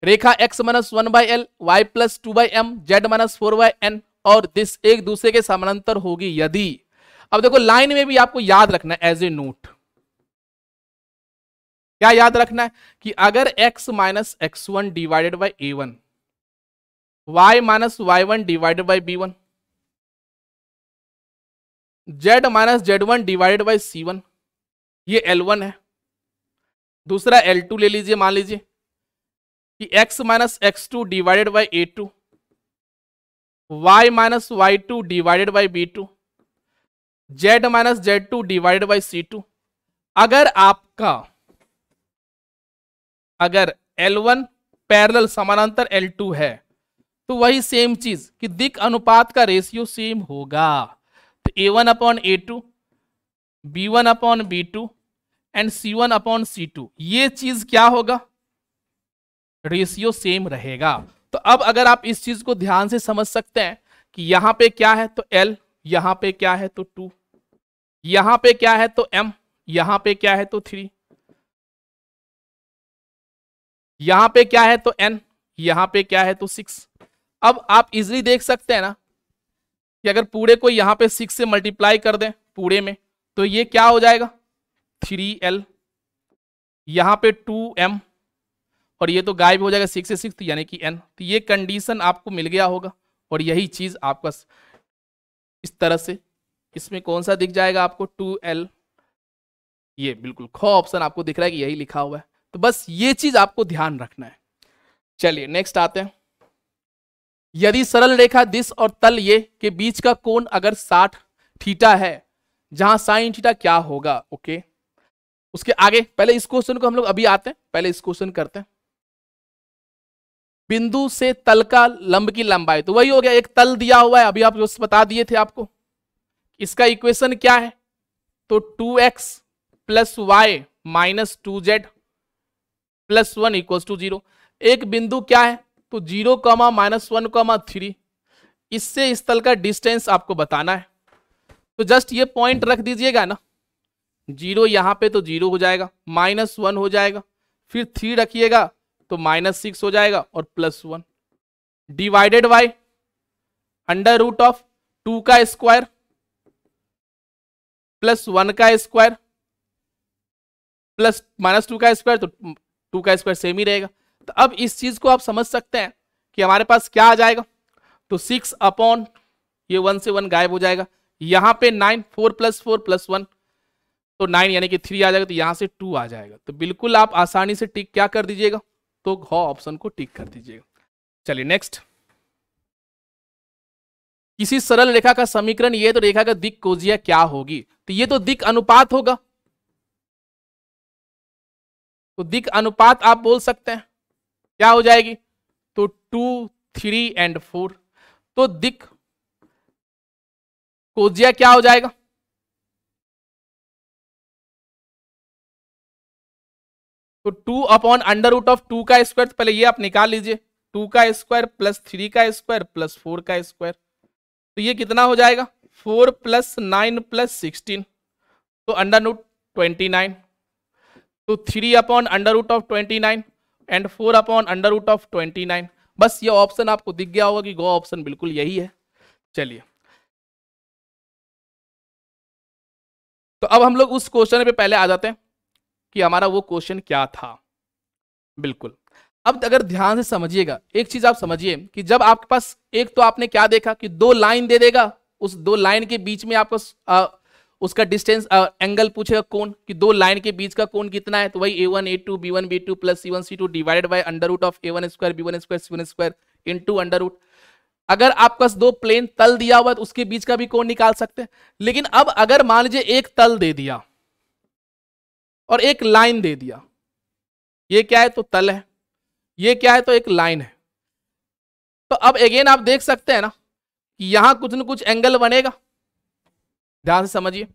रेखा x minus one by l y plus two by m z minus four by n और दिस एक दूसरे के समानांतर होगी यदि अब देखो लाइन में भी आपको याद रखना है एज ए नोट क्या याद रखना है कि अगर x minus x one divided by A one y minus Y one divided by b one Z minus Z one divided by C one ये एल वन है दूसरा एल टू ले लीजिए मान लीजिए कि x minus x two divided by A two Y minus Y two divided by B two z minus Z two divided by C two अगर आपका अगर एल वन पैरल समानांतर एल टू है तो वही सेम चीज कि दिक अनुपात का रेशियो सेम होगा तो ए one upon a two B one upon b two and c one upon c two ये चीज क्या होगा रेशियो सेम रहेगा तो अब अगर आप इस चीज को ध्यान से समझ सकते हैं कि यहां पे क्या है तो एल यहां पे क्या है तो टू यहां पे क्या है तो एम यहां पे क्या है तो थ्री यहां पे क्या है तो एन यहां पे क्या है तो सिक्स अब आप इजिली देख सकते हैं ना कि अगर पूरे को यहाँ पे सिक्स से मल्टीप्लाई कर दें पूरे में तो ये क्या हो जाएगा थ्री एल यहाँ पे टू एम और ये तो गायब हो जाएगा सिक्स से सिक्स तो यानी कि एन तो ये कंडीशन आपको मिल गया होगा और यही चीज़ आपका इस तरह से इसमें कौन सा दिख जाएगा आपको टू एल ये बिल्कुल खो ऑप्शन आपको दिख रहा है कि यही लिखा हुआ है तो बस ये चीज़ आपको ध्यान रखना है चलिए नेक्स्ट आते हैं यदि सरल रेखा दिस और तल ये के बीच का कोण अगर 60 थीटा है जहां साइन थीटा क्या होगा ओके उसके आगे पहले इस क्वेश्चन को हम लोग अभी आते हैं पहले इस क्वेश्चन करते हैं बिंदु से तल का लंब की लंबाई तो वही हो गया एक तल दिया हुआ है अभी आप बता दिए थे आपको इसका इक्वेशन क्या है तो two x plus y minus two Z plus one equal to zero एक बिंदु क्या है तो zero comma minus one comma three इससे इस तल का डिस्टेंस आपको बताना है तो जस्ट ये पॉइंट रख दीजिएगा ना जीरो यहाँ पे तो जीरो हो जाएगा माइनस वन हो जाएगा फिर थ्री रखिएगा तो माइनस सिक्स हो जाएगा और plus one divided by under root of two का स्क्वायर प्लस वन का स्क्वायर प्लस माइनस टू का स्क्वायर तो टू का स्क्वायर सेम ही रहेगा तो अब इस चीज को आप समझ सकते हैं कि हमारे पास क्या आ जाएगा तो सिक्स अपॉन ये वन से वन गायब हो जाएगा यहां पे nine four plus four plus one तो नाइन यानी कि थ्री आ जाएगा तो यहां से टू आ जाएगा तो बिल्कुल आप आसानी से टिक क्या कर दीजिएगा तो घ ऑप्शन को टिक कर दीजिएगा चलिए नेक्स्ट किसी सरल रेखा का समीकरण ये तो रेखा का दिक कोजिया क्या होगी तो ये तो दिक अनुपात होगा तो दिक अनुपात आप बोल सकते हैं क्या हो जाएगी तो टू थ्री एंड फोर तो दिक कोजिया क्या हो जाएगा तो two upon under root of two का स्क्वायर तो पहले ये आप निकाल लीजिए टू का स्क्वायर प्लस थ्री का स्क्वायर प्लस फोर का स्क्वायर तो ये कितना हो जाएगा four plus nine plus sixteen तो अंडर रूट ट्वेंटी नाइन तो three upon under root of twenty nine and four upon under root of twenty nine बस ये ऑप्शन आपको दिख गया होगा कि गो ऑप्शन बिल्कुल यही है चलिए तो अब हम लोग उस क्वेश्चन पे पहले आ जाते हैं कि हमारा वो क्वेश्चन क्या था बिल्कुल अब अगर ध्यान से समझिएगा एक चीज आप समझिए कि जब आपके पास एक तो आपने क्या देखा कि दो लाइन दे देगा उस दो लाइन के बीच में आपको उसका डिस्टेंस एंगल uh, पूछेगा कौन कि दो लाइन के बीच का कौन कितना है तो वही a one A two B one B two plus C one C two divided by under root of A one square B one square c one square into under root अगर आपका दो plane तल दिया हुआ तो उसके बीच का भी कोण निकाल सकते हैं लेकिन अब अगर मान लीजिए एक तल दे दिया और एक लाइन दे दिया ये क्या है तो तल है ये क्या है तो एक लाइन है तो अब अगेन आप देख सकते हैं ना कि यहां कुछ न कुछ एंगल बनेगा ध्यान से समझिए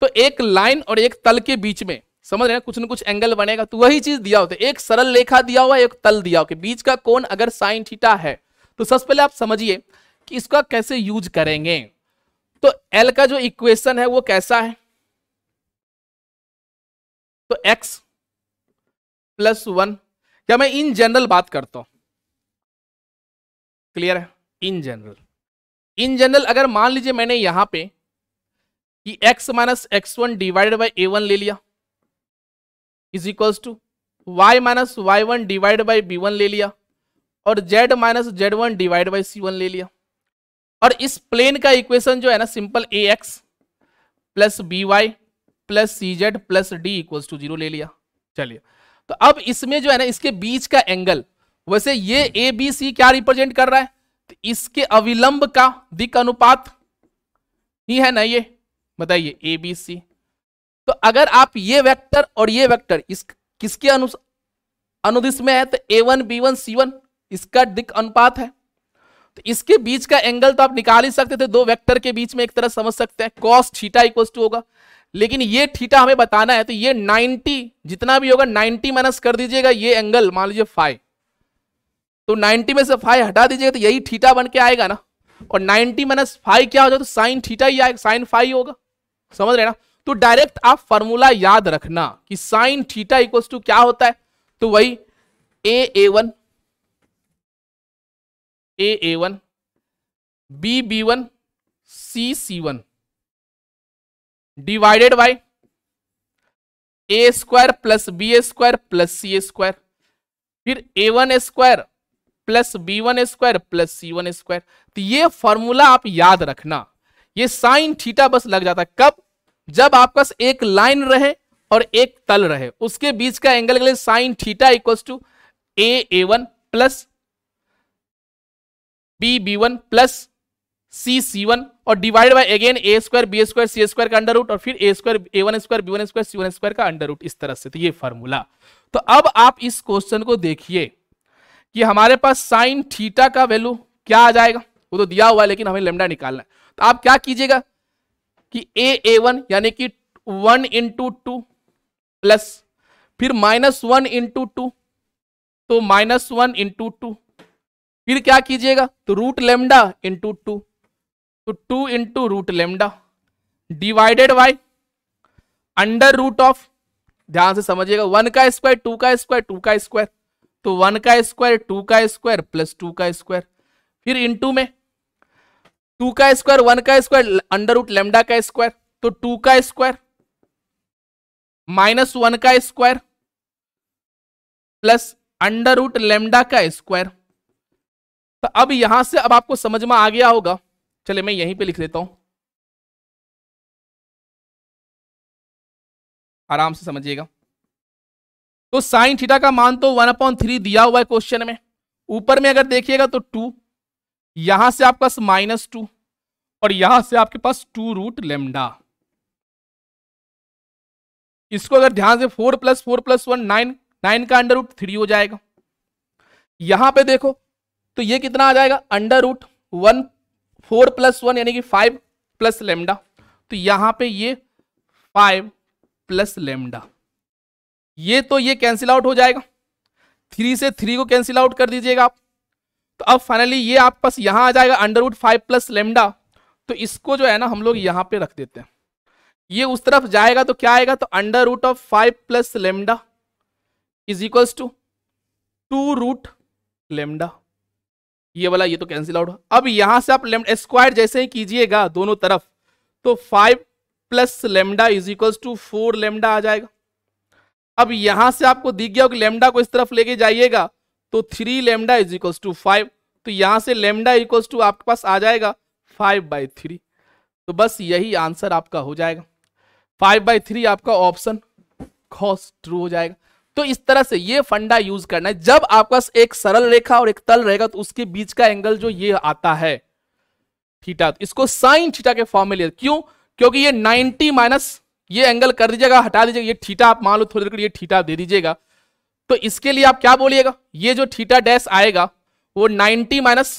तो एक लाइन और एक तल के बीच में समझ रहे हैं कुछ ना कुछ एंगल बनेगा तो वही चीज दिया होता है एक सरल रेखा दिया हुआ एक तल दिया हुआ बीच का कोण अगर साइन थीटा है तो सबसे पहले आप समझिए कि इसका कैसे यूज करेंगे तो एल का जो इक्वेशन है वो कैसा है तो एक्स प्लस वन क्या मैं इन जनरल बात करता हूं क्लियर है इन जनरल इन जनरल अगर मान लीजिए मैंने यहां पे कि x minus x one divide by A one ले लिया is equals to y minus Y one divide by b one ले लिया और z minus Z one divide by C one ले लिया और इस प्लेन का इक्वेशन जो है ना simple a x plus B Y plus C Z plus D equals to zero ले लिया चलिए तो अब इसमें जो है ना इसके बीच का एंगल वैसे ये ए बी सी क्या रिप्रेजेंट कर रहा है इसके अविलंब का दिक अनुपात ही है ना ये बताइए ए बी सी तो अगर आप ये वेक्टर और ये वेक्टर इस किसके अनु अनुदिश में है तो ए वन बी वन सी वन इसका दिक अनुपात है तो इसके बीच का एंगल तो आप निकाल ही सकते थे दो वेक्टर के बीच में एक तरह समझ सकते हैं कॉस थीटा इक्वल टू होगा लेकिन ये थीटा हमें बताना है तो ये 90 जितना भी होगा 90 माइनस कर दीजिएगा ये एंगल मान लीजिए फाइव तो 90 में से फाइव हटा दीजिएगा तो यही थीटा बन के आएगा ना और 90 माइनस फाइव क्या हो जाए तो साइन थीटा ही आएगा साइन फाइव होगा समझ रहे ना तो डायरेक्ट आप फॉर्मूला याद रखना कि साइन थीटा इक्वल्स टू क्या होता है तो वही a a one a a one b b one c c one divided by a square plus b a square plus C a square फिर a one square plus B one square plus C one square तो ये formula आप याद रखना ये sine theta बस लग जाता है कब जब आपके पास एक लाइन रहे और एक तल रहे उसके बीच का एंगल के लिए sine theta equals to a a one plus b b one plus c c one और divide by again a square b square c square का अंडर रूट और फिर a square a one square B one square c one square का under root इस तरह से तो ये फॉर्मूला तो अब आप इस क्वेश्चन को देखिए कि हमारे पास साइन थीटा का वैल्यू क्या आ जाएगा वो तो दिया हुआ है लेकिन हमें लेमडा निकालना है तो आप क्या कीजिएगा कि ए ए वन यानी कि वन इंटू टू प्लस फिर माइनस वन इंटू टू तो माइनस वन इंटू टू फिर क्या कीजिएगा तो रूट लेमडा इंटू टू तो two into root lambda divided by under root of ध्यान से समझिएगा वन का स्क्वायर टू का स्क्वायर टू का स्क्वायर तो वन का स्क्वायर टू का स्क्वायर प्लस टू का स्क्वायर फिर टू में टू का स्क्वायर वन का स्क्वायर अंडर रूट लेमडा का स्क्वायर तो टू का स्क्वायर माइनस वन का square plus under root lambda का स्क्वायर तो अब यहां से अब आपको समझ में आ गया होगा चले मैं यहीं पे लिख देता हूं आराम से समझिएगा तो साइन थीटा का मान तो वन अपॉइंट थ्री दिया हुआ है क्वेश्चन में ऊपर में अगर देखिएगा तो टू यहां से आपका माइनस टू और यहां से आपके पास टू रूट लेमडा इसको अगर ध्यान से four plus four plus one nine nine का अंडर रूट थ्री हो जाएगा यहां पे देखो तो ये कितना आ जाएगा under root one four plus one यानी कि फाइव प्लस लेमडा तो यहां पे ये फाइव प्लस लेमडा ये तो ये कैंसिल आउट हो जाएगा थ्री से थ्री को कैंसिल आउट कर दीजिएगा आप तो अब फाइनली ये आप पास यहाँ आ जाएगा अंडरवुड फाइव प्लस लेमडा तो इसको जो है ना हम लोग यहाँ पे रख देते हैं ये उस तरफ जाएगा तो क्या आएगा तो under root of five plus lambda is equals to two root lambda ये वाला ये तो कैंसिल आउट अब यहां से आप स्क्वायर जैसे ही कीजिएगा दोनों तरफ तो five plus lambda is equals to four lambda आ जाएगा अब यहां से आपको दिख गया कि लेमडा को इस तरफ लेके जाइएगा तो three lambda is equal to five तो यहां से लेमडा इक्वल टू आपके पास आ जाएगा फाइव बाई थ्री तो बस यही आंसर आपका हो जाएगा फाइव बाई थ्री आपका ऑप्शन खॉस ट्रू हो जाएगा तो इस तरह से ये फंडा यूज करना है जब आपके पास एक सरल रेखा और एक तल रहेगा तो उसके बीच का एंगल जो ये आता है थीटा इसको साइन थीटा के फॉर्म में लिया क्यों क्योंकि ये नाइनटी माइनस ये एंगल कर दीजिएगा हटा दीजिएगा ये ठीटा आप मान लो थोड़ी देर के लिए ठीटा दे दीजिएगा तो इसके लिए आप क्या बोलिएगा ये जो ठीटा डैश आएगा वो 90 माइनस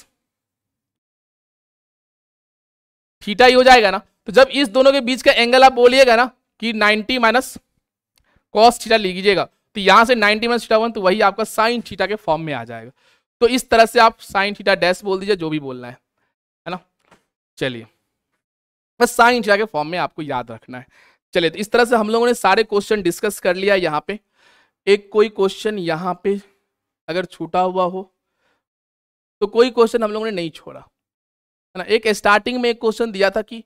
थीटा ही हो जाएगा ना तो जब इस दोनों के बीच का एंगल आप बोलिएगा ना कि 90 माइनस कॉस थीटा लीजिएगा तो यहां से 90 माइनस थीटा वन तो वही आपका साइन थीटा के फॉर्म में आ जाएगा तो इस तरह से आप साइन थीटा डैश बोल दीजिए जो भी बोलना है है ना चलिए बस साइन थीटा के फॉर्म में आपको याद रखना है चलिए तो इस तरह से हम लोगों ने सारे क्वेश्चन डिस्कस कर लिया यहाँ पे एक कोई क्वेश्चन यहाँ पे अगर छूटा हुआ हो तो कोई क्वेश्चन हम लोगों ने नहीं छोड़ा है ना एक स्टार्टिंग में एक क्वेश्चन दिया था कि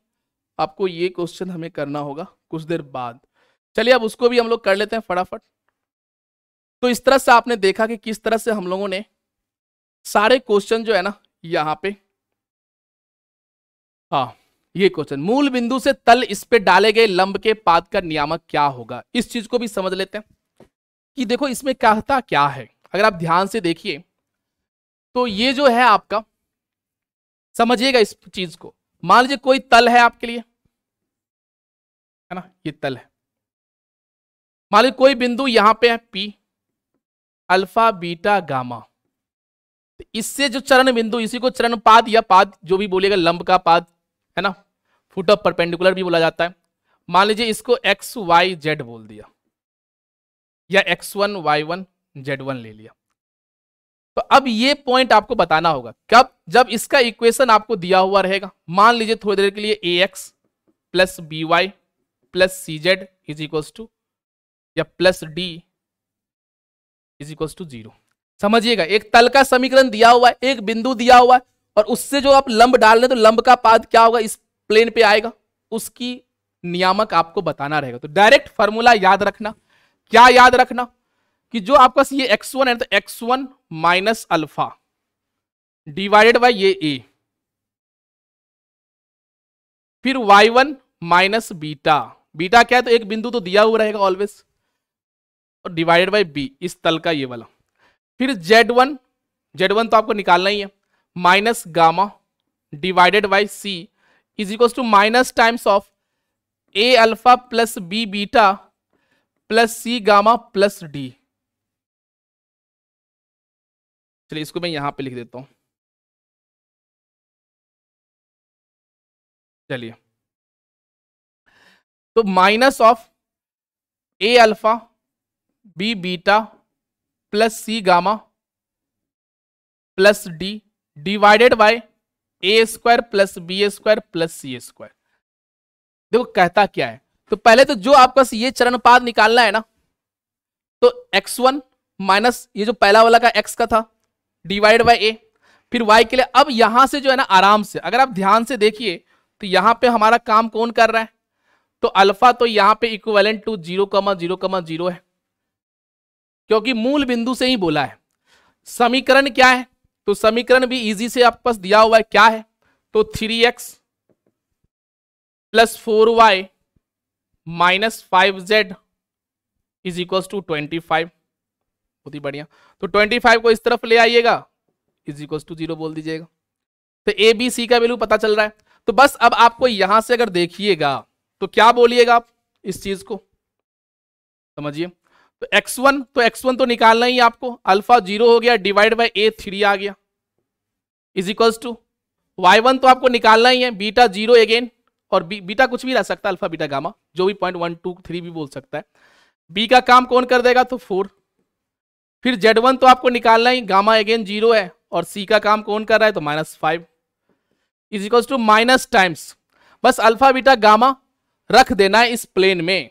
आपको ये क्वेश्चन हमें करना होगा कुछ देर बाद चलिए अब उसको भी हम लोग कर लेते हैं फटाफट तो इस तरह से आपने देखा कि किस तरह से हम लोगों ने सारे क्वेश्चन जो है ना यहाँ पे हाँ ये क्वेश्चन मूल बिंदु से तल इस पे डाले गए लंब के पाद का नियामक क्या होगा इस चीज को भी समझ लेते हैं कि देखो इसमें कहता क्या है अगर आप ध्यान से देखिए तो ये जो है आपका समझिएगा इस चीज को मान लीजिए कोई तल है आपके लिए है ना ये तल है मान लीजिए कोई बिंदु यहां पे है पी अल्फा बीटा गामा तो इससे जो चरण बिंदु इसी को चरण पाद या पाद जो भी बोलेगा लंब का पाद है ना फुट ऑफ परपेंडिकुलर भी बोला जाता है मान लीजिए इसको एक्स वाई जेड बोल दिया या x one Y one Z one ले लिया तो अब ये पॉइंट आपको बताना होगा कब जब इसका इक्वेशन आपको दिया हुआ रहेगा मान लीजिए थोड़ी देर के लिए a x plus B Y plus C z is equals to या plus d is equals to zero समझिएगा एक तल का समीकरण दिया हुआ है एक बिंदु दिया हुआ है और उससे जो आप लंब डाल रहे तो लंब का पाद क्या होगा इस प्लेन पे आएगा उसकी नियामक आपको बताना रहेगा तो डायरेक्ट फॉर्मूला याद रखना क्या याद रखना कि जो आपका ये एक्स वन है तो x one minus alpha divided by ये ए फिर y one minus beta beta क्या है तो एक बिंदु तो दिया हुआ रहेगा ऑलवेज और डिवाइडेड बाई बी इस तल का ये वाला फिर जेड वन जेड वन तो आपको निकालना ही है minus gamma divided by c is equal to minus times of a alpha plus b beta plus c gamma plus d चलिए इसको मैं यहां पे लिख देता हूं चलिए तो minus of a alpha b beta plus c gamma plus d divided by a square plus B square plus C square देखो कहता क्या है तो पहले तो जो आपका ये चरण पाद निकालना है ना तो एक्स वन माइनस ये जो पहला वाला का एक्स का था डिवाइड बाय ए फिर वाई के लिए अब यहां से जो है ना आराम से अगर आप ध्यान से देखिए तो यहां पे हमारा काम कौन कर रहा है तो अल्फा तो यहां पे equivalent to zero comma zero comma zero है क्योंकि मूल बिंदु से ही बोला है समीकरण क्या है तो समीकरण भी इजी से आपके पास दिया हुआ है क्या है तो three x plus four y minus five z is equal to twenty five बहुत ही बढ़िया तो ट्वेंटी फाइव को इस तरफ ले आइएगा इज इक्वल टू जीरो बोल दीजिएगा तो ए बी सी का वैल्यू पता चल रहा है तो बस अब आपको यहां से अगर देखिएगा तो क्या बोलिएगा आप इस चीज को समझिए तो x1 तो x1 तो निकालना ही आपको अल्फा जीरो हो गया डिवाइड बाय ए थ्री आ गया is equals to Y one तो आपको निकालना ही है बीटा जीरो अगेन और बी, बीटा कुछ भी रह सकता है अल्फा बीटा गामा जो भी पॉइंट वन टू थ्री भी बोल सकता है बी का काम कौन कर देगा तो फोर फिर जेड वन तो आपको निकालना ही गामा अगेन जीरो है और सी का काम कौन कर रहा है तो minus five is equals to minus times बस अल्फा बीटा गामा रख देना है इस प्लेन में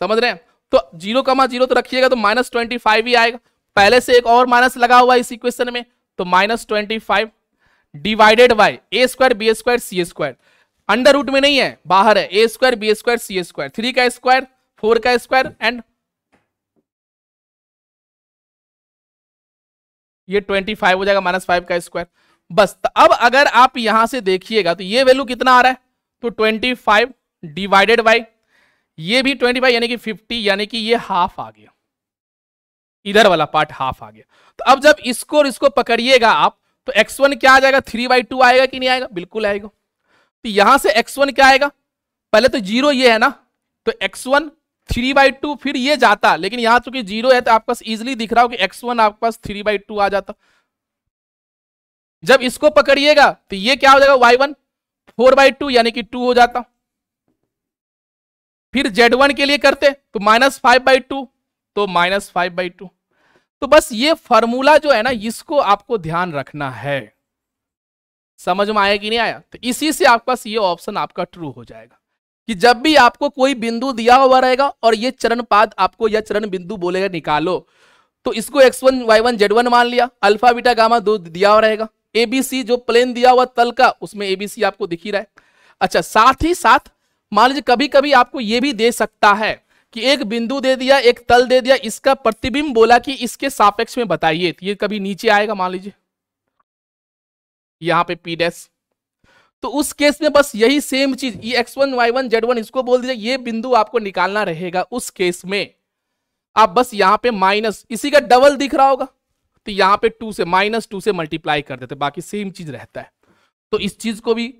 समझ रहे हैं तो जीरो कमा जीरो तो रखिएगा तो माइनस ट्वेंटी फाइव ही आएगा पहले से एक और माइनस लगा हुआ इस इक्वेशन में तो minus twenty five divided by a square b square c square under root में नहीं है बाहर है a square b square c square three का स्क्वायर फोर का स्क्वायर एंड ये ट्वेंटी फाइव हो जाएगा माइनस फाइव का स्क्वायर बस तो अब अगर आप यहां से देखिएगा तो ये वैल्यू कितना आ रहा है तो ट्वेंटी फाइव डिवाइडेड बाई ये भी 25 यानी कि 50 यानी कि ये हाफ आ गया इधर वाला पार्ट हाफ आ गया तो अब जब इसको और इसको पकड़िएगा आप तो x1 क्या आ जाएगा थ्री बाई टू आएगा कि नहीं आएगा बिल्कुल आएगा तो यहां से x1 क्या आएगा पहले तो जीरो ये है ना तो x1 थ्री बाई टू फिर ये जाता लेकिन यहां चूंकि जीरो है तो आपके पास इजिली दिख रहा हो कि एक्स वन आपके पास थ्री बाई टू आ जाता जब इसको पकड़िएगा तो ये क्या हो जाएगा y one four by two यानी कि टू हो जाता फिर Z1 के लिए करते तो माइनस फाइव बाई टू तो माइनस फाइव बाई टू तो बस ये फॉर्मूला जो है ना इसको आपको ध्यान रखना है समझ में आया कि नहीं आया तो इसी से आपके पास ये ऑप्शन आपका ट्रू हो जाएगा कि जब भी आपको कोई बिंदु दिया हुआ रहेगा और ये चरण पाद आपको या चरण बिंदु बोलेगा निकालो तो इसको x one Y one Z one मान लिया अल्फा बीटा गामा दो दिया हुआ रहेगा एबीसी जो प्लेन दिया हुआ तल का उसमें एबीसी आपको दिख ही रहा है अच्छा साथ ही साथ मान लीजिए कभी कभी आपको ये भी दे सकता है कि एक बिंदु दे दिया एक तल दे दिया इसका प्रतिबिंब बोला कि इसके सापेक्ष में बताइए ये कभी नीचे आएगा मान लीजिए यहां पे पी डेस तो उस केस में बस यही सेम चीज x one Y one Z one इसको बोल दीजिए ये बिंदु आपको निकालना रहेगा उस केस में आप बस यहाँ पे माइनस इसी का डबल दिख रहा होगा तो यहाँ पे टू से माइनस टू से मल्टीप्लाई कर देते बाकी सेम चीज रहता है तो इस चीज को भी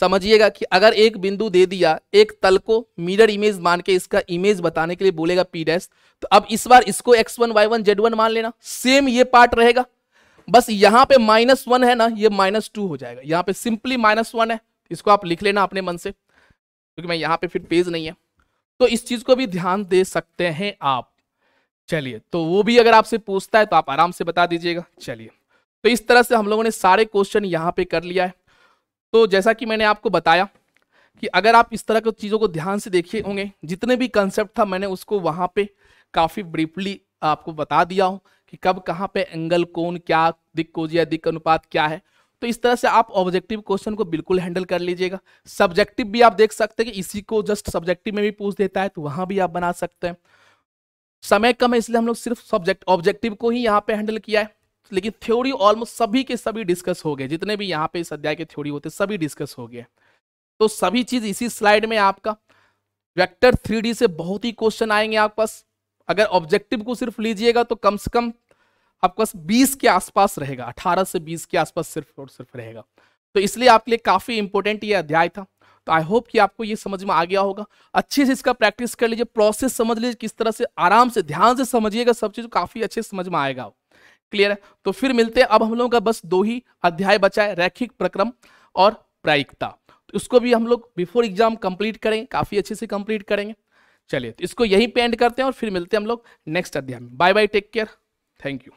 समझिएगा कि अगर एक बिंदु दे दिया एक तल को मिरर इमेज मान के इसका इमेज बताने के लिए बोलेगा पी डैश तो अब इस बार इसको x one Y one Z one मान लेना सेम ये पार्ट रहेगा बस यहाँ पे माइनस वन है ना ये माइनस टू हो जाएगा यहाँ पे सिंपली माइनस वन है इसको आप लिख लेना अपने मन से क्योंकि तो मैं यहाँ पे फिर पेज नहीं है तो इस चीज़ को भी ध्यान दे सकते हैं आप चलिए तो वो भी अगर आपसे पूछता है तो आप आराम से बता दीजिएगा चलिए तो इस तरह से हम लोगों ने सारे क्वेश्चन यहाँ पे कर लिया है तो जैसा कि मैंने आपको बताया कि अगर आप इस तरह की चीज़ों को ध्यान से देखे होंगे जितने भी कंसेप्ट था मैंने उसको वहाँ पे काफ़ी ब्रीफली आपको बता दिया हूँ कि कब कहाँ पे एंगल कोण क्या दिक या दिक अनुपात क्या है तो इस तरह से आप ऑब्जेक्टिव क्वेश्चन को बिल्कुल हैंडल कर लीजिएगा सब्जेक्टिव भी आप देख सकते हैं कि इसी को जस्ट सब्जेक्टिव में भी पूछ देता है तो वहाँ भी आप बना सकते हैं समय कम है इसलिए हम लोग सिर्फ सब्जेक्ट ऑब्जेक्टिव को ही यहाँ पे हैंडल किया है लेकिन थ्योरी ऑलमोस्ट सभी के सभी डिस्कस हो गए जितने भी यहाँ पे इस अध्याय के थ्योरी होते सभी डिस्कस हो गए तो सभी चीज इसी स्लाइड में आपका वेक्टर थ्री से बहुत ही क्वेश्चन आएंगे आपके पास अगर ऑब्जेक्टिव को सिर्फ लीजिएगा तो कम से कम आपके पास बीस के आसपास रहेगा अठारह से बीस के आसपास सिर्फ और सिर्फ रहेगा तो इसलिए आपके लिए काफ़ी इंपॉर्टेंट ये अध्याय था तो आई होप कि आपको ये समझ में आ गया होगा अच्छे से इसका प्रैक्टिस कर लीजिए प्रोसेस समझ लीजिए किस तरह से आराम से ध्यान से समझिएगा सब चीज़ काफ़ी अच्छे से समझ में आएगा क्लियर है तो फिर मिलते हैं अब हम लोगों का बस दो ही अध्याय बचा है रैखिक प्रक्रम और प्रायिकता तो इसको भी हम लोग बिफोर एग्जाम कंप्लीट करेंगे काफी अच्छे से कंप्लीट करेंगे चलिए तो इसको यहीं पे एंड करते हैं और फिर मिलते हैं हम लोग नेक्स्ट अध्याय में bye bye take care thank you